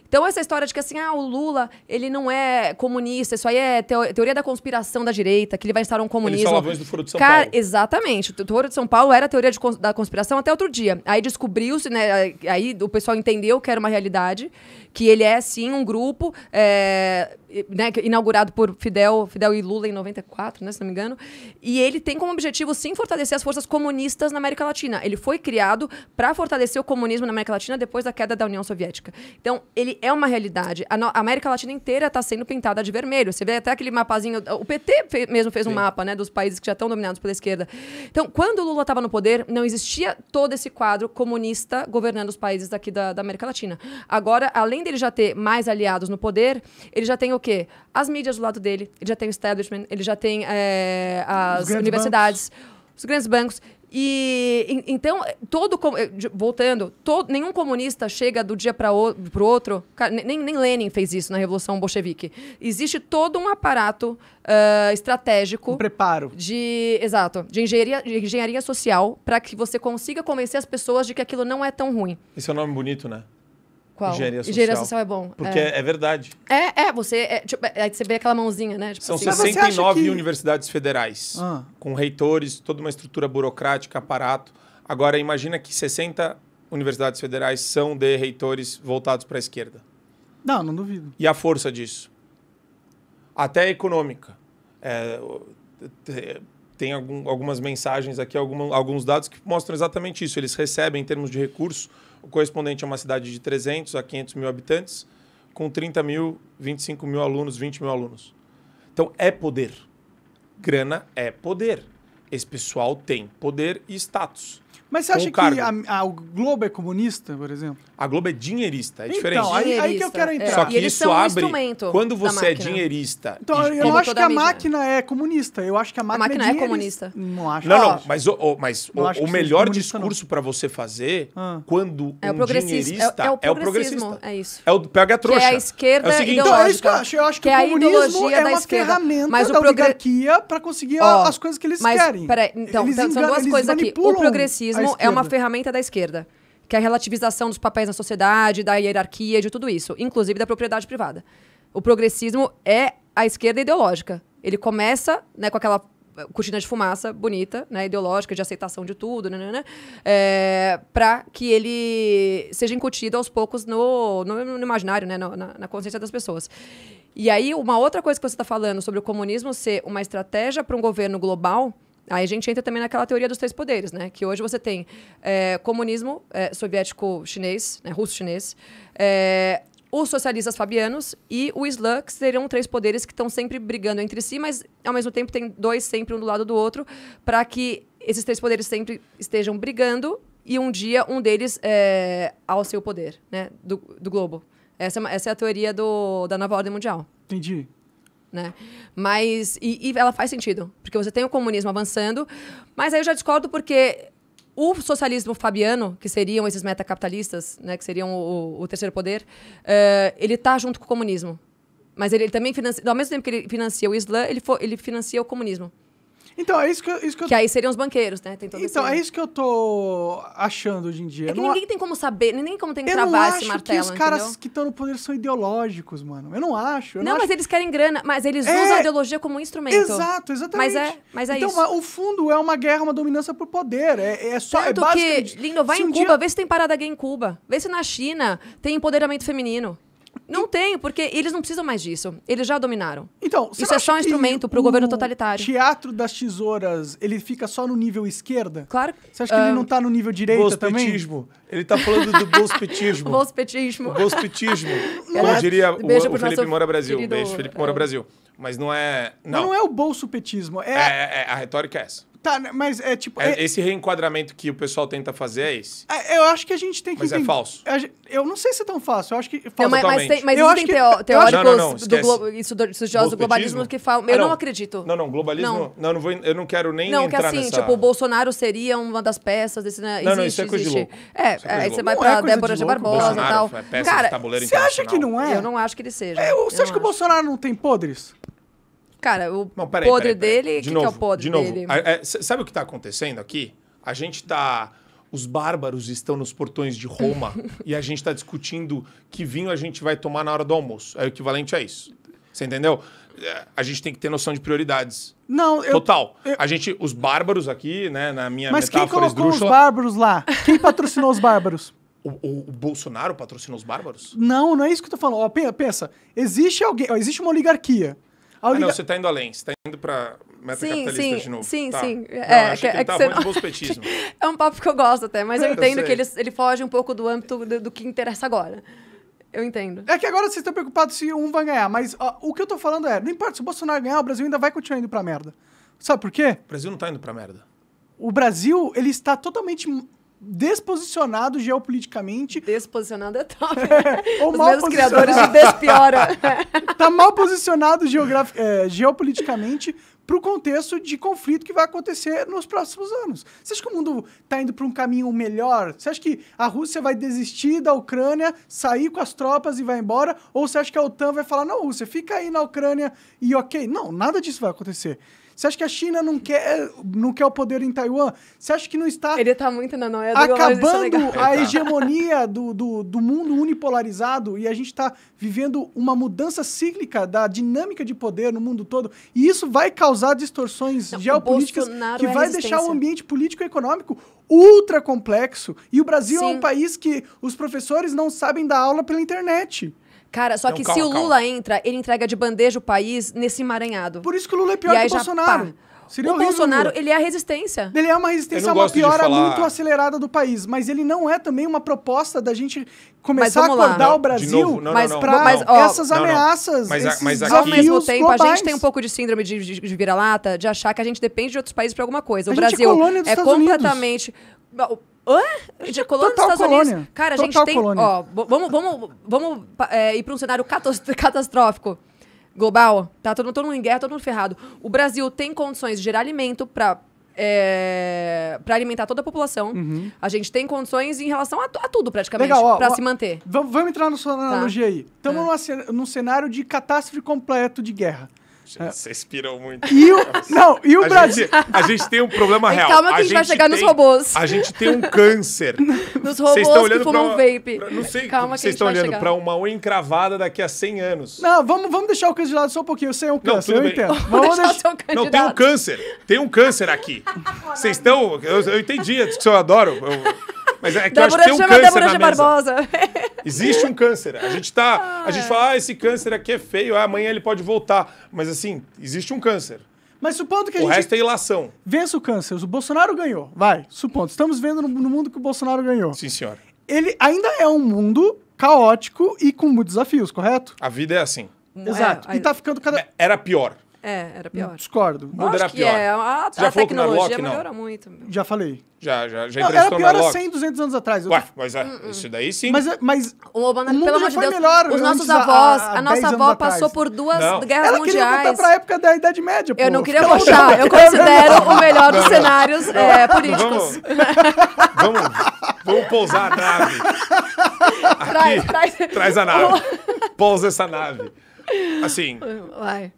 Então, essa história de que assim, ah, o Lula, ele não é comunista, isso aí é teoria da conspiração da direita, que ele vai estar um comunismo. Eles do Foro de São Cara, Paulo. Exatamente. O Foro de São Paulo era teoria de, da conspiração até outro dia. Aí descobriu-se, né? Aí o pessoal entendeu que era uma realidade, que ele é sim um grupo. É, né, é inaugurado por Fidel, Fidel e Lula em 94, né, se não me engano. E ele tem como objetivo, sim, fortalecer as forças comunistas na América Latina. Ele foi criado para fortalecer o comunismo na América Latina depois da queda da União Soviética. Então, ele é uma realidade. A, no, a América Latina inteira está sendo pintada de vermelho. Você vê até aquele mapazinho. O PT mesmo fez um sim. mapa né, dos países que já estão dominados pela esquerda. Então, quando o Lula estava no poder, não existia todo esse quadro comunista governando os países daqui da, da América Latina. Agora, além dele já ter mais aliados no poder, ele já tem o quê? As mídias do lado dele, ele já tem o establishment, ele já tem é, as universidades, bancos. os grandes bancos. E então, todo. Eh, voltando, todo, nenhum comunista chega do dia para o outro. Nem, nem Lenin fez isso na Revolução Bolchevique. Existe todo um aparato uh, estratégico. Um preparo. De, exato. De engenharia, de engenharia social para que você consiga convencer as pessoas de que aquilo não é tão ruim. Isso é um nome bonito, né? Qual? Engenharia social. Engenharia social é bom. Porque é, é verdade. É, é, você. É, tipo, é, aí você vê aquela mãozinha, né? Tipo São assim. 69 ah, que... universidades federais, ah. com reitores, toda uma estrutura burocrática, aparato. Agora, imagina que 60 universidades federais são de reitores voltados para a esquerda. Não, não duvido. E a força disso? Até econômica. É, tem algum, algumas mensagens aqui, algum, alguns dados que mostram exatamente isso. Eles recebem, em termos de recurso, o correspondente a é uma cidade de 300 a 500 mil habitantes, com 30 mil, 25 mil alunos, 20 mil alunos. Então, é poder. Grana é poder. Esse pessoal tem poder e status. Mas você acha que a, a Globo é comunista, por exemplo? A Globo é dinheirista, é então, diferente. Então, aí, aí, que eu quero é. entrar. É. Só que isso abre um quando você é dinheirista. Então, e... É eu acho que a, a máquina é comunista. Eu acho que a máquina, a máquina é, é, comunista. Não acho. Não, não, mas, oh, mas não o, o melhor discurso para você fazer ah. quando é um o dinheirista é, é, o é progressismo. É isso. É o pega a trouxa. Que é a esquerda é o seguinte, Então, é isso que eu acho. que, que o comunismo é uma ferramenta mas da oligarquia para conseguir as coisas que eles querem. Peraí, então, então são duas coisas aqui. O progressismo como é uma ferramenta da esquerda, que é a relativização dos papéis na sociedade, da hierarquia, de tudo isso, inclusive da propriedade privada. O progressismo é a esquerda ideológica. Ele começa né, com aquela eh, cortina de fumaça bonita, né, ideológica, de aceitação de tudo, né, né é, né, eh, para que ele seja incutido aos poucos no, no, no imaginário, né, no, na, na, consciência das pessoas. E aí, uma outra coisa que você está falando sobre o comunismo ser uma estratégia para um governo global Aí a gente entra também naquela teoria dos três poderes, né? Que hoje você tem é, comunismo é, eh, soviético-chinês, né? russo-chinês, é, eh, os socialistas fabianos e o Islã, que serão três poderes que estão sempre brigando entre si, mas ao mesmo tempo tem dois sempre um do lado do outro, para que esses três poderes sempre estejam brigando e um dia um deles é, ao seu poder, né? Do, do globo. Essa, é essa é a teoria do, da nova ordem mundial. Entendi né? Mas e, e ela faz sentido, porque você tem o comunismo avançando, mas aí eu já discordo porque o socialismo fabiano, que seriam esses metacapitalistas, né, que seriam o, o terceiro poder, uh, ele está junto com o comunismo. Mas ele, ele também financia, ao mesmo tempo que ele financia o Islã, ele, for, ele financia o comunismo. Então, é isso que, isso que eu... Que aí seriam os banqueiros, né? Tem todo então, esse... é isso que eu tô achando hoje em dia. É que não ninguém a... tem como saber, nem como tem que eu travar esse martelo, que os caras entendeu? que estão no poder são ideológicos, mano. Eu não acho. Eu não, não acho... mas eles querem grana. Mas eles é... usam a ideologia como instrumento. Exato, exatamente. Mas é, mas é então, isso. Então, o fundo é uma guerra, uma dominância por poder. É, é só... É Tanto é basicamente... que, Lindo, vai se em um Cuba, dia... vê se tem parada gay em Cuba. Vê se na China tem empoderamento feminino. Não tem, porque eles não precisam mais disso. Eles já dominaram. Então, isso é só um instrumento para o governo totalitário. Teatro das tesouras, ele fica só no nível esquerda? Claro. Você acha que ele ah, não está no nível direito também? Petismo. Ele está falando do bolspetismo. bolspetismo. Bolspetismo. Eu é- diria o, o Felipe Moura Brasil. Querido, Beijo, Felipe Moura é. Brasil. Mas não é. Não, não é o bolsopetismo. É... É, é, é. a retórica é essa. Tá, né, mas é tipo. É, é... Esse reenquadramento que o pessoal tenta fazer é esse. É, eu acho que a gente tem que. Mas é entender... é falso. Eu não sei se é tão fácil. Eu acho que. Não, mas, tem, mas eu existem que... teóricos não, não, não, do glo... do globalismo que falam. Eu ah, não. acredito. Não, não, globalismo. Não, não, vou, eu não quero nem. Não, que assim, nessa... tipo, o Bolsonaro seria uma das peças desse. Né? Não, existe, não, isso é coisa existe. É, é, é, aí você vai pra é Débora de Barbosa e tal. Cara, você acha que não é? Eu não acho que ele seja. Você acha que o Bolsonaro não tem podres? Cara, o não, peraí, podre peraí, peraí. dele, de que, que é o podre de novo. dele? É, sabe o que está acontecendo aqui? A gente está os bárbaros estão nos portões de Roma e a gente está discutindo que vinho a gente vai tomar na hora do almoço. É o equivalente a isso. Você entendeu? É, a gente tem que ter noção de prioridades. Não, eu. Total. Eu... A gente, os bárbaros aqui, né, na minha Mas metáfora quem colocou esdrúxula... os bárbaros lá? Quem patrocinou os bárbaros? O, o, o, Bolsonaro patrocinou os bárbaros? Não, não é isso que eu tô falando. Ó, pensa, existe alguém, ó, existe uma oligarquia. Ah, não, você está indo além, você está indo para meta sim, capitalista sim, de novo. Sim, tá. sim. é, que, é, tá não... é um papo que eu gosto até, mas eu entendo eu que ele, ele foge um pouco do âmbito do, do, que interessa agora. Eu entendo. É que agora vocês estão preocupados se um vai ganhar, mas ó, o que eu estou falando é, não importa se o Bolsonaro ganhar, o Brasil ainda vai continuar indo para merda. Sabe por quê? O Brasil não está indo para merda. O Brasil, ele está totalmente desposicionado geopoliticamente. Desposicionado é top. Né? Ou Os mal criadores de despiora. Está mal posicionado é, geopoliticamente para o contexto de conflito que vai acontecer nos próximos anos. Você acha que o mundo está indo para um caminho melhor? Você acha que a Rússia vai desistir da Ucrânia, sair com as tropas e vai embora? Ou você acha que a OTAN vai falar, não, Rússia, fica aí na Ucrânia e ok? Não, nada disso vai acontecer. Você acha que a China não quer, é, não quer o poder em Taiwan? Você acha que não está. Ele está muito na noia do é Acabando a tá. hegemonia do, do, do mundo unipolarizado e a gente está vivendo uma mudança cíclica da dinâmica de poder no mundo todo. E isso vai causar distorções não, geopolíticas que é vai é deixar o ambiente político e econômico ultra complexo. E o Brasil Sim. é um país que os professores não sabem dar aula pela internet. Cara, só então, que calma, se o Lula entra, ele entrega de bandeja o país nesse emaranhado. Por isso que o Lula é pior que o Bolsonaro. Seria o Bolsonaro, Lula. ele é a resistência. Ele é uma resistência a uma piora falar... muito acelerada do país, mas ele não é também uma proposta da gente começar a acordar não, o Brasil para essas ameaças. mas, mas Ao mesmo tempo, globais. a gente tem um pouco de síndrome de, de, de vira-lata, de achar que a gente depende de outros países para alguma coisa. O a é Brasil é, é completamente. Unidos. Hã? De colônia Total dos Estados colônia. Unidos. Cara, a gente tem. Ó, vamos vamos, vamos é, ir para um cenário catastrófico. Global, tá todo, todo mundo em guerra, todo mundo ferrado. O Brasil tem condições de gerar alimento para é, para alimentar toda a população. Uhum. A gente tem condições em relação a, a tudo, praticamente, para se manter. Vamos entrar na sua tá. analogia tá. aí. Estamos é. num cenário de catástrofe completo de guerra. É. Você inspirou muito. E o, não, e o a Brasil. Gente, a gente tem um problema real. Calma que a gente vai chegar tem, nos robôs. A gente tem um câncer. Nos robôs que fumam pra, vape. Pra, não sei, Calma vocês estão olhando para uma unha encravada daqui a 100 anos. Não, vamos, vamos deixar o câncer de lado só um pouquinho. Eu sei é um câncer, não, eu bem. entendo. Vamos deixar, deixar... o Não, tem um câncer. Tem um câncer aqui. Vocês estão... Eu, eu entendi a que eu adoro. Eu, mas é que Débora, eu acho que tem um câncer Débora na Barbosa. mesa. Existe um câncer. A gente tá... Ah, a gente fala, ah, esse câncer aqui é feio. Ah, amanhã ele pode voltar. Mas assim, existe um câncer. Mas supondo que a o gente. O resto é ilação. Vença o câncer. O Bolsonaro ganhou. Vai, supondo. Estamos vendo no, no mundo que o Bolsonaro ganhou. Sim, senhor. Ele ainda é um mundo caótico e com muitos desafios, correto? A vida é assim. É? Exato. É, e tá ficando cada. Era pior. É, era pior. Discordo. Não, era pior. É. A, a, a tecnologia melhora muito. Meu. Já falei. Já, já, já Era pior há 100, 200 anos atrás. Ué, mas é, uh hum, hum. -uh. isso daí sim. Mas, é, mas o, Obama, o mundo pelo amor de Deus, melhor os nossos avós, a, ah, a, a nossa avó passou atrás. por duas não. guerras ela mundiais. Ela queria voltar pra época da Idade Média, pô. Eu não queria ela voltar. Eu considero o melhor dos cenários é, políticos. Vamos, vamos, pousar a nave. Aqui, traz. traz a nave. Pousa essa nave. Assim... Vai.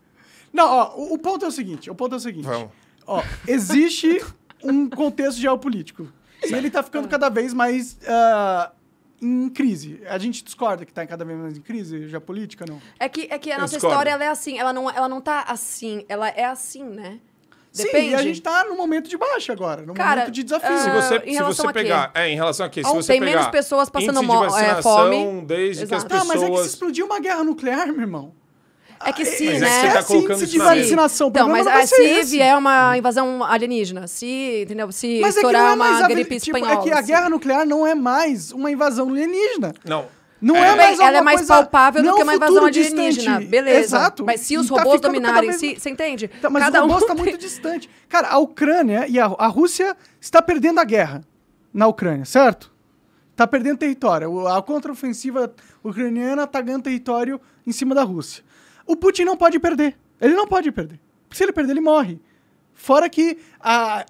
Não, ó, o, o ponto é o seguinte, o ponto é o seguinte. Vamos. Ó, existe um contexto geopolítico. E ele tá ficando é. cada vez mais ah, em crise. A gente discorda que tá cada vez mais em crise geopolítica, não? É que, é que a nossa história ela é assim, ela não, ela não tá assim, ela é assim, né? Depende. Sim, e a gente tá num momento de baixa agora, num Cara, momento de desafio. Ah, se você, em se você pegar. É, em relação a quê? Se você tem pegar. menos pessoas passando de é, fome. Desde que as pessoas. pessoas. Não, mas é que se explodiu uma guerra nuclear, meu irmão. É que se, mas né? É, que né? tá é síntese assim de vacinação. Então, mas é, se vier uma invasão alienígena, se, entendeu? Se é estourar é uma gripe tipo, espanhola. É que a guerra nuclear não é mais uma invasão alienígena. Não. Não é, é mais Ela é mais palpável do é que uma invasão alienígena. Beleza. Exato. Mas se os então robôs tá dominarem, vez... se, você entende? Tá, mas cada robô está um... muito distante. Cara, a Ucrânia e a, a Rússia está perdendo a guerra na Ucrânia, certo? Está perdendo território. A contraofensiva ucraniana está ganhando território em cima da Rússia. O Putin não pode perder. Ele não pode perder. Porque se ele perder, ele morre. Fora que a,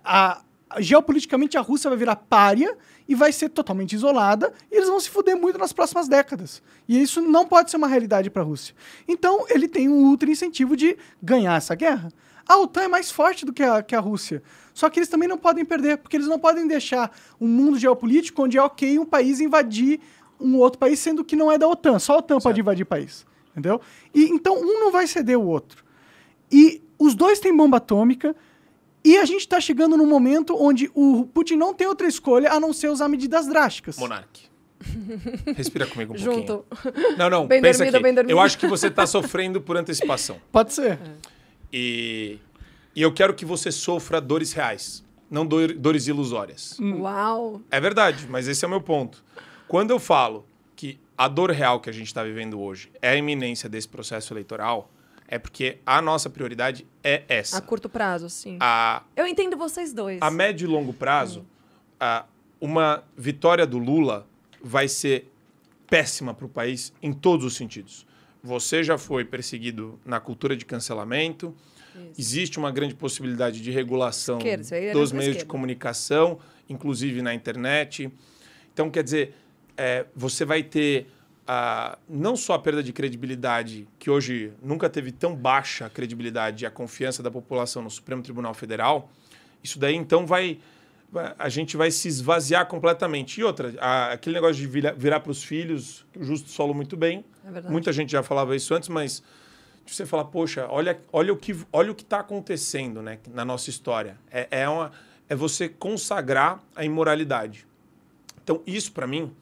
a, geopoliticamente a Rússia vai virar párea e vai ser totalmente isolada e eles vão se fuder muito nas próximas décadas. E isso não pode ser uma realidade para a Rússia. Então ele tem um ultra incentivo de ganhar essa guerra. A OTAN é mais forte do que a, que a Rússia. Só que eles também não podem perder, porque eles não podem deixar um mundo geopolítico onde é ok um país invadir um outro país, sendo que não é da OTAN. Só a OTAN certo. pode invadir país. Entendeu? E, então, um não vai ceder o outro. E os dois têm bomba atômica. E a gente está chegando num momento onde o Putin não tem outra escolha a não ser usar medidas drásticas. Monarque. Respira comigo um Junto. pouquinho. Não, não, bem pensa dormido, aqui. Bem dormido. Eu acho que você está sofrendo por antecipação. Pode ser. É. E, e eu quero que você sofra dores reais, não dores ilusórias. Hum. Uau! É verdade, mas esse é o meu ponto. Quando eu falo a dor real que a gente está vivendo hoje é a iminência desse processo eleitoral, é porque a nossa prioridade é essa. A curto prazo, sim. A, Eu entendo vocês dois. A médio e longo prazo, a, uma vitória do Lula vai ser péssima para o país em todos os sentidos. Você já foi perseguido na cultura de cancelamento. Isso. Existe uma grande possibilidade de regulação esquerda, é dos meios esquerda. de comunicação, inclusive na internet. Então, quer dizer, é, você vai ter a, não só a perda de credibilidade, que hoje nunca teve tão baixa a credibilidade e a confiança da população no Supremo Tribunal Federal, isso daí então vai. A gente vai se esvaziar completamente. E outra, a, aquele negócio de vira, virar para os filhos, o justo solo muito bem. É Muita gente já falava isso antes, mas você fala, poxa, olha, olha o que olha o que está acontecendo né, na nossa história. É, é, uma, é você consagrar a imoralidade. Então, isso para mim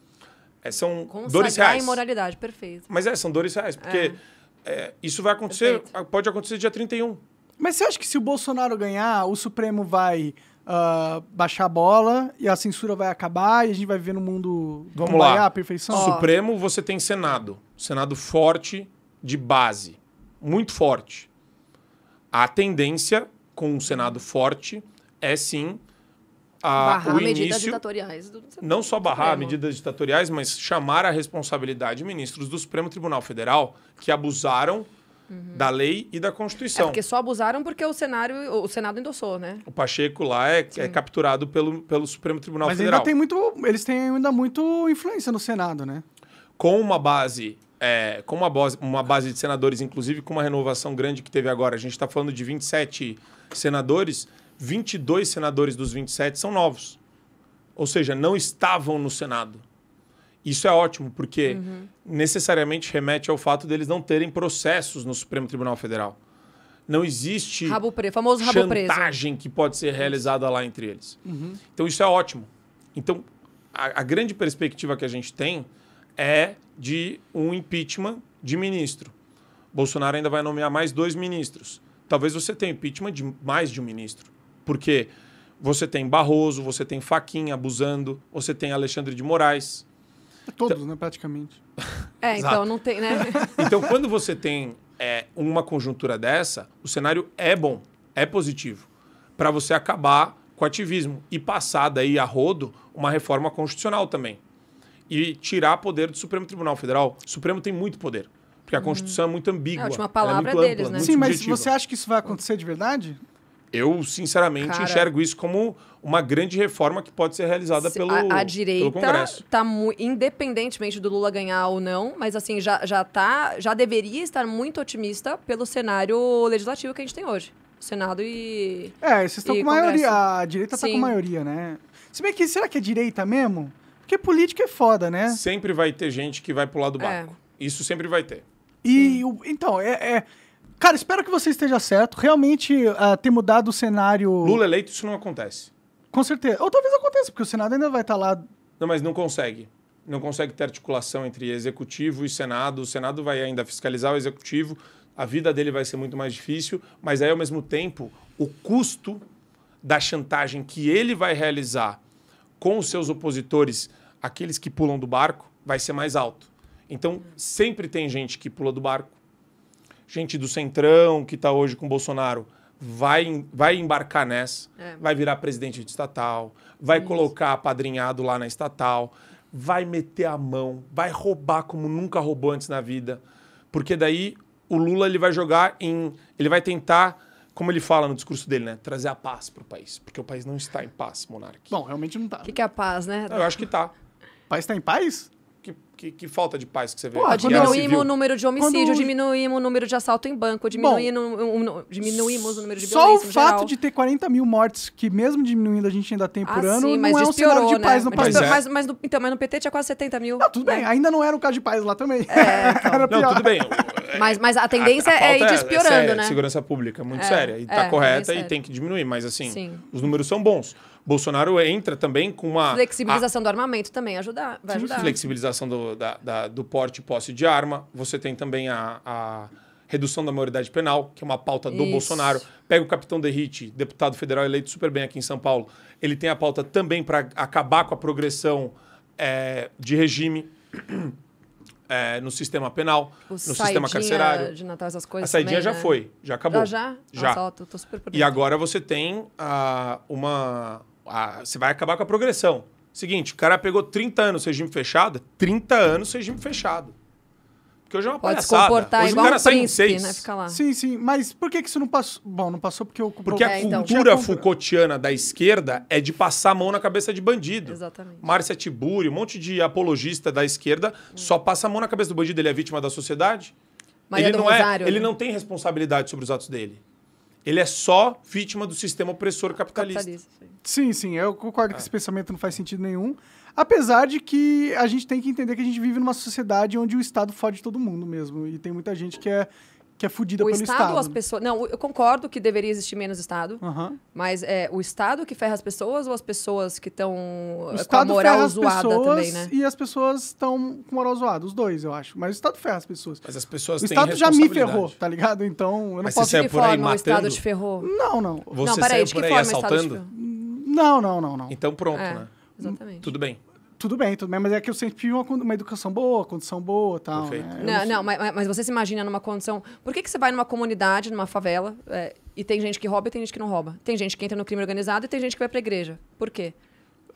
é, são Consagrar dores reais. a imoralidade, perfeito. Mas é, são dores reais, porque é. é isso vai acontecer, perfeito. pode acontecer dia 31. Mas você acha que se o Bolsonaro ganhar, o Supremo vai uh, baixar a bola e a censura vai acabar e a gente vai viver no mundo do Vamos lá. a perfeição? Supremo, você tem Senado. Senado forte, de base. Muito forte. A tendência com um Senado forte é sim a, barrar o início, medidas ditatoriais. Do... Não só barrar Supremo. medidas ditatoriais, mas chamar à responsabilidade ministros do Supremo Tribunal Federal que abusaram Uhum. da lei e da Constituição. É porque só abusaram porque o cenário, o Senado endossou, né? O Pacheco lá é, é capturado pelo, pelo Supremo Tribunal Mas Federal. Mas ainda tem muito, eles têm ainda muito influência no Senado, né? Com uma base, é, com uma base, uma base de senadores, inclusive com uma renovação grande que teve agora, a gente está falando de 27 senadores. 22 senadores dos 27 são novos. Ou seja, não estavam no Senado. Isso é ótimo, porque uhum. necessariamente remete ao fato deles não terem processos no Supremo Tribunal Federal. Não existe rabo pre... famoso rabo chantagem preso. que pode ser realizada lá entre eles. Uhum. Então, isso é ótimo. Então, a, a grande perspectiva que a gente tem é de um impeachment de ministro. Bolsonaro ainda vai nomear mais dois ministros. Talvez você tenha impeachment de mais de um ministro. Porque você tem Barroso, você tem Faquinha abusando, você tem Alexandre de Moraes. É todos, então... né, praticamente. É, então não tem, né? então, quando você tem é, uma conjuntura dessa, o cenário é bom, é positivo. Para você acabar com o ativismo e passar daí a rodo uma reforma constitucional também. E tirar poder do Supremo Tribunal Federal. O Supremo tem muito poder. Porque a uhum. Constituição é muito ambígua. É a última é palavra é deles, ampla, né? Sim, subjetiva. mas você acha que isso vai acontecer de verdade? Eu, sinceramente, Cara, enxergo isso como uma grande reforma que pode ser realizada pelo, a, a direita pelo Congresso. Tá independentemente do Lula ganhar ou não, mas assim, já, já tá. Já deveria estar muito otimista pelo cenário legislativo que a gente tem hoje. Senado e. É, vocês estão com maioria. A direita está com maioria, né? Se bem que será que é direita mesmo? Porque política é foda, né? Sempre vai ter gente que vai pular do é. barco. É. Isso sempre vai ter. E o, então, é, é Cara, espero que você esteja certo. Realmente uh, ter mudado o cenário. Lula eleito, isso não acontece. Com certeza. Ou talvez aconteça, porque o Senado ainda vai estar tá lá. Não, mas não consegue. Não consegue ter articulação entre executivo e Senado. O Senado vai ainda fiscalizar o executivo. A vida dele vai ser muito mais difícil. Mas aí, ao mesmo tempo, o custo da chantagem que ele vai realizar com os seus opositores, aqueles que pulam do barco, vai ser mais alto. Então, sempre tem gente que pula do barco gente do Centrão, que está hoje com o Bolsonaro, vai, vai embarcar nessa, é. vai virar presidente de estatal, vai Isso. colocar apadrinhado lá na estatal, vai meter a mão, vai roubar como nunca roubou antes na vida. Porque daí o Lula ele vai jogar em. Ele vai tentar como ele fala no discurso dele, né? Trazer a paz para o país. Porque o país não está em paz, Monarque. Bom, realmente não está. O que, que é a paz, né? Eu acho que está. O país está em paz? que, que, que, falta de paz que você vê? Pô, diminuímos o número de homicídio, quando... diminuímos o número de assalto em banco, diminuímos, Bom, diminuímos o número de Só o fato geral. de ter 40 mil mortes, que mesmo diminuindo a gente ainda tem por ah, ano, sim, não é um cenário de paz né? no país. Mas, é. mas, mas, no, então, mas no PT tinha quase 70 mil. Não, tudo né? bem, ainda não era um caso de paz lá também. É, então. era pior. Não, tudo bem. mas, mas a tendência a, a é ir é despiorando, é séria, né? Segurança pública, muito é, séria. E tá é, correta e tem que diminuir, mas assim, os números são bons. Bolsonaro entra também com uma. Flexibilização a... do armamento também ajudar, vai ajudar. Flexibilização do, da, da, do porte e posse de arma. Você tem também a, a redução da maioridade penal, que é uma pauta do Isso. Bolsonaro. Pega o capitão Derrite, deputado federal eleito super bem aqui em São Paulo. Ele tem a pauta também para acabar com a progressão é, de regime. É, no sistema penal, o no sistema carcerário. De Natal, essas coisas a saidinha também, já né? foi, já acabou. Já? Já? já. Nossa, tô, tô e agora você tem uh, uma, a, você vai acabar com a progressão. Seguinte, o cara pegou 30 anos regime fechado, 30 anos regime fechado. Porque hoje é uma Pode palhaçada. se comportar hoje igual o cara um sai em seis. né? Fica lá. Sim, sim. Mas por que, que isso não passou? Bom, não passou porque o... Porque é, a então. cultura então. Foucaultiana da esquerda é de passar a mão na cabeça de bandido. Exatamente. Márcia Tiburi, um monte de apologista da esquerda hum. só passa a mão na cabeça do bandido. Ele é vítima da sociedade. Maria ele não é- Rosário, é, Ele né? não tem responsabilidade sobre os atos dele. Ele é só vítima do sistema opressor capitalista. capitalista Sim, sim, eu concordo que é. esse pensamento não faz sentido nenhum. Apesar de que a gente tem que entender que a gente vive numa sociedade onde o Estado fode todo mundo mesmo. E tem muita gente que é, que é fodida pelo Estado. O Estado, as pessoas... Não, eu concordo que deveria existir menos Estado. Mas é o Estado que ferra as pessoas ou as pessoas que estão com a moral zoada também, né? E as pessoas estão com moral zoada, os dois, eu acho. Mas o Estado ferra as pessoas. Mas as pessoas O Estado já me ferrou, tá ligado? Então eu não mas posso... Mas você saiu por aí matando? O Estado te ferrou? Não, não. Você não, peraí, saiu por aí assaltando? Não, não, não, não. Então pronto, é, né? Exatamente. Tudo bem. Tudo bem, tudo bem, mas é que eu sempre tive uma, uma educação boa, condição boa tal. Né? Perfeito. Né? Não, não, não mas, mas, você se imagina numa condição. Por que, que você vai numa comunidade, numa favela, é, e tem gente que rouba e tem gente que não rouba? Tem gente que entra no crime organizado e tem gente que vai pra igreja. Por quê?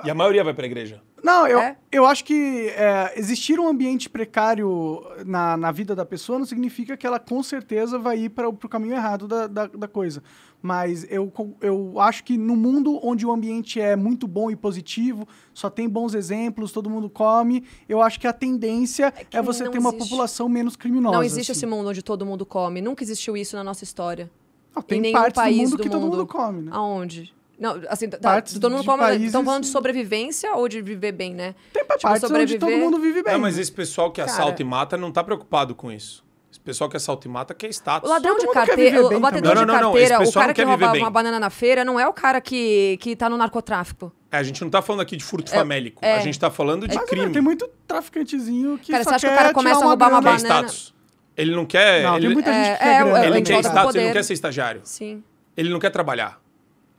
E a maioria vai pra igreja. Não, eu, é? eu acho que é, existir um ambiente precário na, na vida da pessoa não significa que ela com certeza vai ir para o caminho errado da, da, da coisa. Mas eu, eu acho que no mundo onde o ambiente é muito bom e positivo, só tem bons exemplos, todo mundo come, eu acho que a tendência é, é você ter existe. uma população menos criminosa. Não existe assim. esse mundo onde todo mundo come. Nunca existiu isso na nossa história. Não, tem em partes país do mundo do que mundo. todo mundo come, né? Aonde? Não, assim, tá, tá, partes todo mundo come. Países... Estão falando de sobrevivência ou de viver bem, né? Tem tipo, partes sobreviver... onde todo mundo vive bem. É, mas né? esse pessoal que Cara... assalta e mata não está preocupado com isso pessoal que assalta e mata quer é status. O ladrão Todo de carteira, o batedor não, não, de carteira, o cara que rouba uma banana na feira não é o cara que, que tá no narcotráfico. É, a gente não tá falando aqui de furto é, famélico. É. A gente tá falando de Mas, crime. tem muito traficantezinho que Cara, só você acha que o cara começa a roubar uma, uma banana... Quer status. Ele não quer... Não, ele, tem muita gente que é, quer é, Ele, quer status, ele não quer ser estagiário. Sim. Ele não quer trabalhar.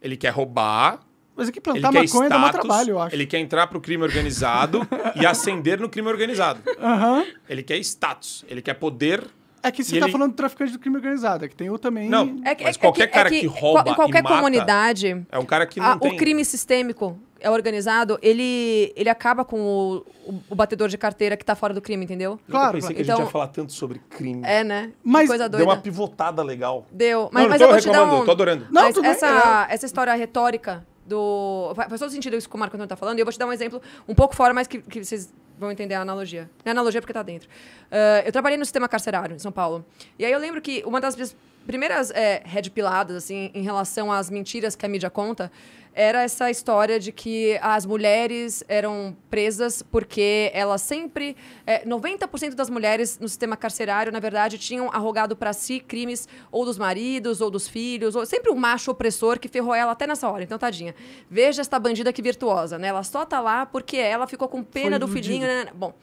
Ele quer roubar... Mas é que plantar ele maconha status, dá mais trabalho, eu acho. Ele quer entrar pro crime organizado e ascender no crime organizado. Uhum. Ele quer status. Ele quer poder é que você está ele... falando de traficante do crime organizado, é que tem eu também. Não, é que, mas é, qualquer é que, cara que, que, é rouba. Em qualquer mata, comunidade. É um cara que não a, tem... O crime sistêmico é organizado, ele, ele acaba com o, o, o batedor de carteira que está fora do crime, entendeu? Claro. Eu pensei que então, a gente ia então, falar tanto sobre crime. É, né? Mas coisa doida. deu uma pivotada legal. Deu. Mas, não, mas eu, tô eu estou reclamando, tô adorando. Não, mas essa, essa história retórica do. Faz todo sentido isso que o Marco Antônio está falando, e eu vou te dar um exemplo um pouco fora, mas que, que vocês vão entender a analogia. É analogia porque está dentro. Uh, eu trabalhei no sistema carcerário em São Paulo. E aí eu lembro que uma das primeiras é, red piladas, assim, em relação às mentiras que a mídia conta, era essa história de que as mulheres eram presas porque elas sempre. É, 90% das mulheres no sistema carcerário, na verdade, tinham arrogado para si crimes ou dos maridos ou dos filhos, ou sempre um macho opressor que ferrou ela até nessa hora. Então, tadinha. Veja esta bandida que virtuosa, né? Ela só tá lá porque ela ficou com pena Foi do iludido. filhinho, né? Bom.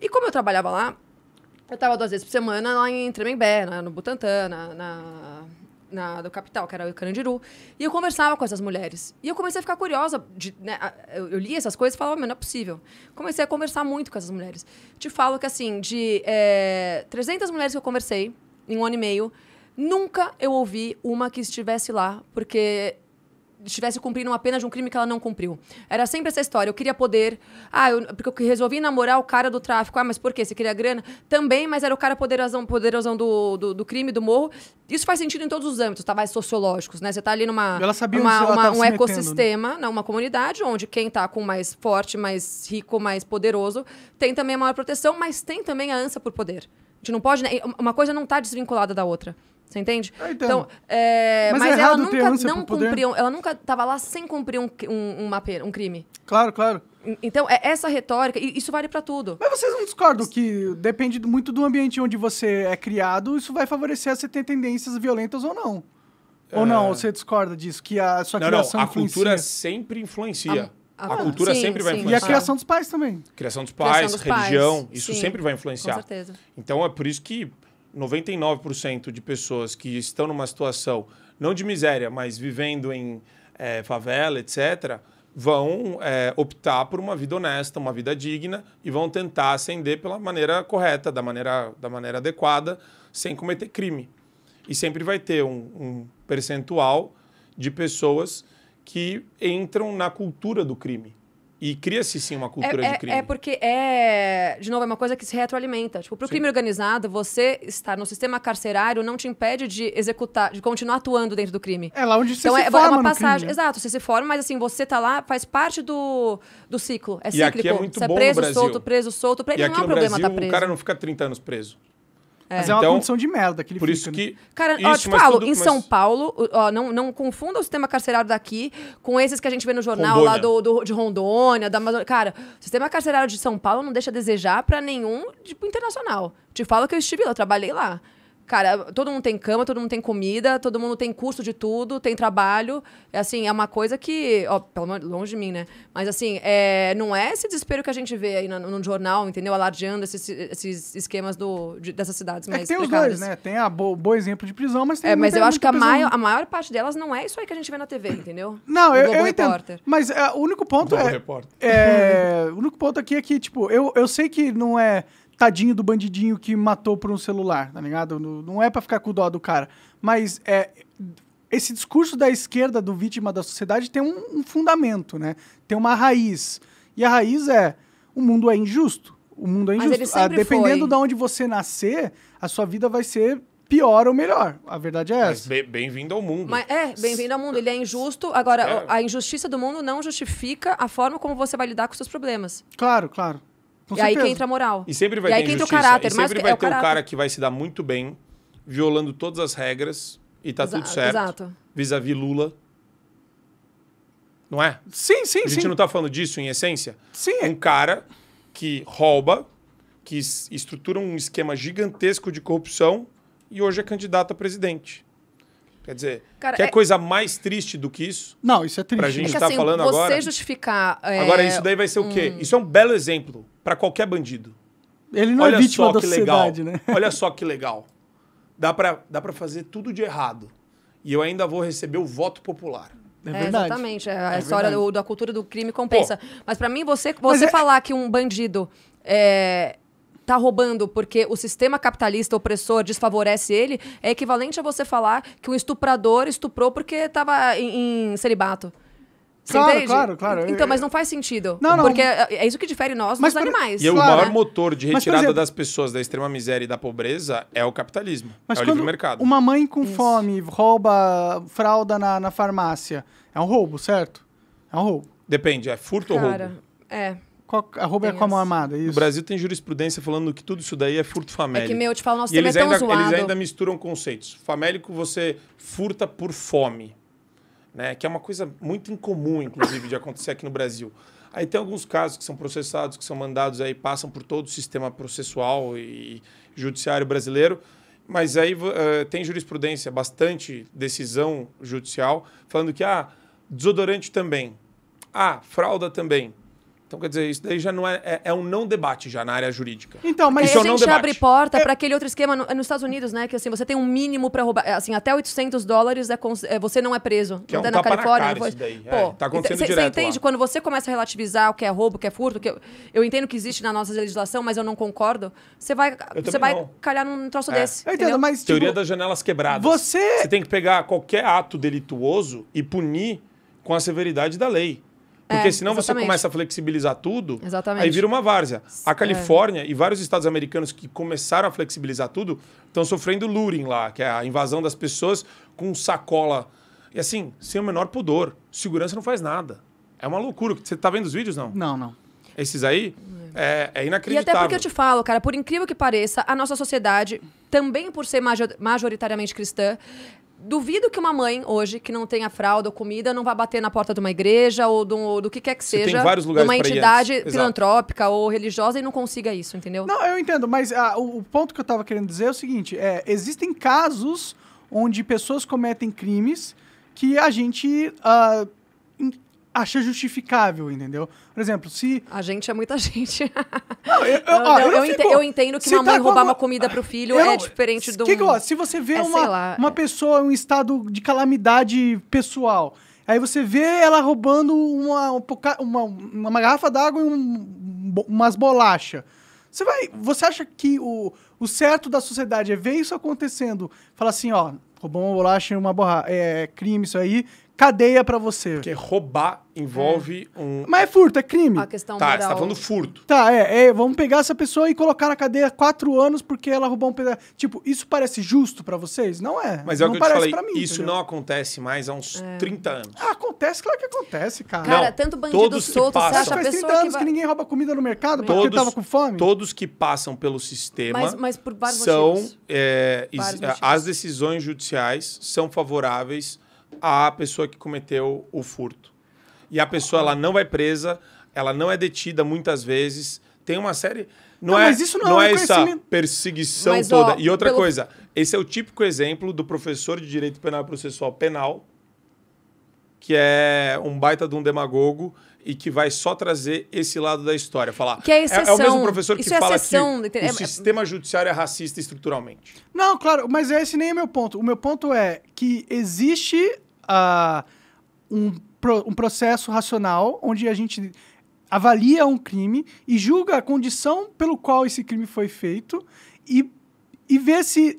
E como eu trabalhava lá, eu estava duas vezes por semana lá em Tremembé, no Butantã, na, na, na, do capital, que era o Carandiru. E eu conversava com essas mulheres. E eu comecei a ficar curiosa. De, né, eu, eu, li essas coisas e falava, mas não é possível. Comecei a conversar muito com essas mulheres. Te falo que, assim, de é, eh, 300 mulheres que eu conversei em um ano e meio, nunca eu ouvi uma que estivesse lá, porque estivesse cumprindo uma pena de um crime que ela não cumpriu. Era sempre essa história. Eu queria poder. Ah, eu, porque eu resolvi namorar o cara do tráfico. Ah, mas por quê? Você queria grana? Também, mas era o cara poderosão, poderosão do, do, do crime, do morro. Isso faz sentido em todos os âmbitos, tá? Mais sociológicos, né? Você tá ali numa. Ela sabia uma, onde uma, um né? ecossistema, metendo, né? uma comunidade, onde quem tá com mais forte, mais rico, mais poderoso, tem também a maior proteção, mas tem também a ânsia por poder. A gente não pode. Né? Uma coisa não tá desvinculada da outra. Você entende? É, então. então, é, mas, mas é ela nunca não cumpriu, ela nunca estava lá sem cumprir um, um, uma, um crime. Claro, claro. Então, é essa retórica, e isso vale para tudo. Mas vocês não discordam que depende muito do ambiente onde você é criado, isso vai favorecer você ter tendências violentas ou não? É... Ou não, você discorda disso? Que a sua não, criação não, a influencia? cultura sempre influencia. A, a, a cultura sim, sempre sim. vai influenciar. E a criação dos pais também. Criação dos pais, criação dos religião, pais. isso sim, sempre vai influenciar. Com certeza. Então é por isso que 99% de pessoas que estão numa situação, não de miséria, mas vivendo em é, favela, etc., vão é, optar por uma vida honesta, uma vida digna e vão tentar ascender pela maneira correta, da maneira, da maneira adequada, sem cometer crime. E sempre vai ter um, um percentual de pessoas que entram na cultura do crime. E cria-se sim uma cultura é, de é, crime. É, é porque é, de novo, é uma coisa que se retroalimenta. Tipo, pro sim. crime organizado, você estar no sistema carcerário não te impede de executar, de continuar atuando dentro do crime. É lá onde você então, se é, é forma. É uma passagem. Crime, Exato, você se forma, mas assim, você tá lá, faz parte do, do ciclo. É cíclico. E aqui é muito você é bom é preso, solto, preso, solto. e não é um problema Brasil, tá preso. O cara não fica 30 anos preso. É. Mas é uma então, condição de merda que ele Por fica, isso né? que. Cara, isso, ó, te falo, tudo, em mas... São Paulo, ó, não, não confunda o sistema carcerário daqui com esses que a gente vê no jornal Rondônia. lá do, do, de Rondônia, da Amazônia. Cara, o sistema carcerário de São Paulo não deixa a desejar para nenhum tipo internacional. Te falo que eu estive lá, eu trabalhei lá. Cara, todo mundo tem cama, todo mundo tem comida, todo mundo tem custo de tudo, tem trabalho. É assim, é uma coisa que, ó, pelo longe de mim, né? Mas assim, é, não é esse desespero que a gente vê aí no, no jornal, entendeu? Alardeando esses, esses esquemas do, de, dessas cidades é mais é tem precárias. os dois, né? Tem a bo, bom exemplo de prisão, mas é, tem É, mas eu acho que a maior, a maior parte delas não é isso aí que a gente vê na TV, entendeu? Não, eu, eu entendo. Repórter. Mas é o único ponto é é, Repórter. é o único ponto aqui é que, tipo, eu, eu sei que não é tadinho do bandidinho que matou por um celular, tá ligado? Não é para ficar com dó do cara. Mas é, esse discurso da esquerda do vítima da sociedade tem um, um fundamento, né? Tem uma raiz. E a raiz é: o mundo é injusto. O mundo é injusto. Ah, dependendo foi. de onde você nascer, a sua vida vai ser pior ou melhor. A verdade é essa. Bem-vindo ao mundo. Mas é, bem-vindo ao mundo. Ele é injusto. Agora, é. a injustiça do mundo não justifica a forma como você vai lidar com seus problemas. Claro, claro. Com e certeza. aí que entra a moral. E sempre vai e ter aí que entra o caráter. E sempre é vai é ter o, cara que vai se dar muito bem, violando todas as regras, e tá exato, tudo certo. Exato. Vis-à-vis -vis Lula. Não é? Sim, sim, sim. A gente sim. não tá falando disso em essência? Sim. Um cara que rouba, que estrutura um esquema gigantesco de corrupção e hoje é candidato a presidente. Quer dizer, Cara, quer é... coisa mais triste do que isso? Não, isso é triste. Pra gente é estar tá assim, falando você agora. Você justificar. É... Agora, isso daí vai ser o quê? Hum. Isso é um belo exemplo para qualquer bandido. Ele não é Olha é vítima da sociedade, né? Olha só que legal. Dá para dá pra fazer tudo de errado. E eu ainda vou receber o voto popular. É verdade. É, exatamente. É, a história do, da cultura do crime compensa. Pô, Mas para mim, você, você falar que um bandido é, tá roubando porque o sistema capitalista opressor desfavorece ele, é equivalente a você falar que um estuprador estuprou porque tava em, em celibato. Você claro, entende? claro, claro. Então, mas não faz sentido. Não, não. Porque é, é isso que difere nós mas dos por... animais. E claro, o maior né? motor de retirada exemplo, das pessoas da extrema miséria e da pobreza é o capitalismo. Mas é o livre mercado. Uma mãe com isso. fome rouba fralda na, na farmácia. É um roubo, certo? É um roubo. Depende, é furto Cara, ou roubo? É arroba tem como amada. Isso. Brasil tem jurisprudência falando que tudo isso daí é furto famélico. É que, meu, eu te falo, nosso e tema eles é tão ainda, zoado. Eles ainda misturam conceitos. Famélico você furta por fome, né? que é uma coisa muito incomum, inclusive, de acontecer aqui no Brasil. Aí tem alguns casos que são processados, que são mandados aí, passam por todo o sistema processual e judiciário brasileiro, mas aí uh, tem jurisprudência, bastante decisão judicial, falando que ah, desodorante também, ah, fralda também. Então, quer dizer, isso daí já não é, é, é, um não debate já na área jurídica. Então, mas isso aí é a gente abre porta é... para aquele outro esquema no, nos Estados Unidos, né? Que assim, você tem um mínimo para roubar, é, assim, até 800 dólares é, cons... é você não é preso. Que é um né, na Califórnia. Na cara, isso daí. É. Pô, tá então, acontecendo direto. Você entende? Lá. Quando você começa a relativizar o que é roubo, o que é furto, que eu, eu entendo que existe na nossa legislação, mas eu não concordo, você vai, você vai calhar num troço desse. Eu entendo, mas. Tipo, Teoria das janelas quebradas. Você. Você tem que pegar qualquer ato delituoso e punir com a severidade da lei. Porque é, senão exatamente. você começa a flexibilizar tudo, exatamente. aí vira uma várzea. A é. Califórnia é. e vários estados americanos que começaram a flexibilizar tudo estão sofrendo luring lá, que é a invasão das pessoas com sacola. E assim, sem o menor pudor. Segurança não faz nada. É uma loucura. Você tá vendo os vídeos, não? Não, não. Esses aí é, é, inacreditável. E até porque eu te falo, cara, por incrível que pareça, a nossa sociedade, também por ser majoritariamente cristã, Duvido que uma mãe hoje que não tenha fralda ou comida não vá bater na porta de uma igreja ou do, do que quer que seja, Se uma entidade filantrópica ou religiosa e não consiga isso, entendeu? Não, eu entendo, mas ah, o, o, ponto que eu estava querendo dizer é o seguinte: é, existem casos onde pessoas cometem crimes que a gente ah, acha justificável, entendeu? Por exemplo, se. A gente é muita gente. eu, entendo que se uma tá mãe tá roubar uma... uma comida pro filho é diferente do. Que, se você vê é, uma, lá, uma é... pessoa em um estado de calamidade pessoal. Aí você vê ela roubando uma, uma, uma garrafa d'água e um, umas bolachas. Você vai. Você acha que o, o certo da sociedade é ver isso acontecendo? Falar assim, ó, roubou uma bolacha e uma borracha. É crime isso aí, cadeia para você. Porque roubar envolve é. um. Mas é furto, é crime. A questão tá, moral. você tá falando furto. Tá, é, é, Vamos pegar essa pessoa e colocar na cadeia quatro anos porque ela roubou um pedaço. Tipo, isso parece justo para vocês? Não é. Mas é o não que eu te falei. Mim, isso entendeu? não acontece mais há uns é. 30 anos. Ah, acontece, claro que acontece, cara. Cara, não, tanto bandido solto, que passam. você acha faz 30 anos que, vai... que, ninguém rouba comida no mercado é. porque tava com fome? Todos que passam pelo sistema mas, mas por vários são, motivos. É, as decisões judiciais são favoráveis a pessoa que cometeu o furto. E a pessoa ela não vai é presa, ela não é detida muitas vezes. Tem uma série. Não, não é, mas isso não, é não é, essa perseguição mas, toda. Ó, e outra pelo... coisa, esse é o típico exemplo do professor de direito penal processual penal, que é um baita de um demagogo e que vai só trazer esse lado da história. Falar. Que é, exceção, é, é o mesmo professor que é fala exceção, que é, o é- sistema judiciário é racista estruturalmente. Não, claro, mas esse nem é meu ponto. O meu ponto é que existe uh, um, pro, um processo racional onde a gente avalia um crime e julga a condição pelo qual esse crime foi feito e, e vê se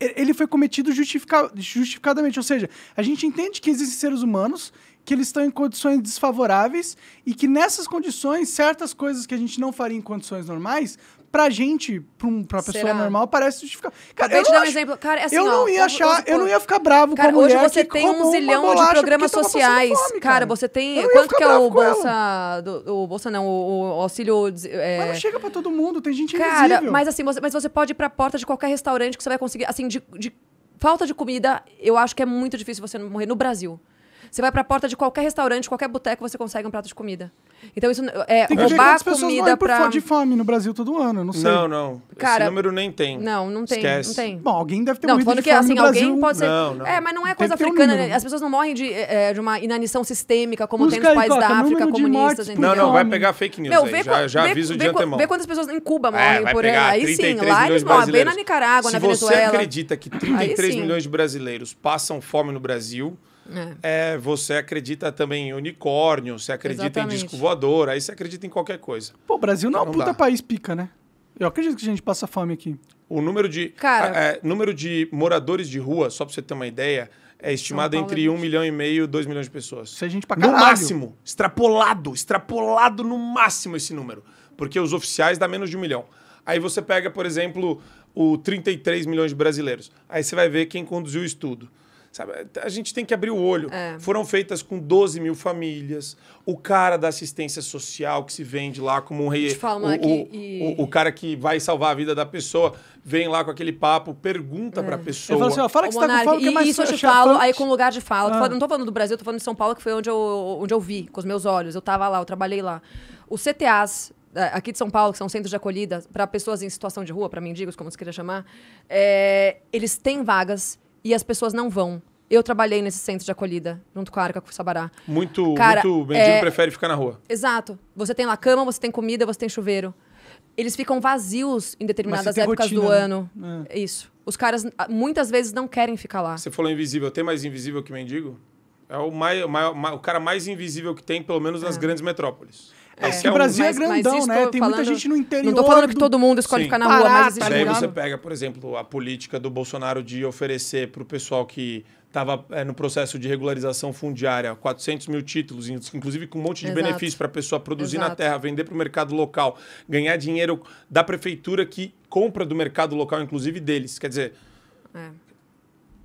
ele foi cometido justifica, justificadamente. Ou seja, a gente entende que existem seres humanos que eles estão em condições desfavoráveis e que nessas condições, certas coisas que a gente não faria em condições normais, pra gente, pra, um, pra pessoa Será? normal, parece justificar. Cara, eu te dar um exemplo. Cara, é assim, eu ó, não ia achar, eu, eu, não ia ficar bravo cara, com a mulher Hoje você tem um zilhão de programas sociais. Fome, cara. cara. você tem. Quanto que é o Bolsa. Do, o Bolsa não, o, o auxílio. É... Mas não chega pra todo mundo, tem gente cara, invisível. Mas assim, você, mas você pode ir pra porta de qualquer restaurante que você vai conseguir. Assim, de, de falta de comida, eu acho que é muito difícil você morrer no Brasil. Você vai pra porta de qualquer restaurante, qualquer boteco, você consegue um prato de comida. Então, isso é tem que roubar ver comida para de fome no Brasil todo ano, eu não sei. Não, não. Cara, Esse número nem tem. Não, não tem, Esquece. não tem. Bom, alguém deve ter não, morrido de que, fome assim, no alguém Brasil. pode ser. Não, não. É, mas não é coisa africana, né? As pessoas não morrem de, é, é, de uma inanição sistêmica como Busca tem nos países da África comunistas, Não, não, vai pegar fake news Meu, aí, vê, já, já aviso vê, de antemão. Vê quantas pessoas em Cuba é, morrem é, por aí. Aí sim, lá eles morrem, bem na Nicarágua, na Venezuela. Se você acredita que 33 milhões de brasileiros passam fome no Brasil, é. é você acredita também em unicórnio, você acredita Exatamente. em disco voador, aí você acredita em qualquer coisa. Pô, o Brasil não é um puta dá. país pica, né? Eu acredito que a gente passa fome aqui. O número de, Cara, é, número de moradores de rua, só pra você ter uma ideia, é estimado é entre 1 um milhão e meio e 2 milhões de pessoas. Isso é gente pra caralho. No máximo, extrapolado, extrapolado no máximo esse número. Porque os oficiais dá menos de um milhão. Aí você pega, por exemplo, o 33 milhões de brasileiros. Aí você vai ver quem conduziu o estudo. Sabe? A gente tem que abrir o olho. É. Foram feitas com 12 mil famílias. O cara da assistência social que se vende lá como um rei. O, que... o, o, o, cara que vai salvar a vida da pessoa vem lá com aquele papo, pergunta é. pra pessoa. Falo assim, ó, fala que você tá com fala, que é mais Isso eu te falo, aí com lugar de fala. Ah. Não tô falando do Brasil, tô falando de São Paulo, que foi onde eu, onde eu vi, com os meus olhos. Eu tava lá, eu trabalhei lá. Os CTAs eh, aqui de São Paulo, que são centros de acolhida para pessoas em situação de rua, para mendigos, como se queria chamar, é, eles têm vagas e as pessoas não vão. Eu trabalhei nesse centro de acolhida, junto com a Arca com o Sabará. Muito, Cara, muito mendigo é... prefere ficar na rua. Exato. Você tem lá cama, você tem comida, você tem chuveiro. Eles ficam vazios em determinadas épocas rotina, do né? ano. É. Isso. Os caras muitas vezes não querem ficar lá. Você falou invisível. Tem mais invisível que mendigo? É o, mai, o, o cara mais invisível que tem, pelo menos nas é. grandes metrópoles. É, é. é, é né? que o Brasil mas, é grandão, né? Tem falando, muita gente no interior. Não tô falando que todo mundo escolhe Sim. ficar na rua, mas existe Aí você pega, por exemplo, a política do Bolsonaro de oferecer para o pessoal que estava é, eh, no processo de regularização fundiária, 400 mil títulos, inclusive com um monte de Exato. benefício para a pessoa produzir Exato. na terra, vender para o mercado local, ganhar dinheiro da prefeitura que compra do mercado local, inclusive deles. Quer dizer, é.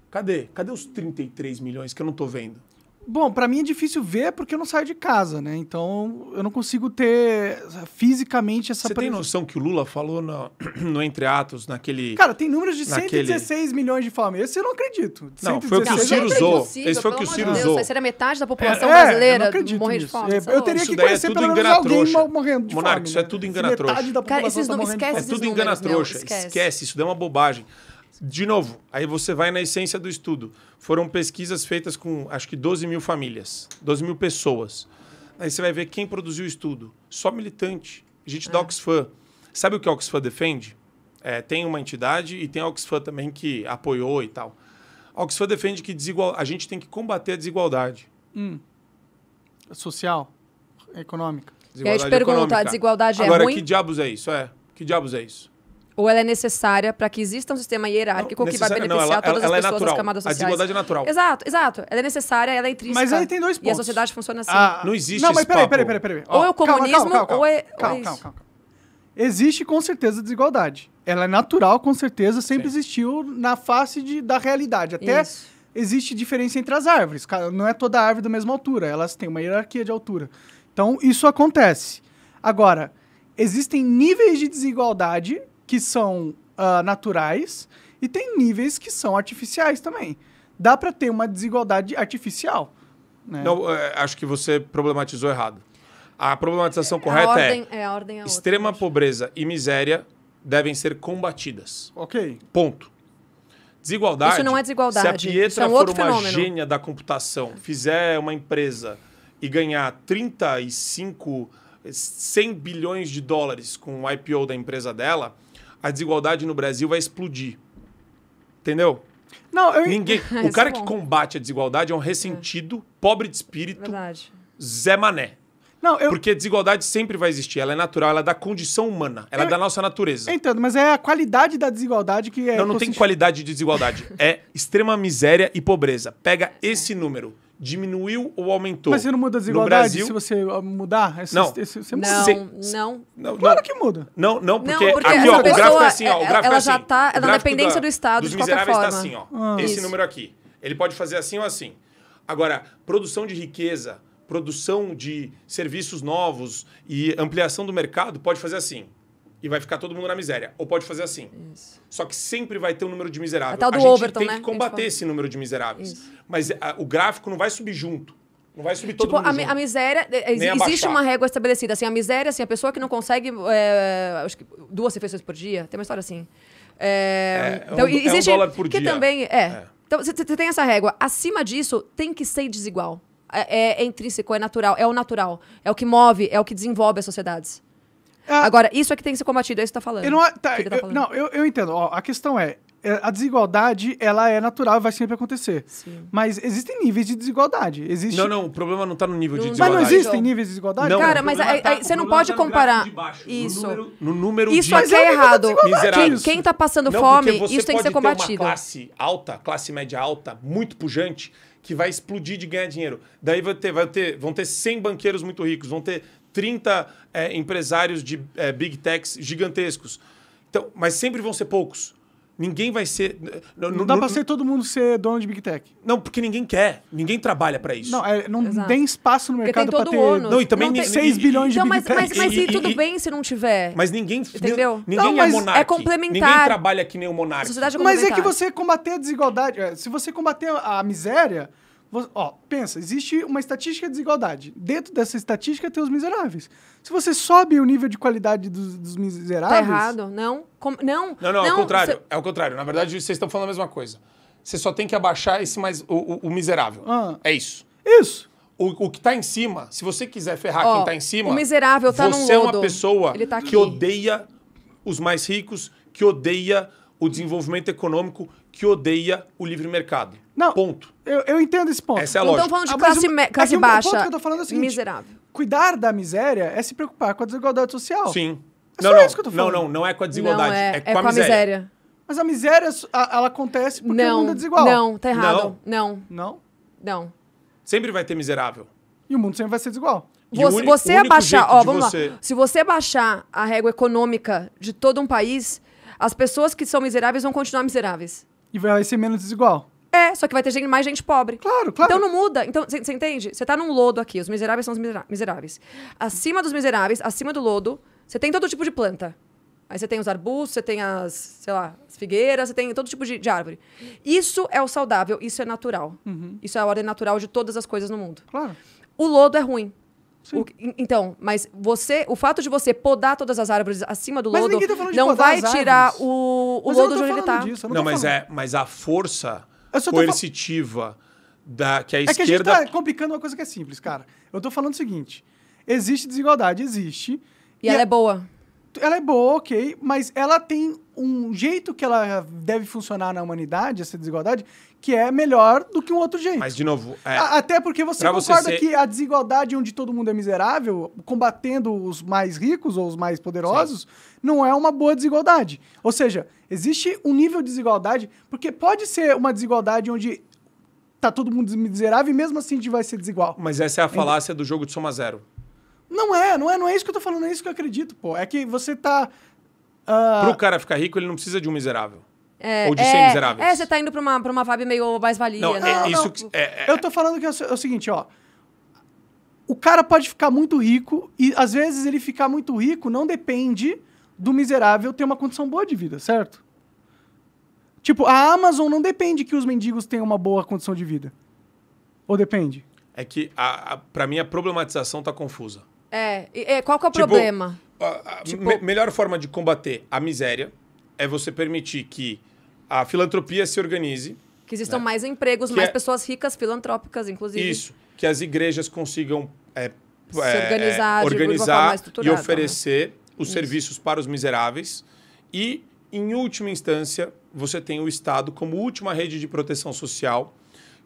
cadê? Cadê os 33 milhões que eu não estou vendo? Bom, para mim é difícil ver porque eu não saio de casa, né? Então eu não consigo ter fisicamente essa. Você presença. tem noção que o Lula falou no, no Entre Atos, naquele. Cara, tem números de naquele... 116 milhões de famílias. Esse eu não acredito. Não, 116. foi o que o Ciro usou. Esse foi o que o Ciro usou. Vai ser a metade da é, população é, brasileira é, morrer de fome. É, eu teria isso que é conhecer é tudo pelo menos alguém morrendo de Monarca, fome. Monarca, isso é tudo né? engana trouxa. Cara, esses tá não esquece É tudo engana trouxa. Esquece. esquece, isso daí é uma bobagem. De novo, aí você vai na essência do estudo. Foram pesquisas feitas com acho que 12 mil famílias, 12 mil pessoas. Aí você vai ver quem produziu o estudo. Só militante. Gente é. da Oxfam. Sabe o que a Oxfam defende? É, tem uma entidade e tem a Oxfam também que apoiou e tal. A Oxfam defende que desigual... a gente tem que combater a desigualdade. Hum. Social? Econômica? Desigualdade a te pergunto, econômica. a desigualdade Agora, é ruim? Agora, que diabos é isso? É. Que diabos é isso? ou ela é necessária para que exista um sistema hierárquico não, que vai beneficiar não, ela, todas ela, as é pessoas é das camadas sociais. A desigualdade é natural. Exato, exato. Ela é necessária, ela é intrínseca. Mas aí tem dois pontos. E a sociedade funciona assim. Ah, não existe Não, mas peraí, peraí, peraí, peraí. Ou é o comunismo, calma, é- calma, calma, ou é. Calma, calma, calma. Existe com certeza desigualdade. Ela é natural, com certeza, sempre Sim. existiu na face de, da realidade. Até Isso. existe diferença entre as árvores. Não é toda árvore da mesma altura, elas têm uma hierarquia de altura. então, isso acontece. Agora, existem níveis de desigualdade que são uh, naturais e tem níveis que são artificiais também. Dá para ter uma desigualdade artificial. Né? Não, é, acho que você problematizou errado. A problematização é, é correta é a ordem, é, é a ordem a extrema outra, pobreza e miséria devem ser combatidas. Ok. Ponto. Desigualdade. Isso não é desigualdade. Se a Pietra é um for uma fenômeno. gênia da computação, fizer uma empresa e ganhar 35, 100 bilhões de dólares com o IPO da empresa dela, a desigualdade no Brasil vai explodir. Entendeu? Não, eu... Ninguém. Ah, o cara é que combate a desigualdade é um ressentido, é. pobre de espírito, Verdade. Zé Mané. Não, eu... Porque desigualdade sempre vai existir, ela é natural, ela é da condição humana, ela é eu... é da nossa natureza. Entendo, mas é a qualidade da desigualdade que é. Não, não tem qualidade de desigualdade. é extrema miséria e pobreza. Pega é. esse número diminuiu ou aumentou. Mas você não muda a desigualdade Brasil, se você ah, mudar? Esse, não. Esse, você Não, não, não. Claro não. que muda. Não, não, porque, não, porque aqui, ó, o gráfico é assim, ó. O é, gráfico é ela é assim. já tá na dependência da, do Estado, de qualquer tá forma. está assim, ó. Ah, esse isso. número aqui. Ele pode fazer assim ou assim. Agora, produção de riqueza, produção de serviços novos e ampliação do mercado pode fazer assim e vai ficar todo mundo na miséria. Ou pode fazer assim. Isso. Só que sempre vai ter um número de miseráveis. A, tal do a gente Overton, tem né? que combater esse número de miseráveis. Isso. Mas a, o gráfico não vai subir junto. Não vai subir todo tipo, mundo. A, junto. a miséria. Ex eh, existe abaixar. uma régua estabelecida. Assim, a miséria, assim, a pessoa que não consegue é, acho que duas refeições por dia. Tem uma história assim. Eh, é, é então, um, existe, é um dólar por que dia. também. É. é. Então, você tem essa régua. Acima disso, tem que ser desigual. É, é intrínseco, é natural, é o natural. É o que move, é o que desenvolve as sociedades. É Agora, isso é que tem que ser combatido, é isso que tá falando. Eu não, é, tá, tá eu, não eu, eu entendo. Ó, a questão é, é a desigualdade, ela é natural, vai sempre acontecer. Sim. Mas existem níveis de desigualdade. Existe... Não, não, o problema não tá no nível de desigualdade. Mas não existem níveis de desigualdade? Não, Cara, mas tá, você não pode tá comparar baixo, isso. No número, no número isso de... aqui é, errado. Quem, quem tá passando não, fome, isso tem que ser combatido. Uma classe alta, classe média alta, muito pujante, que vai explodir de ganhar dinheiro. Daí vai ter, vai ter, vão ter 100 banqueiros muito ricos, vão ter 30 é, empresários de é, big techs gigantescos. Então, mas sempre vão ser poucos. Ninguém vai ser. Não, dá para ser todo mundo ser dono de Big Tech. Não, porque ninguém quer. Ninguém trabalha para isso. Não, é, não tem espaço no mercado para ter. Ônus. Não, e também não tem... 6 bilhões então, de Big mas, Tech. Mas, mas e, e, tudo e, bem se não tiver. Mas ninguém. Entendeu? Ninguém não, é mas é monarca. É complementar. Ninguém trabalha que nem o monarca. É mas é que você combater a desigualdade. É, se você combater a miséria você, ó, pensa, existe uma estatística de desigualdade. Dentro dessa estatística tem os miseráveis. Se você sobe o nível de qualidade dos, dos miseráveis. Tá errado, não. Com, não, não, não, é o contrário. É o contrário. Na verdade, vocês estão falando a mesma coisa. Você só tem que abaixar esse mais o, o, o miserável. Ah. É isso. Isso. O, o que está em cima, se você quiser ferrar ó, quem está em cima, o miserável tá você é uma pessoa tá que odeia os mais ricos, que odeia o desenvolvimento econômico, que odeia o livre mercado. Não. Ponto. Eu, eu entendo esse ponto. Essa é a lógica. Então falando de ah, classe, classe baixa. O ponto que eu tô falando é o seguinte, miserável. Cuidar da miséria é se preocupar com a desigualdade social. Sim. É não, não, isso que eu tô falando. Não, não, não é com a desigualdade. É, é, é, com, é a, com miséria. a miséria. Mas a miséria, é ela acontece porque não, o mundo é desigual. Não, tá errado. Não. Não? Não. Sempre vai ter miserável. E o mundo sempre vai ser desigual. E você, você abaixar, ó, vamos você... lá. Se você baixar a régua econômica de todo um país, as pessoas que são miseráveis vão continuar miseráveis. E vai ser menos desigual. É, só que vai ter gente, mais gente pobre. Claro, claro. Então não muda. Então, você entende? Você tá num lodo aqui. Os miseráveis são os miseráveis. Acima dos miseráveis, acima do lodo, você tem todo tipo de planta. Aí você tem os arbustos, você tem as, sei lá, as figueiras, você tem todo tipo de, de árvore. Isso é o saudável, isso é natural. Uhum. Isso é a ordem natural de todas as coisas no mundo. Claro. O lodo é ruim. O, então, mas você, o fato de você podar todas as árvores acima do mas lodo tá não vai tirar o, o lodo de onde ele está. Não, não mas falando. é, mas a força coercitiva da que a é esquerda. É que a gente tá complicando uma coisa que é simples, cara. Eu tô falando o seguinte: existe desigualdade, existe. E, e ela é boa. Ela é boa, ok, mas ela tem um jeito que ela deve funcionar na humanidade, essa desigualdade, que é melhor do que um outro jeito. Mas, de novo... É... Até porque você pra concorda você ser... que a desigualdade onde todo mundo é miserável, combatendo os mais ricos ou os mais poderosos, Sim. não é uma boa desigualdade. Ou seja, existe um nível de desigualdade, porque pode ser uma desigualdade onde tá todo mundo miserável e mesmo assim a gente vai ser desigual. Mas essa é a falácia Entendi. do jogo de soma zero. Não é, não é, não é isso que eu tô falando, não é isso que eu acredito, pô. É que você tá Uh... Pro cara ficar rico, ele não precisa de um miserável. É, Ou de é, ser miserável. É, você tá indo pra uma, pra uma vibe meio mais-valia, não, é, né? É, isso não, é, é, eu tô falando que é, é o seguinte, ó. O cara pode ficar muito rico e, às vezes, ele ficar muito rico não depende do miserável ter uma condição boa de vida, certo? Tipo, a Amazon não depende que os mendigos tenham uma boa condição de vida. Ou depende? É que, a, a, pra mim, a problematização tá confusa. É, é qual que é o tipo, problema? a, tipo... me melhor forma de combater a miséria é você permitir que a filantropia se organize. Que existam né? mais empregos, que mais é... pessoas ricas, filantrópicas, inclusive. Isso. Que as igrejas consigam é, se organizar, é, organizar e né? oferecer né? os Isso. serviços para os miseráveis. E, em última instância, você tem o Estado como última rede de proteção social,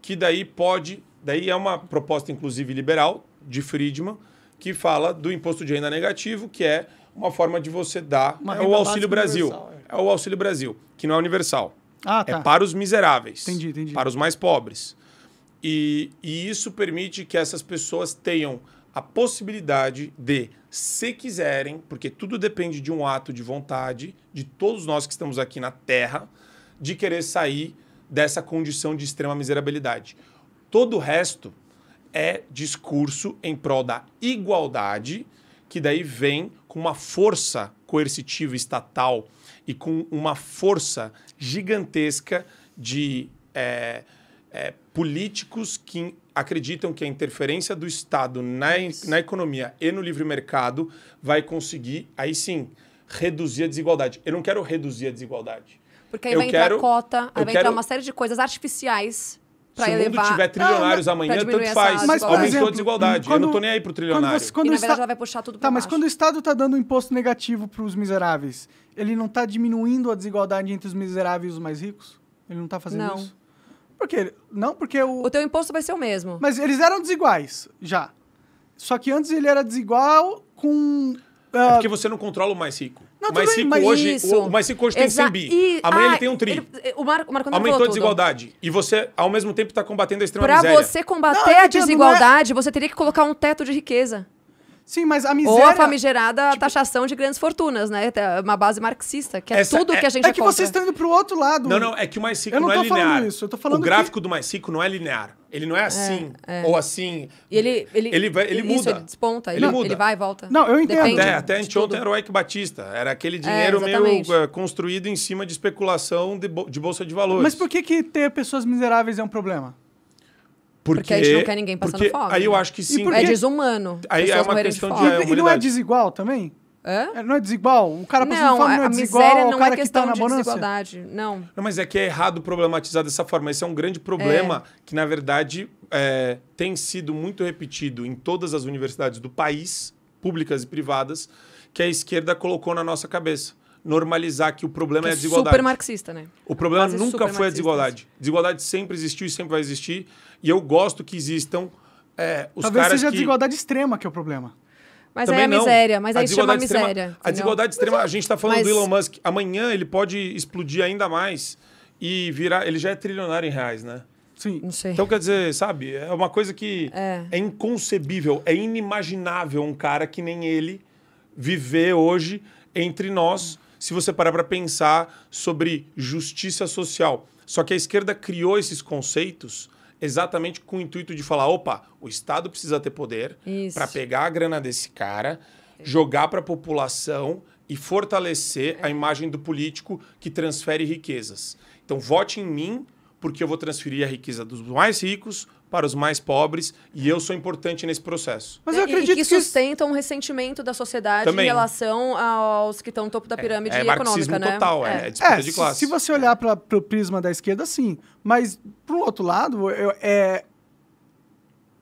que daí pode. Daí é uma proposta, inclusive, liberal, de Friedman, que fala do imposto de renda negativo, que é uma forma de você dar é o Auxílio Brasil. É. é. o Auxílio Brasil, que não é universal. Ah, é tá. É para os miseráveis. Entendi, entendi. Para os mais pobres. E, e isso permite que essas pessoas tenham a possibilidade de, se quiserem, porque tudo depende de um ato de vontade, de todos nós que estamos aqui na Terra, de querer sair dessa condição de extrema miserabilidade. Todo o resto é discurso em prol da igualdade, que daí vem com uma força coercitiva estatal e com uma força gigantesca de é, é, políticos que acreditam que a interferência do Estado na, na economia e no livre mercado vai conseguir, aí sim, reduzir a desigualdade. Eu não quero reduzir a desigualdade. Porque aí eu vai quero, entrar cota, aí vai quero, entrar uma série de coisas artificiais Pra Se elevar... o mundo tiver trilionários não, ah, amanhã, tanto faz. Mas, Aumentou exemplo, a desigualdade. Quando, eu não tô nem aí pro trilionário. Quando você, quando e, na verdade, está... vai puxar tudo Tá, mas quando o Estado tá dando um imposto negativo pros miseráveis, ele não tá diminuindo a desigualdade entre os miseráveis e os mais ricos? Ele não tá fazendo não. isso? Por quê? Não, porque o... O teu imposto vai ser o mesmo. Mas eles eram desiguais, já. Só que antes ele era desigual com... Uh... É ah, porque você não controla o mais rico. Não, mas bem, cinco hoje, isso... o, mas cinco hoje tem Exa... 100 bi. E... Amanhã ah, ele tem um tri. Ele... o Marco, o Marco Antônio Aumentou a desigualdade. E você, ao mesmo tempo, está combatendo a extrema pra miséria. Para você combater não, a é- desigualdade, é... você teria que colocar um teto de riqueza. Sim, mas a miséria... Ou a famigerada tipo... taxação de grandes fortunas, né? Uma base marxista, que é Essa, tudo é, que a gente É, é que vocês estão indo pro outro lado. Não, não, é que o mais rico não, não, é linear. Eu falando isso, eu tô falando O gráfico que... do mais rico não é linear. Ele não é, é assim, é, é. ou assim. E ele, ele, ele, vai, ele isso, muda. Ele desponta, ele, muda. ele vai e volta. Não, eu entendo. Depende até, até ontem era o Ike Batista. Era aquele é, dinheiro é, meio eh, construído em cima de especulação de, de bolsa de valores. Mas por que, que ter pessoas miseráveis é um problema? Porque, porque a gente não quer ninguém passando fome. Aí eu né? acho que sim. É desumano. Aí é uma questão de, de e, não é desigual também? É? Não é desigual? O cara passando não, fome não é desigual? Miséria não é tá questão tá de desigualdade, não. não. Mas é que é errado problematizar dessa forma. Esse é um grande problema é. que, na verdade, é, tem sido muito repetido em todas as universidades do país, públicas e privadas, que a esquerda colocou na nossa cabeça normalizar que o problema que é, é a desigualdade. Super marxista, né? O problema Quase nunca foi a desigualdade. Desigualdade sempre existiu e sempre vai existir. E eu gosto que existam é, os Talvez seja que... a desigualdade extrema que é o problema. Mas Também é a miséria, mas a aí chama miséria. Extrema, a desigualdade extrema, a gente está falando é- mas... do Elon Musk. Amanhã ele pode explodir ainda mais e virar. Ele já é trilionário em reais, né? Sim. Não sei. Então, quer dizer, sabe, é uma coisa que é. é inconcebível, é inimaginável um cara que nem ele viver hoje entre nós se você parar para pensar sobre justiça social. Só que a esquerda criou esses conceitos exatamente com o intuito de falar: opa, o Estado precisa ter poder para pegar a grana desse cara, jogar para a população e fortalecer a imagem do político que transfere riquezas. Então, vote em mim, porque eu vou transferir a riqueza dos mais ricos para os mais pobres e eu sou importante nesse processo. Mas é, eu acredito e, e que, que sustenta um ressentimento da sociedade Também. em relação aos que estão no topo da é, pirâmide é, é econômica, né? total, é, é, é disputa é, de classe. Se você olhar para o prisma da esquerda, sim. Mas, para o outro lado, eu, é,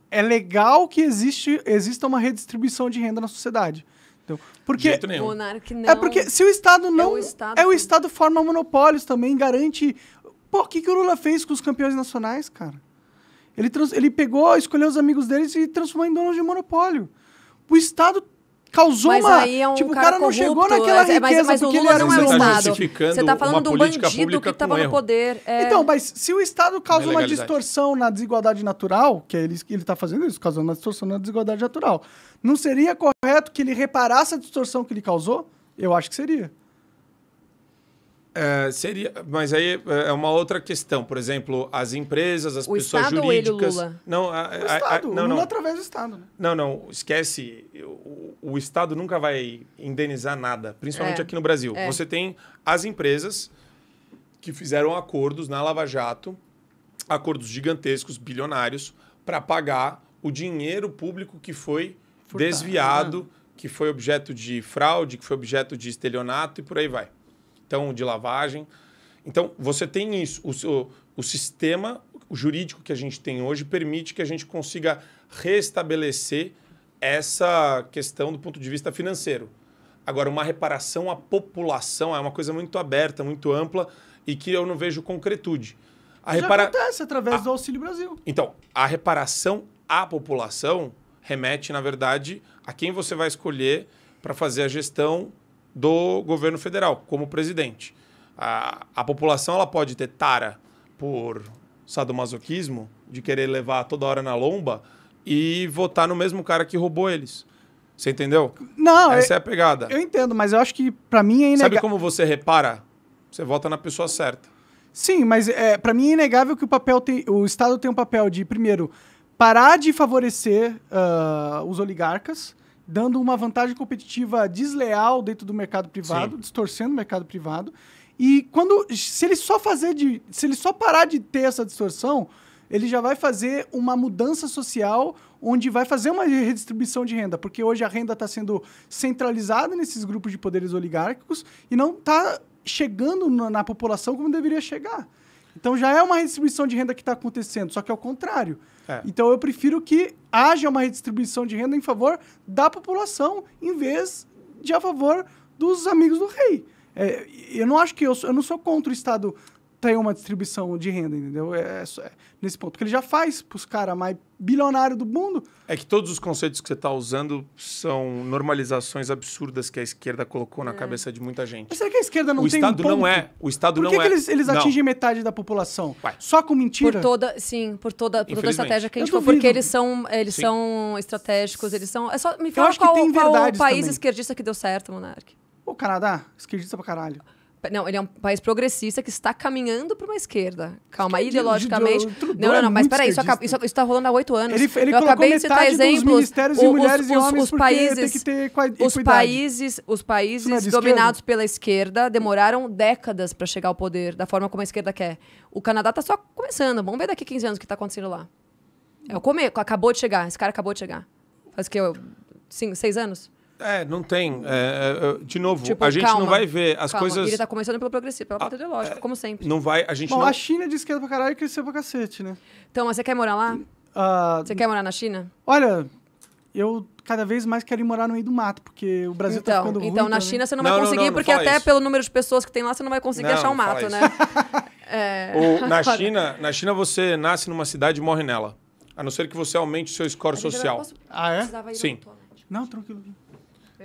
é legal que existe, exista uma redistribuição de renda na sociedade. Então, porque é porque se o Estado não é o Estado, é o Estado forma monopólios também garante. Pô, o que, que o Lula fez com os campeões nacionais, cara? Ele, trans, ele pegou, escolheu os amigos deles e transformou em dono de monopólio. O Estado causou mas uma. É um tipo, o cara não chegou é, naquela riqueza mas, mas porque ele era o é Estado. Você está falando do bandido que estava no poder. É... Então, mas se o Estado causa uma distorção na desigualdade natural, que é ele está fazendo isso, causando uma distorção na desigualdade natural, não seria correto que ele reparasse a distorção que ele causou? Eu acho que seria. É, seria, mas aí é, é uma outra questão. Por exemplo, as empresas, as o pessoas Estado jurídicas. Ou ele, Lula? Não, a, o Estado, a, não, Lula não. através do Estado. Né? Não, não, esquece. O, o, Estado nunca vai indenizar nada, principalmente é. aqui no Brasil. É. Você tem as empresas que fizeram acordos na Lava Jato, acordos gigantescos, bilionários, para pagar o dinheiro público que foi Furtado, desviado, né? que foi objeto de fraude, que foi objeto de estelionato e por aí vai cartão de lavagem. Então, você tem isso. O, o sistema jurídico que a gente tem hoje permite que a gente consiga restabelecer essa questão do ponto de vista financeiro. Agora, uma reparação à população é uma coisa muito aberta, muito ampla e que eu não vejo concretude. A Já acontece através a... do Auxílio Brasil. Então, a reparação à população remete, na verdade, a quem você vai escolher para fazer a gestão do governo federal como presidente. A, a população ela pode ter tara por sadomasoquismo, de querer levar toda hora na lomba e votar no mesmo cara que roubou eles. Você entendeu? Não, essa eu, é a pegada. Eu entendo, mas eu acho que para mim é inegável. Sabe como você repara? Você vota na pessoa certa. Sim, mas é, para mim é inegável que o papel tem, o Estado tem um papel de primeiro parar de favorecer uh, os oligarcas dando uma vantagem competitiva desleal dentro do mercado privado, Sim. distorcendo o mercado privado. E quando se ele só fazer de, se ele só parar de ter essa distorção, ele já vai fazer uma mudança social onde vai fazer uma redistribuição de renda, porque hoje a renda está sendo centralizada nesses grupos de poderes oligárquicos e não está chegando na, na população como deveria chegar. Então já é uma redistribuição de renda que está acontecendo, só que é o contrário. É. Então eu prefiro que haja uma redistribuição de renda em favor da população, em vez de a favor dos amigos do rei. É, eu não acho que eu, eu não sou contra o Estado tem uma distribuição de renda, entendeu? É, é, é nesse ponto. Porque ele já faz para os caras mais bilionários do mundo. É que todos os conceitos que você está usando são normalizações absurdas que a esquerda colocou na é. cabeça de muita gente. Mas será é que a esquerda não o tem Estado um ponto? não é. O Estado não é. Por que, que é. eles, eles atingem metade da população? Ué. Só com mentira? Por toda, sim, por toda, por toda a estratégia que a gente falou. porque eles são, eles são estratégicos, eles são... É só, me fala qual, qual o país também. esquerdista que deu certo, Monark. O Canadá, esquerdista pra caralho. Não, ele é um país progressista que está caminhando para uma esquerda. Calma, ideologicamente. Não, não, é não, mas peraí, isso está rolando há oito anos. Ele, ele Eu acabei de citar exemplos. Ministérios de mulheres os, e homens os países, tem que ter os países, os países é dominados pela esquerda demoraram décadas para chegar ao poder, da forma como a esquerda quer. O Canadá está só começando. Vamos ver daqui 15 anos o que está acontecendo lá. É o começo, acabou de chegar. Esse cara acabou de chegar. Faz que quê? Cinco, seis anos? É, não tem. É, é, é, de novo, tipo, a gente calma, não vai ver as calma. coisas. Ele tá começando pelo progressivo, pela ah, pauta ideológica, é, como sempre. Não vai, a gente Bom, não... a China é de esquerda pra caralho e cresceu pra cacete, né? Então, mas você quer morar lá? Uh, você quer morar na China? Olha, eu cada vez mais quero ir morar no meio do mato, porque o Brasil tá então, tá ficando Então, ruim, na China você não, não vai conseguir, não, não, porque até isso. pelo número de pessoas que tem lá, você não vai conseguir achar um mato, né? é... na, China, na China, você nasce numa cidade e morre nela. A não ser que você aumente o seu score social. Posso... Ah, é? Sim. Não, tranquilo.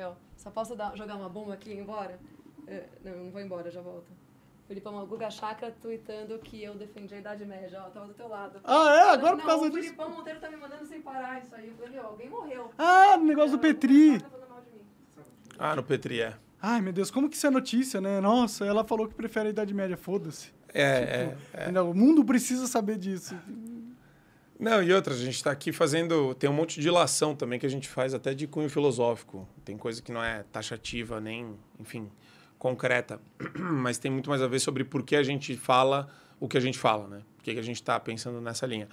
Rafael, só posso dar, jogar uma bomba aqui e ir embora? É, não, não vou embora, já volto. Felipe Guga Chakra tweetando que eu defendi a Idade Média. Ó, tava do teu lado. Ah, é? Agora não, por causa disso. O Filipão disso. Monteiro tá me mandando sem parar isso aí. Eu falei, alguém morreu. Ah, no negócio do Petri. Tá ah, no Petri, é. Ai, meu Deus, como que isso é notícia, né? Nossa, ela falou que prefere a Idade Média, foda-se. É, tipo, é, é. o mundo precisa saber disso. Não, e outra, a gente está aqui fazendo. Tem um monte de dilação também que a gente faz até de cunho filosófico. Tem coisa que não é taxativa, nem, enfim, concreta. Mas tem muito mais a ver sobre por que a gente fala o que a gente fala, né? Por que, que a gente está pensando nessa linha.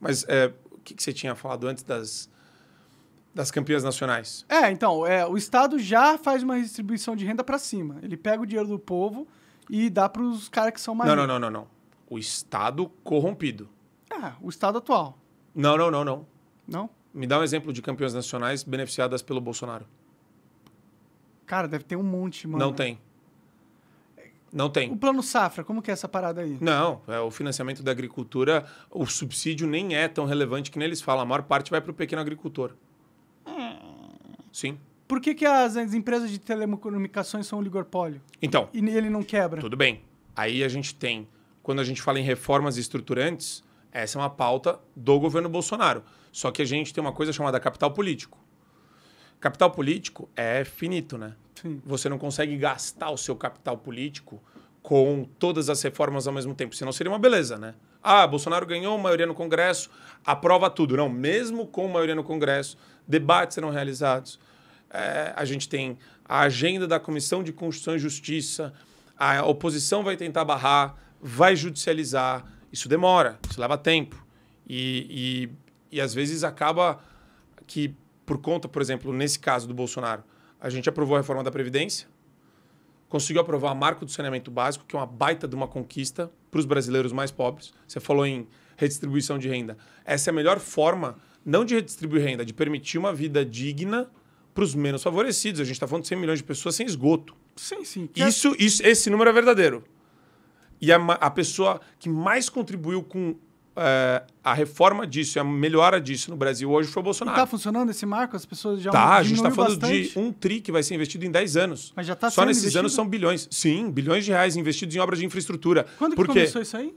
Mas é, o que, que você tinha falado antes das das campeãs nacionais. É, então, é, o Estado já faz uma distribuição de renda para cima. Ele pega o dinheiro do povo e dá para os caras que são mais. Não, não, não, não, não. O Estado corrompido. É, o estado atual. Não, não, não, não. Não? Me dá um exemplo de campeões nacionais beneficiadas pelo Bolsonaro. Cara, deve ter um monte, mano. Não tem. Não tem. O plano safra, como que é essa parada aí? Não, é, o financiamento da agricultura, o subsídio nem é tão relevante que nem eles falam. A maior parte vai para o pequeno agricultor. Sim. Por que, que as, as, empresas de telecomunicações são oligopólio? Então. E ele não quebra? Tudo bem. Aí a gente tem, quando a gente fala em reformas estruturantes, essa é uma pauta do governo Bolsonaro. Só que a gente tem uma coisa chamada capital político. Capital político é finito, né? Sim. Você não consegue gastar o seu capital político com todas as reformas ao mesmo tempo, senão seria uma beleza, né? Ah, Bolsonaro ganhou maioria no Congresso, aprova tudo. Não, mesmo com maioria no Congresso, debates serão realizados. É, a gente tem a agenda da Comissão de Constituição e Justiça, a oposição vai tentar barrar, vai judicializar, isso demora, isso leva tempo. E, e, e às vezes acaba que, por conta, por exemplo, nesse caso do Bolsonaro, a gente aprovou a reforma da Previdência, conseguiu aprovar a marco do saneamento básico, que é uma baita de uma conquista para os brasileiros mais pobres. Você falou em redistribuição de renda. Essa é a melhor forma, não de redistribuir renda, de permitir uma vida digna para os menos favorecidos. A gente está falando de 100 milhões de pessoas sem esgoto. Sim, sim. É isso, isso, esse número é verdadeiro. E a, a pessoa que mais contribuiu com é, a reforma disso, a melhora disso no Brasil hoje foi o tá Bolsonaro. Está funcionando esse marco? As pessoas já Tá, a gente está falando bastante. de um tri que vai ser investido em 10 anos. Mas já está Só nesses investido? anos são bilhões. Sim, bilhões de reais investidos em obras de infraestrutura. Quando que Porque começou isso aí?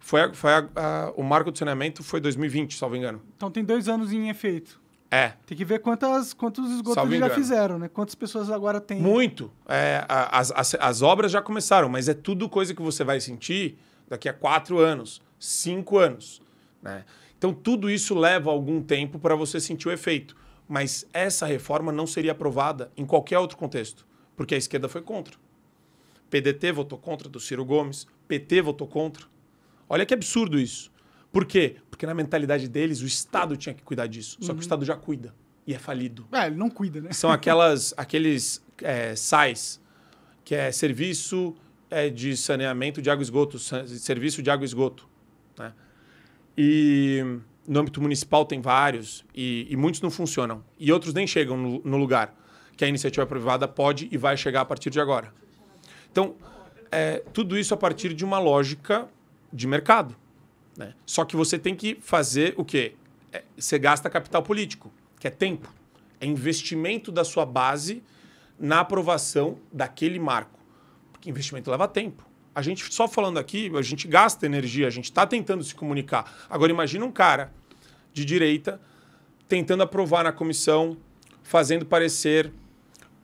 Foi, a, foi a, o marco do saneamento foi 2020, salvo engano. Então tem dois anos em efeito. É. Tem que ver quantas, quantos esgotos já engano. fizeram, né? Quantas pessoas agora têm. Muito. É, as, as, as obras já começaram, mas é tudo coisa que você vai sentir daqui a quatro anos, cinco anos. Né? Então, tudo isso leva algum tempo para você sentir o efeito. Mas essa reforma não seria aprovada em qualquer outro contexto, porque a esquerda foi contra. PDT votou contra do Ciro Gomes, PT votou contra. Olha que absurdo isso. Por quê? Porque na mentalidade deles, o Estado tinha que cuidar disso. Só que o uhum. Estado já cuida. E é falido. É, ele não cuida, né? São aquelas, aqueles é, SAIs, que é Serviço é, de Saneamento de Água e Esgoto, Serviço de Água e Esgoto. Né? E no âmbito municipal tem vários, e, e muitos não funcionam. E outros nem chegam no, no lugar que a iniciativa privada pode e vai chegar a partir de agora. Então, é, tudo isso a partir de uma lógica de mercado. Né? Só que você tem que fazer o quê? É, você gasta capital político, que é tempo. É investimento da sua base na aprovação daquele marco. Porque investimento leva tempo. A gente só falando aqui, a gente gasta energia, a gente está tentando se comunicar. Agora imagina um cara de direita tentando aprovar na comissão, fazendo parecer,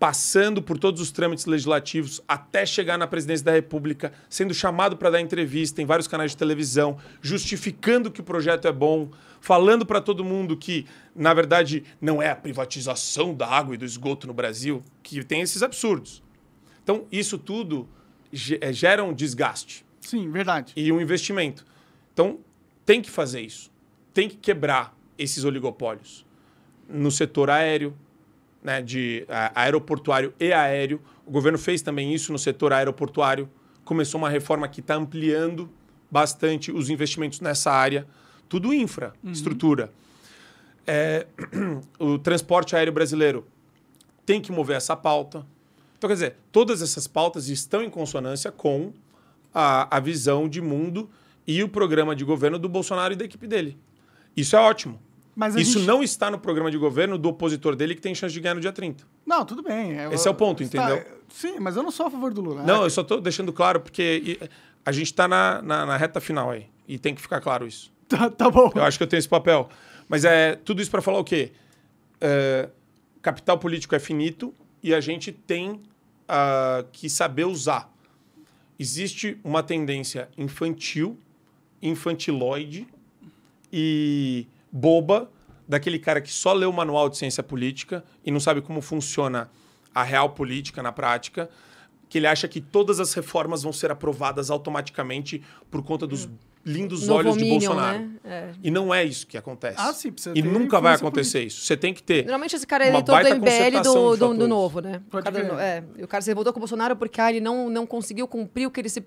passando por todos os trâmites legislativos até chegar na presidência da República, sendo chamado para dar entrevista em vários canais de televisão, justificando que o projeto é bom, falando para todo mundo que, na verdade, não é a privatização da água e do esgoto no Brasil, que tem esses absurdos. Então, isso tudo eh, gera um desgaste. Sim, verdade. E um investimento. Então, tem que fazer isso. Tem que quebrar esses oligopólios no setor aéreo, né, de aeroportuário e aéreo. O governo fez também isso no setor aeroportuário. Começou uma reforma que está ampliando bastante os investimentos nessa área. Tudo infra, uhum. estrutura. É, o transporte aéreo brasileiro tem que mover essa pauta. Então, quer dizer, todas essas pautas estão em consonância com a, a visão de mundo e o programa de governo do Bolsonaro e da equipe dele. Isso é ótimo. Isso gente... não está no programa de governo do opositor dele que tem chance de ganhar no dia 30. Não, tudo bem. Eu... Esse é o ponto, está... entendeu? Sim, mas eu não sou a favor do Lula. Não, eu só estou deixando claro porque a gente está na, na, na, reta final aí. E tem que ficar claro isso. Tá, tá bom. Eu acho que eu tenho esse papel. Mas é tudo isso para falar o quê? É, capital político é finito e a gente tem uh, que saber usar. Existe uma tendência infantil, infantiloide e boba daquele cara que só leu o manual de ciência política e não sabe como funciona a real política na prática, que ele acha que todas as reformas vão ser aprovadas automaticamente por conta dos lindos Novo olhos Minion, de Bolsonaro. Né? É. E não é isso que acontece. Ah, sim, precisa e nunca vai acontecer política. isso. Você tem que ter. Geralmente esse cara é eleitor do MBL do, do, do, Novo, né? O cara, é, o cara, se revoltou com o Bolsonaro porque ah, ele não, não conseguiu cumprir o que ele se,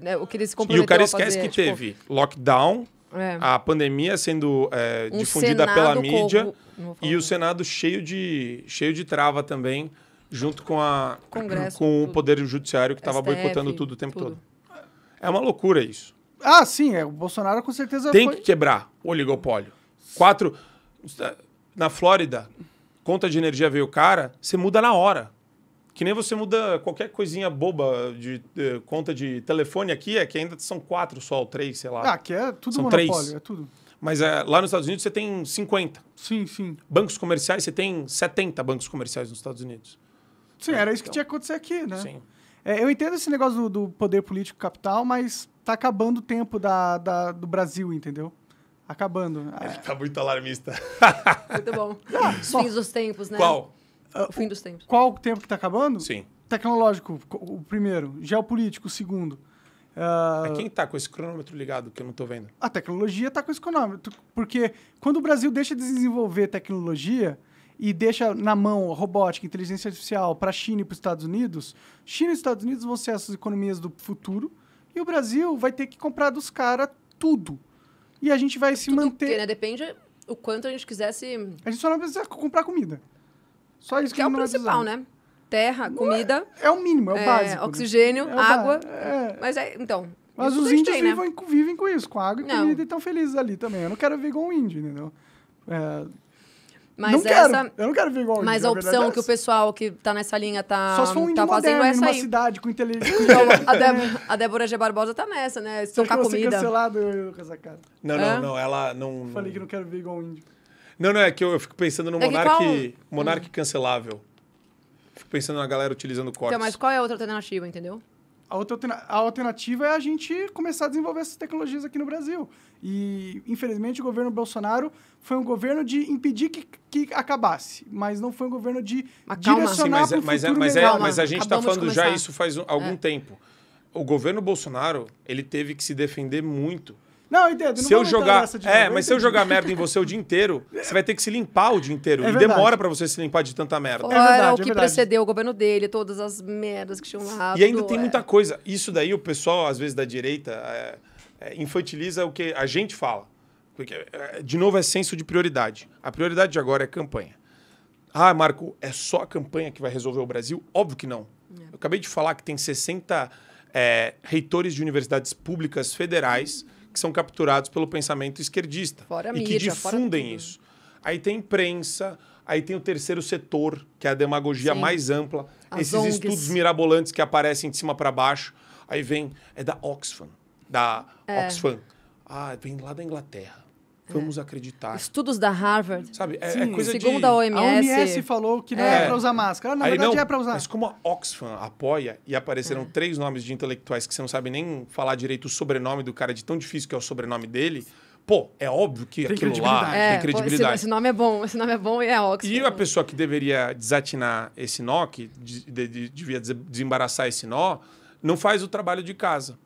né, o que ele se comprometeu E o cara esquece fazer, que tipo... teve lockdown, é. A pandemia sendo é, um difundida Senado pela mídia e o Senado cheio de, cheio de trava também, junto com, a, Congresso, com o Poder Judiciário que estava boicotando tudo o tempo tudo. todo. É uma loucura isso. Ah, sim, é, o Bolsonaro com certeza Tem foi... que quebrar o oligopólio. Quatro. Na Flórida, conta de energia veio cara, você muda na hora. Que nem você muda qualquer coisinha boba de, eh, conta de telefone aqui, é que ainda são quatro só, ou três, sei lá. Ah, que é tudo São monopólio, três. é tudo. Mas eh, lá nos Estados Unidos você tem 50. Sim, sim. Bancos comerciais, você tem 70 bancos comerciais nos Estados Unidos. Sim, era isso que então. tinha que acontecer aqui, né? Sim. É, eu entendo esse negócio do, do poder político capital, mas tá acabando o tempo da, da- do Brasil, entendeu? Acabando. Ele tá muito alarmista. Muito bom. Ah, Os fins dos tempos, né? Qual? Ah, o fim dos tempos. Qual o tempo que está acabando? Sim. Tecnológico, o primeiro. Geopolítico, o segundo. Uh... Quem está com esse cronômetro ligado que eu não estou vendo? A tecnologia está com esse cronômetro. Porque quando o Brasil deixa de desenvolver tecnologia e deixa na mão robótica, inteligência artificial para a China e para os Estados Unidos, China e Estados Unidos vão ser essas economias do futuro e o Brasil vai ter que comprar dos caras tudo. E a gente vai se tudo manter. Que, né? Depende o quanto a gente quisesse. A gente só não precisa comprar comida. Só isso que, é que é o principal, né? Terra, é. comida. É, é, o mínimo, é o é, básico. Né? Oxigênio, né? água. É. Mas é, então. Mas os índios tem, né? vivem, né? vivem, com isso, com água e não. comida e estão felizes ali também. Eu não quero ver igual um índio, entendeu? É, mas não essa, quero. Eu não quero ver igual Mas a opção é que o pessoal que tá nessa linha tá, Só se um tá fazendo é essa aí. cidade com inteligência. a, Débora, a Débora G. Barbosa tá nessa, né? Tocar comida. Cancelado eu, eu com essa cara. Não, não, não. Ela não. Falei que não quero ver igual um índio. Não, não, é que eu, eu fico pensando no é Monark, qual... hum. cancelável. Fico pensando na galera utilizando cortes. Então, mas qual é a outra alternativa, entendeu? A, outra, a alternativa é a gente começar a desenvolver essas tecnologias aqui no Brasil. E, infelizmente, o governo Bolsonaro foi um governo de impedir que, que acabasse, mas não foi um governo de mas direcionar para o é, mas, é, mas, é, é mas, a gente está falando já isso faz um, algum é. tempo. O governo Bolsonaro ele teve que se defender muito não, eu entendo. se eu jogar, é, novo, mas se eu jogar merda em você o dia inteiro, é. você vai ter que se limpar o dia inteiro é e demora para você se limpar de tanta merda. É Fora é verdade, o que é precedeu o governo dele, todas as merdas que tinham lá. E ainda tem é. muita coisa. Isso daí o pessoal às vezes da direita infantiliza o que a gente fala. Porque, de novo, é senso de prioridade. A prioridade de agora é campanha. Ah, Marco, é só a campanha que vai resolver o Brasil? Óbvio que não. Eu acabei de falar que tem 60 reitores de universidades públicas federais que são capturados pelo pensamento esquerdista fora e mídia, que difundem isso. Aí tem imprensa, aí tem o terceiro setor, que é a demagogia Sim. mais ampla, As esses ONGs. estudos mirabolantes que aparecem de cima para baixo. Aí vem, é da Oxfam, da é. Oxfam. Ah, vem lá da Inglaterra. Vamos acreditar. Estudos da Harvard. Sabe? É, é coisa segundo de... a OMS. A OMS falou que não é, é para usar máscara. Ah, na Aí verdade, não, é para usar. Mas como a Oxfam apoia e apareceram é. três nomes de intelectuais que você não sabe nem falar direito o sobrenome do cara, de tão difícil que é o sobrenome dele. Pô, é óbvio que tem aquilo lá é, tem credibilidade. Esse, esse, nome é bom, esse nome é bom e é Oxfam. E a pessoa que deveria desatinar esse nó, que de, de, devia desembaraçar esse nó, não faz o trabalho de casa.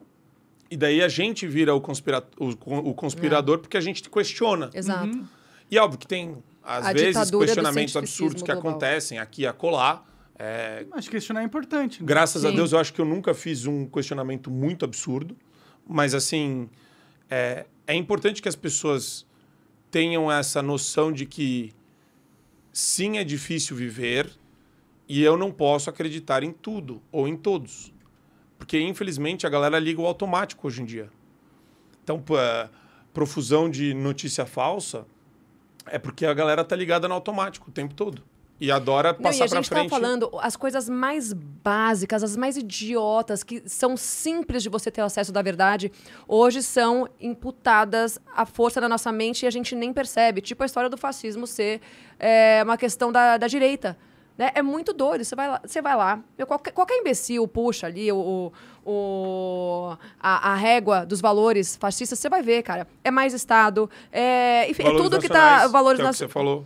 E daí a gente vira o, conspira o, o conspirador é. porque a gente questiona. Exato. Uhum. E óbvio que tem, às a vezes, questionamentos absurdos que global. acontecem aqui e acolá. É... Mas questionar é importante. Né? Graças Sim. a Deus, eu acho que eu nunca fiz um questionamento muito absurdo. Mas, assim, é, é importante que as pessoas tenham essa noção de que sim é difícil viver e eu não posso acreditar em tudo ou em todos. Porque, infelizmente, a galera liga o automático hoje em dia. Então, eh, profusão de notícia falsa é porque a galera tá ligada no automático o tempo todo. E adora passar para frente. A gente frente. falando as coisas mais básicas, as mais idiotas, que são simples de você ter acesso da verdade, hoje são imputadas à força da nossa mente e a gente nem percebe. Tipo a história do fascismo ser é, uma questão da, da direita. Né? É muito doido. Você vai lá, você vai lá eu, qualquer, qualquer imbecil puxa ali o, o, a, a régua dos valores fascistas, você vai ver, cara. É mais Estado, é, enfim, é tudo que está... Valores que é na... você falou.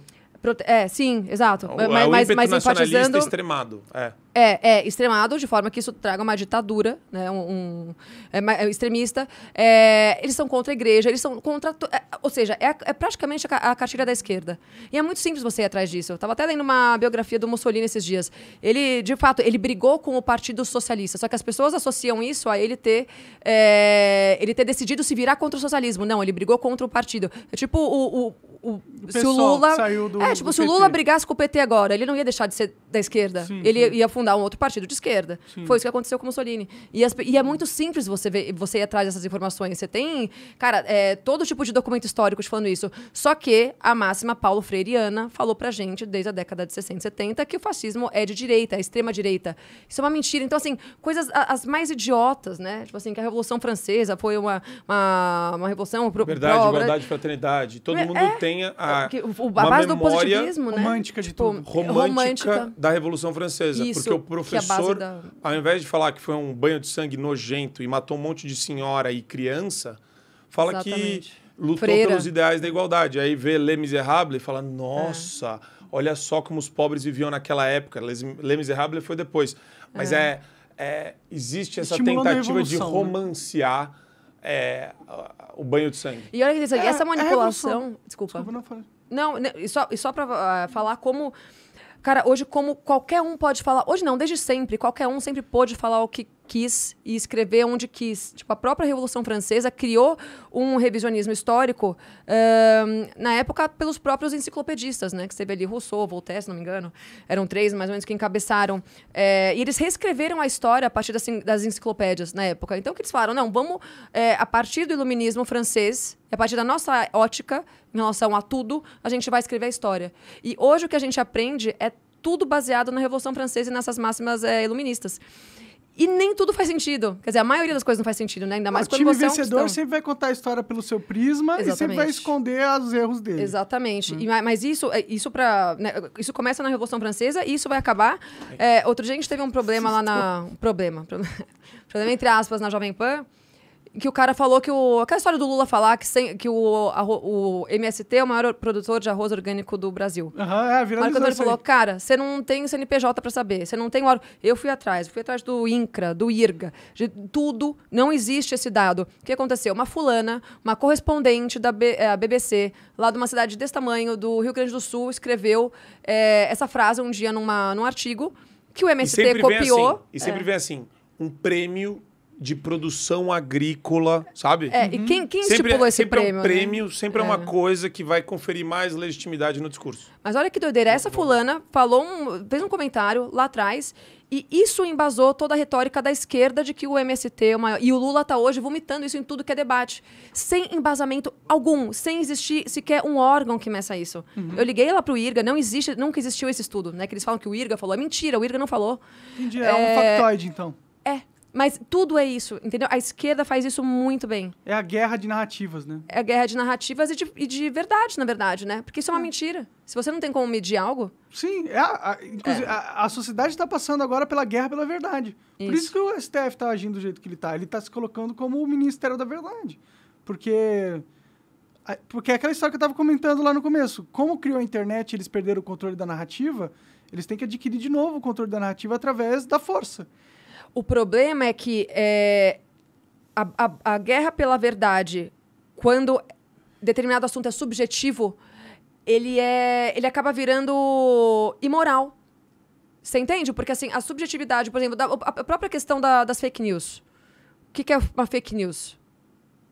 É, sim, exato. O, é mas, é, o mas, mas enfatizando... extremado, é. É, é, extremado, de forma que isso traga uma ditadura, né? Um, um é, é extremista. É, eles são contra a igreja, eles são contra. É, ou seja, é, é praticamente a, a cartilha da esquerda. E é muito simples você ir atrás disso. Eu estava até lendo uma biografia do Mussolini esses dias. Ele, de fato, ele brigou com o Partido Socialista. Só que as pessoas associam isso a ele ter, ele ter decidido se virar contra o socialismo. Não, ele brigou contra o partido. É tipo o, o o, o se o Lula. Do, é, tipo, se PT. o Lula brigasse com o PT agora, ele não ia deixar de ser da esquerda. Sim, ele sim. ia fundar fundar um outro partido de esquerda. Sim. Foi isso que aconteceu com Mussolini. E, as, e, é muito simples você ver, você ir atrás dessas informações. Você tem, cara, é, todo tipo de documento histórico te falando isso. Só que a máxima Paulo Freireana falou pra gente desde a década de 60 70 que o fascismo é de direita, é extrema direita. Isso é uma mentira. Então, assim, coisas a, as mais idiotas, né? Tipo assim, que a Revolução Francesa foi uma, uma, uma revolução... Pro, Verdade, pro, igualdade, né? fraternidade. Todo é, mundo é, tem a, é, que, o, a base do positivismo, né? Romântica de tipo, tudo. Romântica, romântica da Revolução Francesa. Isso. Porque o é professor, da... ao invés de falar que foi um banho de sangue nojento e matou um monte de senhora e criança, fala Exatamente. que lutou Freira. pelos ideais da igualdade. Aí vê Les Miserables e fala, é. nossa, é. olha só como os pobres viviam naquela época. Les, Les Miserables foi depois. Mas é, é, é existe essa tentativa de né? romancear né? o banho de sangue. E olha que interessante, é, essa manipulação... desculpa. desculpa não, não, né, e só, e só para uh, ah, falar como Cara, hoje, como qualquer um pode falar. Hoje não, desde sempre. Qualquer um sempre pôde falar o que quis e escrever onde quis. Tipo, a própria Revolução Francesa criou um revisionismo histórico na época pelos próprios enciclopedistas, né? Que teve ali Rousseau, Voltaire, se não me engano. Eram três, mais ou menos, que encabeçaram. É, e eles reescreveram a história a partir das, das enciclopédias na época. Então, o que eles falaram? Não, vamos, é, a partir do iluminismo francês, a partir da nossa ótica em relação a tudo, a gente vai escrever a história. E hoje o que a gente aprende é tudo baseado na Revolução Francesa e nessas máximas é, iluministas. E nem tudo faz sentido. Quer dizer, a maioria das coisas não faz sentido, né? Ainda mais o quando time você vencedor é um sempre vai contar a história pelo seu prisma Exatamente. e sempre vai esconder os erros dele. Exatamente. Hum. E, mas isso, é, isso para né, isso começa na Revolução Francesa e isso vai acabar. É. outro dia a gente teve um problema Assistou. lá na problema, problema entre aspas na Jovem Pan que o cara falou que o. Aquela história do Lula falar que, sem, que o, a, o MST é o maior produtor de arroz orgânico do Brasil. Aham, uhum, é, viralizou Marco Antônio falou: cara, você não tem CNPJ para saber, você não tem o. Eu fui atrás, fui atrás do INCRA, do IRGA, de tudo, não existe esse dado. O que aconteceu? Uma fulana, uma correspondente da B, é, BBC, lá de uma cidade desse tamanho, do Rio Grande do Sul, escreveu é, essa frase um dia numa, num artigo que o MST copiou. Assim, e sempre é. vem assim: um prêmio de produção agrícola, sabe? É, e uhum. quem, quem sempre, estipulou é, esse sempre prêmio? É um prêmio né? sempre é. uma é. coisa que vai conferir mais legitimidade no discurso. Mas olha que doideira, tá essa fulana falou um, fez um comentário lá atrás e isso embasou toda a retórica da esquerda de que o MST e o Lula tá hoje vomitando isso em tudo que é debate, sem embasamento algum, sem existir sequer um órgão que meça isso. Uhum. Eu liguei lá pro IRGA, não existe, nunca existiu esse estudo, né? Que eles falam que o IRGA falou, é mentira, o IRGA não falou. Entendi, é, é um factoide então. É, mas tudo é isso, entendeu? A esquerda faz isso muito bem. É a guerra de narrativas, né? É a guerra de narrativas e de, e de verdade, na verdade, né? Porque isso é uma é. mentira. Se você não tem como medir algo. Sim, é a, inclusive, é. a, a, sociedade está passando agora pela guerra pela verdade. Isso. Por isso que o STF está agindo do jeito que ele está. Ele está se colocando como o Ministério da Verdade. Porque. Porque é aquela história que eu estava comentando lá no começo. Como criou a internet eles perderam o controle da narrativa, eles têm que adquirir de novo o controle da narrativa através da força. O problema é que é, a, a, a guerra pela verdade, quando determinado assunto é subjetivo, ele é ele acaba virando imoral. Você entende? Porque assim, a subjetividade, por exemplo, da, a própria questão da, das fake news. O que, que, é uma fake news?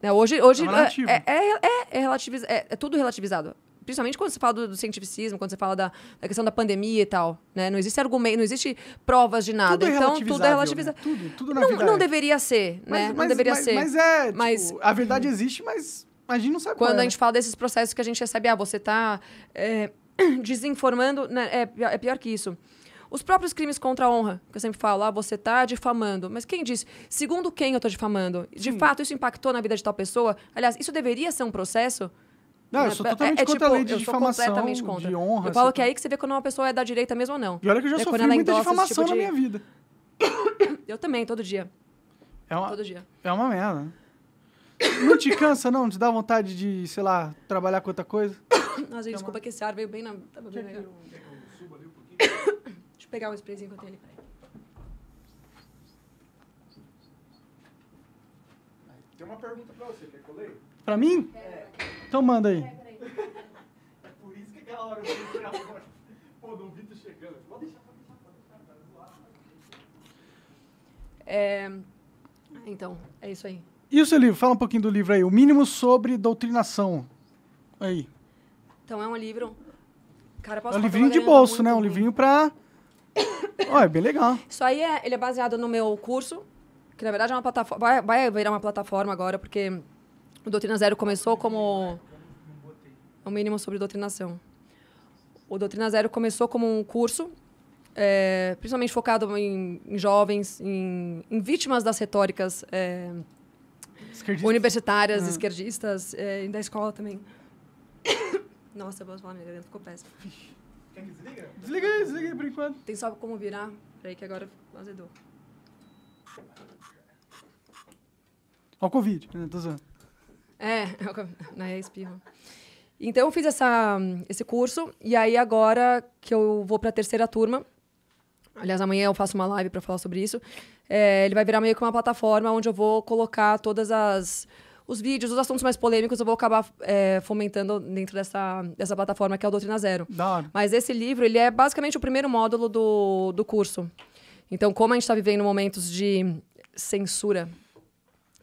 Né, hoje, hoje é, é, é, é, é, é, é tudo relativizado principalmente quando você fala do, do cientificismo, quando você fala da, da, questão da pandemia e tal, né? Não existe argumento, não existe provas de nada. Tudo é então, tudo é relativizado. Né? Tudo, tudo na não, não é. deveria ser, né? Mas, não deveria mas, ser. Mas é, tipo, mas, tipo, a verdade existe, mas a gente não sabe Quando a é. gente fala desses processos que a gente recebe, ah, você está é, desinformando, né? é, é pior que isso. Os próprios crimes contra a honra, que eu sempre falo, ah, você tá difamando. Mas quem disse? Segundo quem eu tô difamando? De Sim. fato, isso impactou na vida de tal pessoa? Aliás, isso deveria ser um processo? Não, eu né? sou totalmente é, é, contra tipo, a lei tipo, de difamação, completamente contra. de honra. Eu falo que é aí que você vê quando uma pessoa é da direita mesmo ou não. E olha que eu já é sofri muita tipo difamação tipo na minha vida. Eu também, todo dia. É uma, todo dia. É uma merda. Não te cansa, não? Te dá vontade de, sei lá, trabalhar com outra coisa? Nossa, gente, desculpa que esse ar veio bem na... Tava tá bem eu, Deixa eu pegar um sprayzinho que eu tenho ali, peraí. Tem uma pergunta pra você, quer que eu leia? Pra mim? É. Então manda aí. É por isso que aquela hora eu falei agora. Pô, não vi tu chegando. Pode deixar, pode deixar, pode deixar. Tá é. Então, é isso aí. E o seu livro? Fala um pouquinho do livro aí. O mínimo sobre doutrinação. Aí. Então, é um livro... Cara, posso é um livrinho de bolso, né? Um ruim. livrinho pra... Ó, é bem legal. Isso aí, é, ele é baseado no meu curso, que na verdade é uma plataforma... Vai, vai virar uma plataforma agora, porque o Doutrina Zero começou como. O mínimo sobre doutrinação. O Doutrina Zero começou como um curso, é, principalmente focado em, em jovens, em, em, vítimas das retóricas é, universitárias, ah. esquerdistas, é, e da escola também. Nossa, eu posso falar, minha garganta ficou péssima. Quer que desliga? Desliga aí, desliga aí por enquanto. Tem só como virar. Peraí que agora azedou. Olha o Covid. Né, tô zoando. É, é espirro. Então eu fiz essa, esse curso e aí agora que eu vou para a terceira turma, aliás amanhã eu faço uma live para falar sobre isso, é, ele vai virar meio que uma plataforma onde eu vou colocar todas as os vídeos, os assuntos mais polêmicos, eu vou acabar é, fomentando dentro dessa, dessa plataforma que é o Doutrina Zero. Não. Mas esse livro, ele é basicamente o primeiro módulo do, do curso. Então, como a gente está vivendo momentos de censura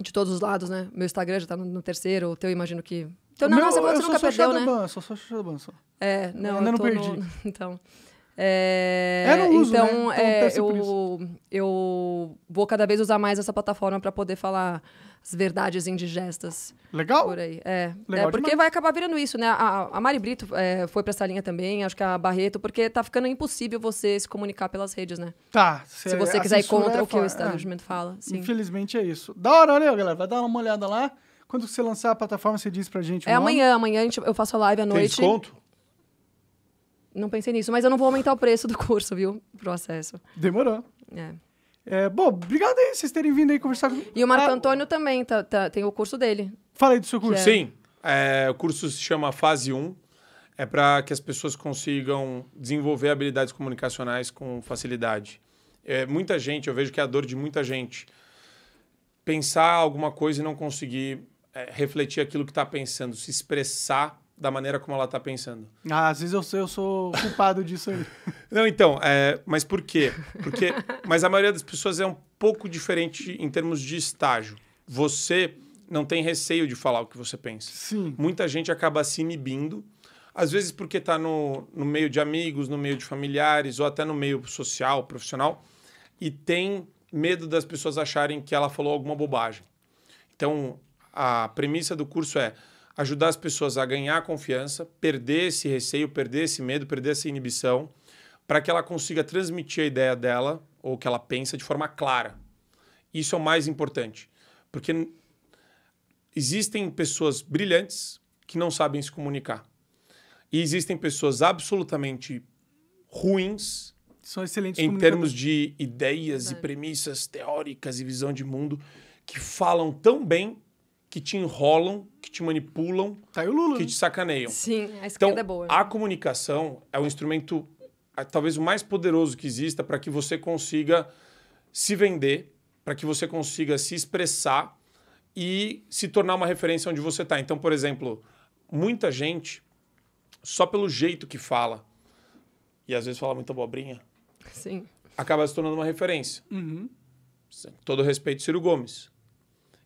de todos os lados, né? Meu Instagram já tá no, no terceiro, o teu imagino que. Então, não, Meu, nossa, você nunca perdeu, né? Ban, sou só Shadaban, só. É, não, eu ainda eu não perdi. No... então. É, é não uso, então, né? então é, eu, eu vou cada vez usar mais essa plataforma para poder falar as verdades indigestas. Legal. Por aí. É, é Legal é porque demais. vai acabar virando isso, né? A, a Mari Brito é, foi para essa linha também, acho que a Barreto, porque tá ficando impossível você se comunicar pelas redes, né? Tá. Cê, se você quiser ir contra é o que o establishment é, fala. Sim. Infelizmente é isso. Da hora, olha, galera. Vai dar uma olhada lá. Quando você lançar a plataforma, você diz pra gente. É nome? amanhã, amanhã gente, eu faço a live à noite. Tem desconto? Não pensei nisso, mas eu não vou aumentar o preço do curso, viu? Pro acesso. Demorou. É. É, bom, obrigado aí vocês terem vindo aí conversar comigo. E o Marco ah, Antônio também tá, tá, tem o curso dele. Falei do seu curso. É- Sim. É, o curso se chama Fase 1. É para que as pessoas consigam desenvolver habilidades comunicacionais com facilidade. É, muita gente, eu vejo que é a dor de muita gente. Pensar alguma coisa e não conseguir é, refletir aquilo que está pensando, se expressar da maneira como ela está pensando. Ah, às vezes eu sou, eu sou culpado disso aí. Não, então, é, mas por quê? Porque, mas a maioria das pessoas é um pouco diferente em termos de estágio. Você não tem receio de falar o que você pensa. Sim. Muita gente acaba se inibindo, às vezes porque está no, no meio de amigos, no meio de familiares, ou até no meio social, profissional, e tem medo das pessoas acharem que ela falou alguma bobagem. Então, a premissa do curso é ajudar as pessoas a ganhar confiança, perder esse receio, perder esse medo, perder essa inibição, para que ela consiga transmitir a ideia dela ou o que ela pensa de forma clara. Isso é o mais importante, porque existem pessoas brilhantes que não sabem se comunicar. E existem pessoas absolutamente ruins são excelentes em termos de ideias e premissas teóricas e visão de mundo que falam tão bem que te enrolam, que te manipulam, tá Lula, que te né? sacaneiam. Sim, a então, esquerda então, é boa. Né? A comunicação é o instrumento é, talvez o mais poderoso que exista para que você consiga se vender, para que você consiga se expressar e se tornar uma referência onde você está. Então, por exemplo, muita gente só pelo jeito que fala e às vezes fala muita abobrinha, Sim. acaba se tornando uma referência. Uhum. Todo respeito, Ciro Gomes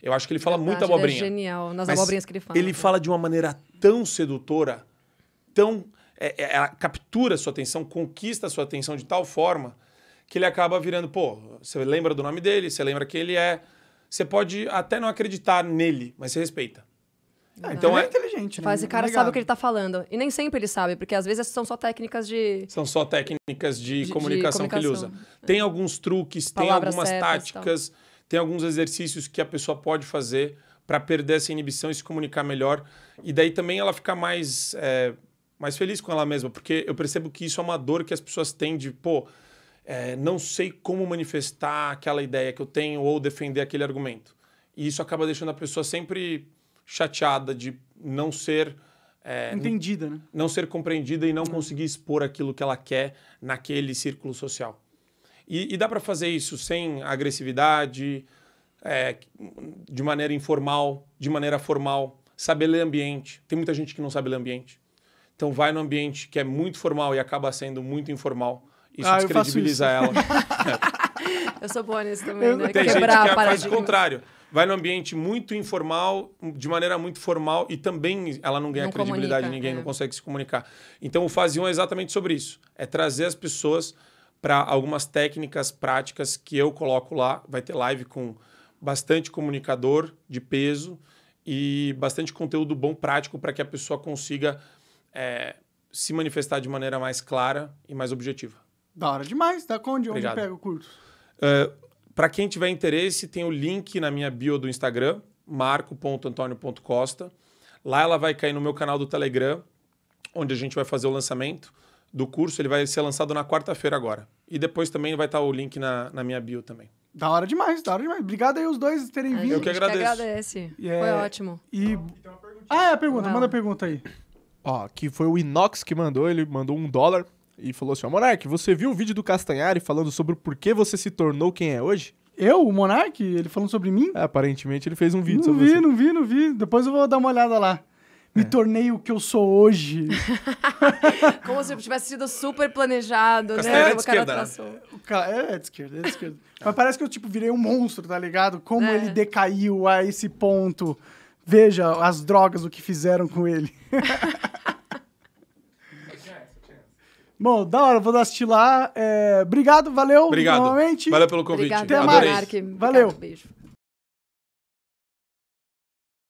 eu acho que ele fala muito abobrinha. Ele é genial, nas abobrinhas que ele fala. Ele fala de uma maneira tão sedutora, tão. É, é, ela captura a sua atenção, conquista a sua atenção de tal forma que ele acaba virando, pô, você lembra do nome dele, você lembra que ele é. Você pode até não acreditar nele, mas você respeita. Ah, então é, é inteligente, né? Faz o cara sabe o que ele tá falando. E nem sempre ele sabe, porque às vezes são só técnicas de. São só técnicas de, de, comunicação, de comunicação, que ele usa. Tem alguns truques, Palavras tem algumas táticas. Tal tem alguns exercícios que a pessoa pode fazer para perder essa inibição e se comunicar melhor. E daí também ela fica mais, é, mais feliz com ela mesma, porque eu percebo que isso é uma dor que as pessoas têm de, pô, é, não sei como manifestar aquela ideia que eu tenho ou defender aquele argumento. E isso acaba deixando a pessoa sempre chateada de não ser. É, Entendida, né? Não ser compreendida e não uhum. conseguir expor aquilo que ela quer naquele círculo social. E, e dá para fazer isso sem agressividade, é, de maneira informal, de maneira formal. Saber ler ambiente. Tem muita gente que não sabe ler ambiente. Então vai no ambiente que é muito formal e acaba sendo muito informal. Isso ah, descredibiliza isso. ela. Eu sou boa nisso também, eu né? Tem Quebrar gente que é, faz o contrário. Vai no ambiente muito informal, de maneira muito formal, e também ela não ganha não credibilidade comunica, de ninguém, é. não consegue se comunicar. Então o fase 1 é exatamente sobre isso. É trazer as pessoas para algumas técnicas, práticas que eu coloco lá. Vai ter live com bastante comunicador de peso e bastante conteúdo bom, prático, para que a pessoa consiga é, se manifestar de maneira mais clara e mais objetiva. Da hora demais. Tá da onde, Obrigado. onde pega o curso? Uh, é, para quem tiver interesse, tem o link na minha bio do Instagram, marco.antonio.costa. Lá ela vai cair no meu canal do Telegram, onde a gente vai fazer o lançamento do curso. Ele vai ser lançado na quarta-feira agora. E depois também vai estar tá o link na, na minha bio também. Da hora demais, da hora demais. Obrigado aí os dois terem vindo. Eu que agradeço. Que agradece. É foi ótimo. E... ah, é a pergunta. Não. Manda a pergunta aí. Ó, que foi o Inox que mandou. Ele mandou um dólar e falou assim, ó, Monark, você viu o vídeo do Castanhari falando sobre o porquê você se tornou quem é hoje? Eu, o Monark? Ele falando sobre mim? É, aparentemente ele fez um vídeo não sobre vi, você. Não vi, não vi, não vi. Depois eu vou dar uma olhada lá me é. tornei o que eu sou hoje. Como se eu tivesse sido super planejado, né? É de esquerda. Né? O cara é, é de esquerda, é de esquerda. É. Mas parece que eu, tipo, virei um monstro, tá ligado? Como é. ele decaiu a esse ponto. Veja as drogas, o que fizeram com ele. Bom, da hora, vou assistir lá. É... Obrigado, valeu. Obrigado. Novamente. Valeu pelo convite. Obrigado, Até mais. Valeu. Obrigado, beijo.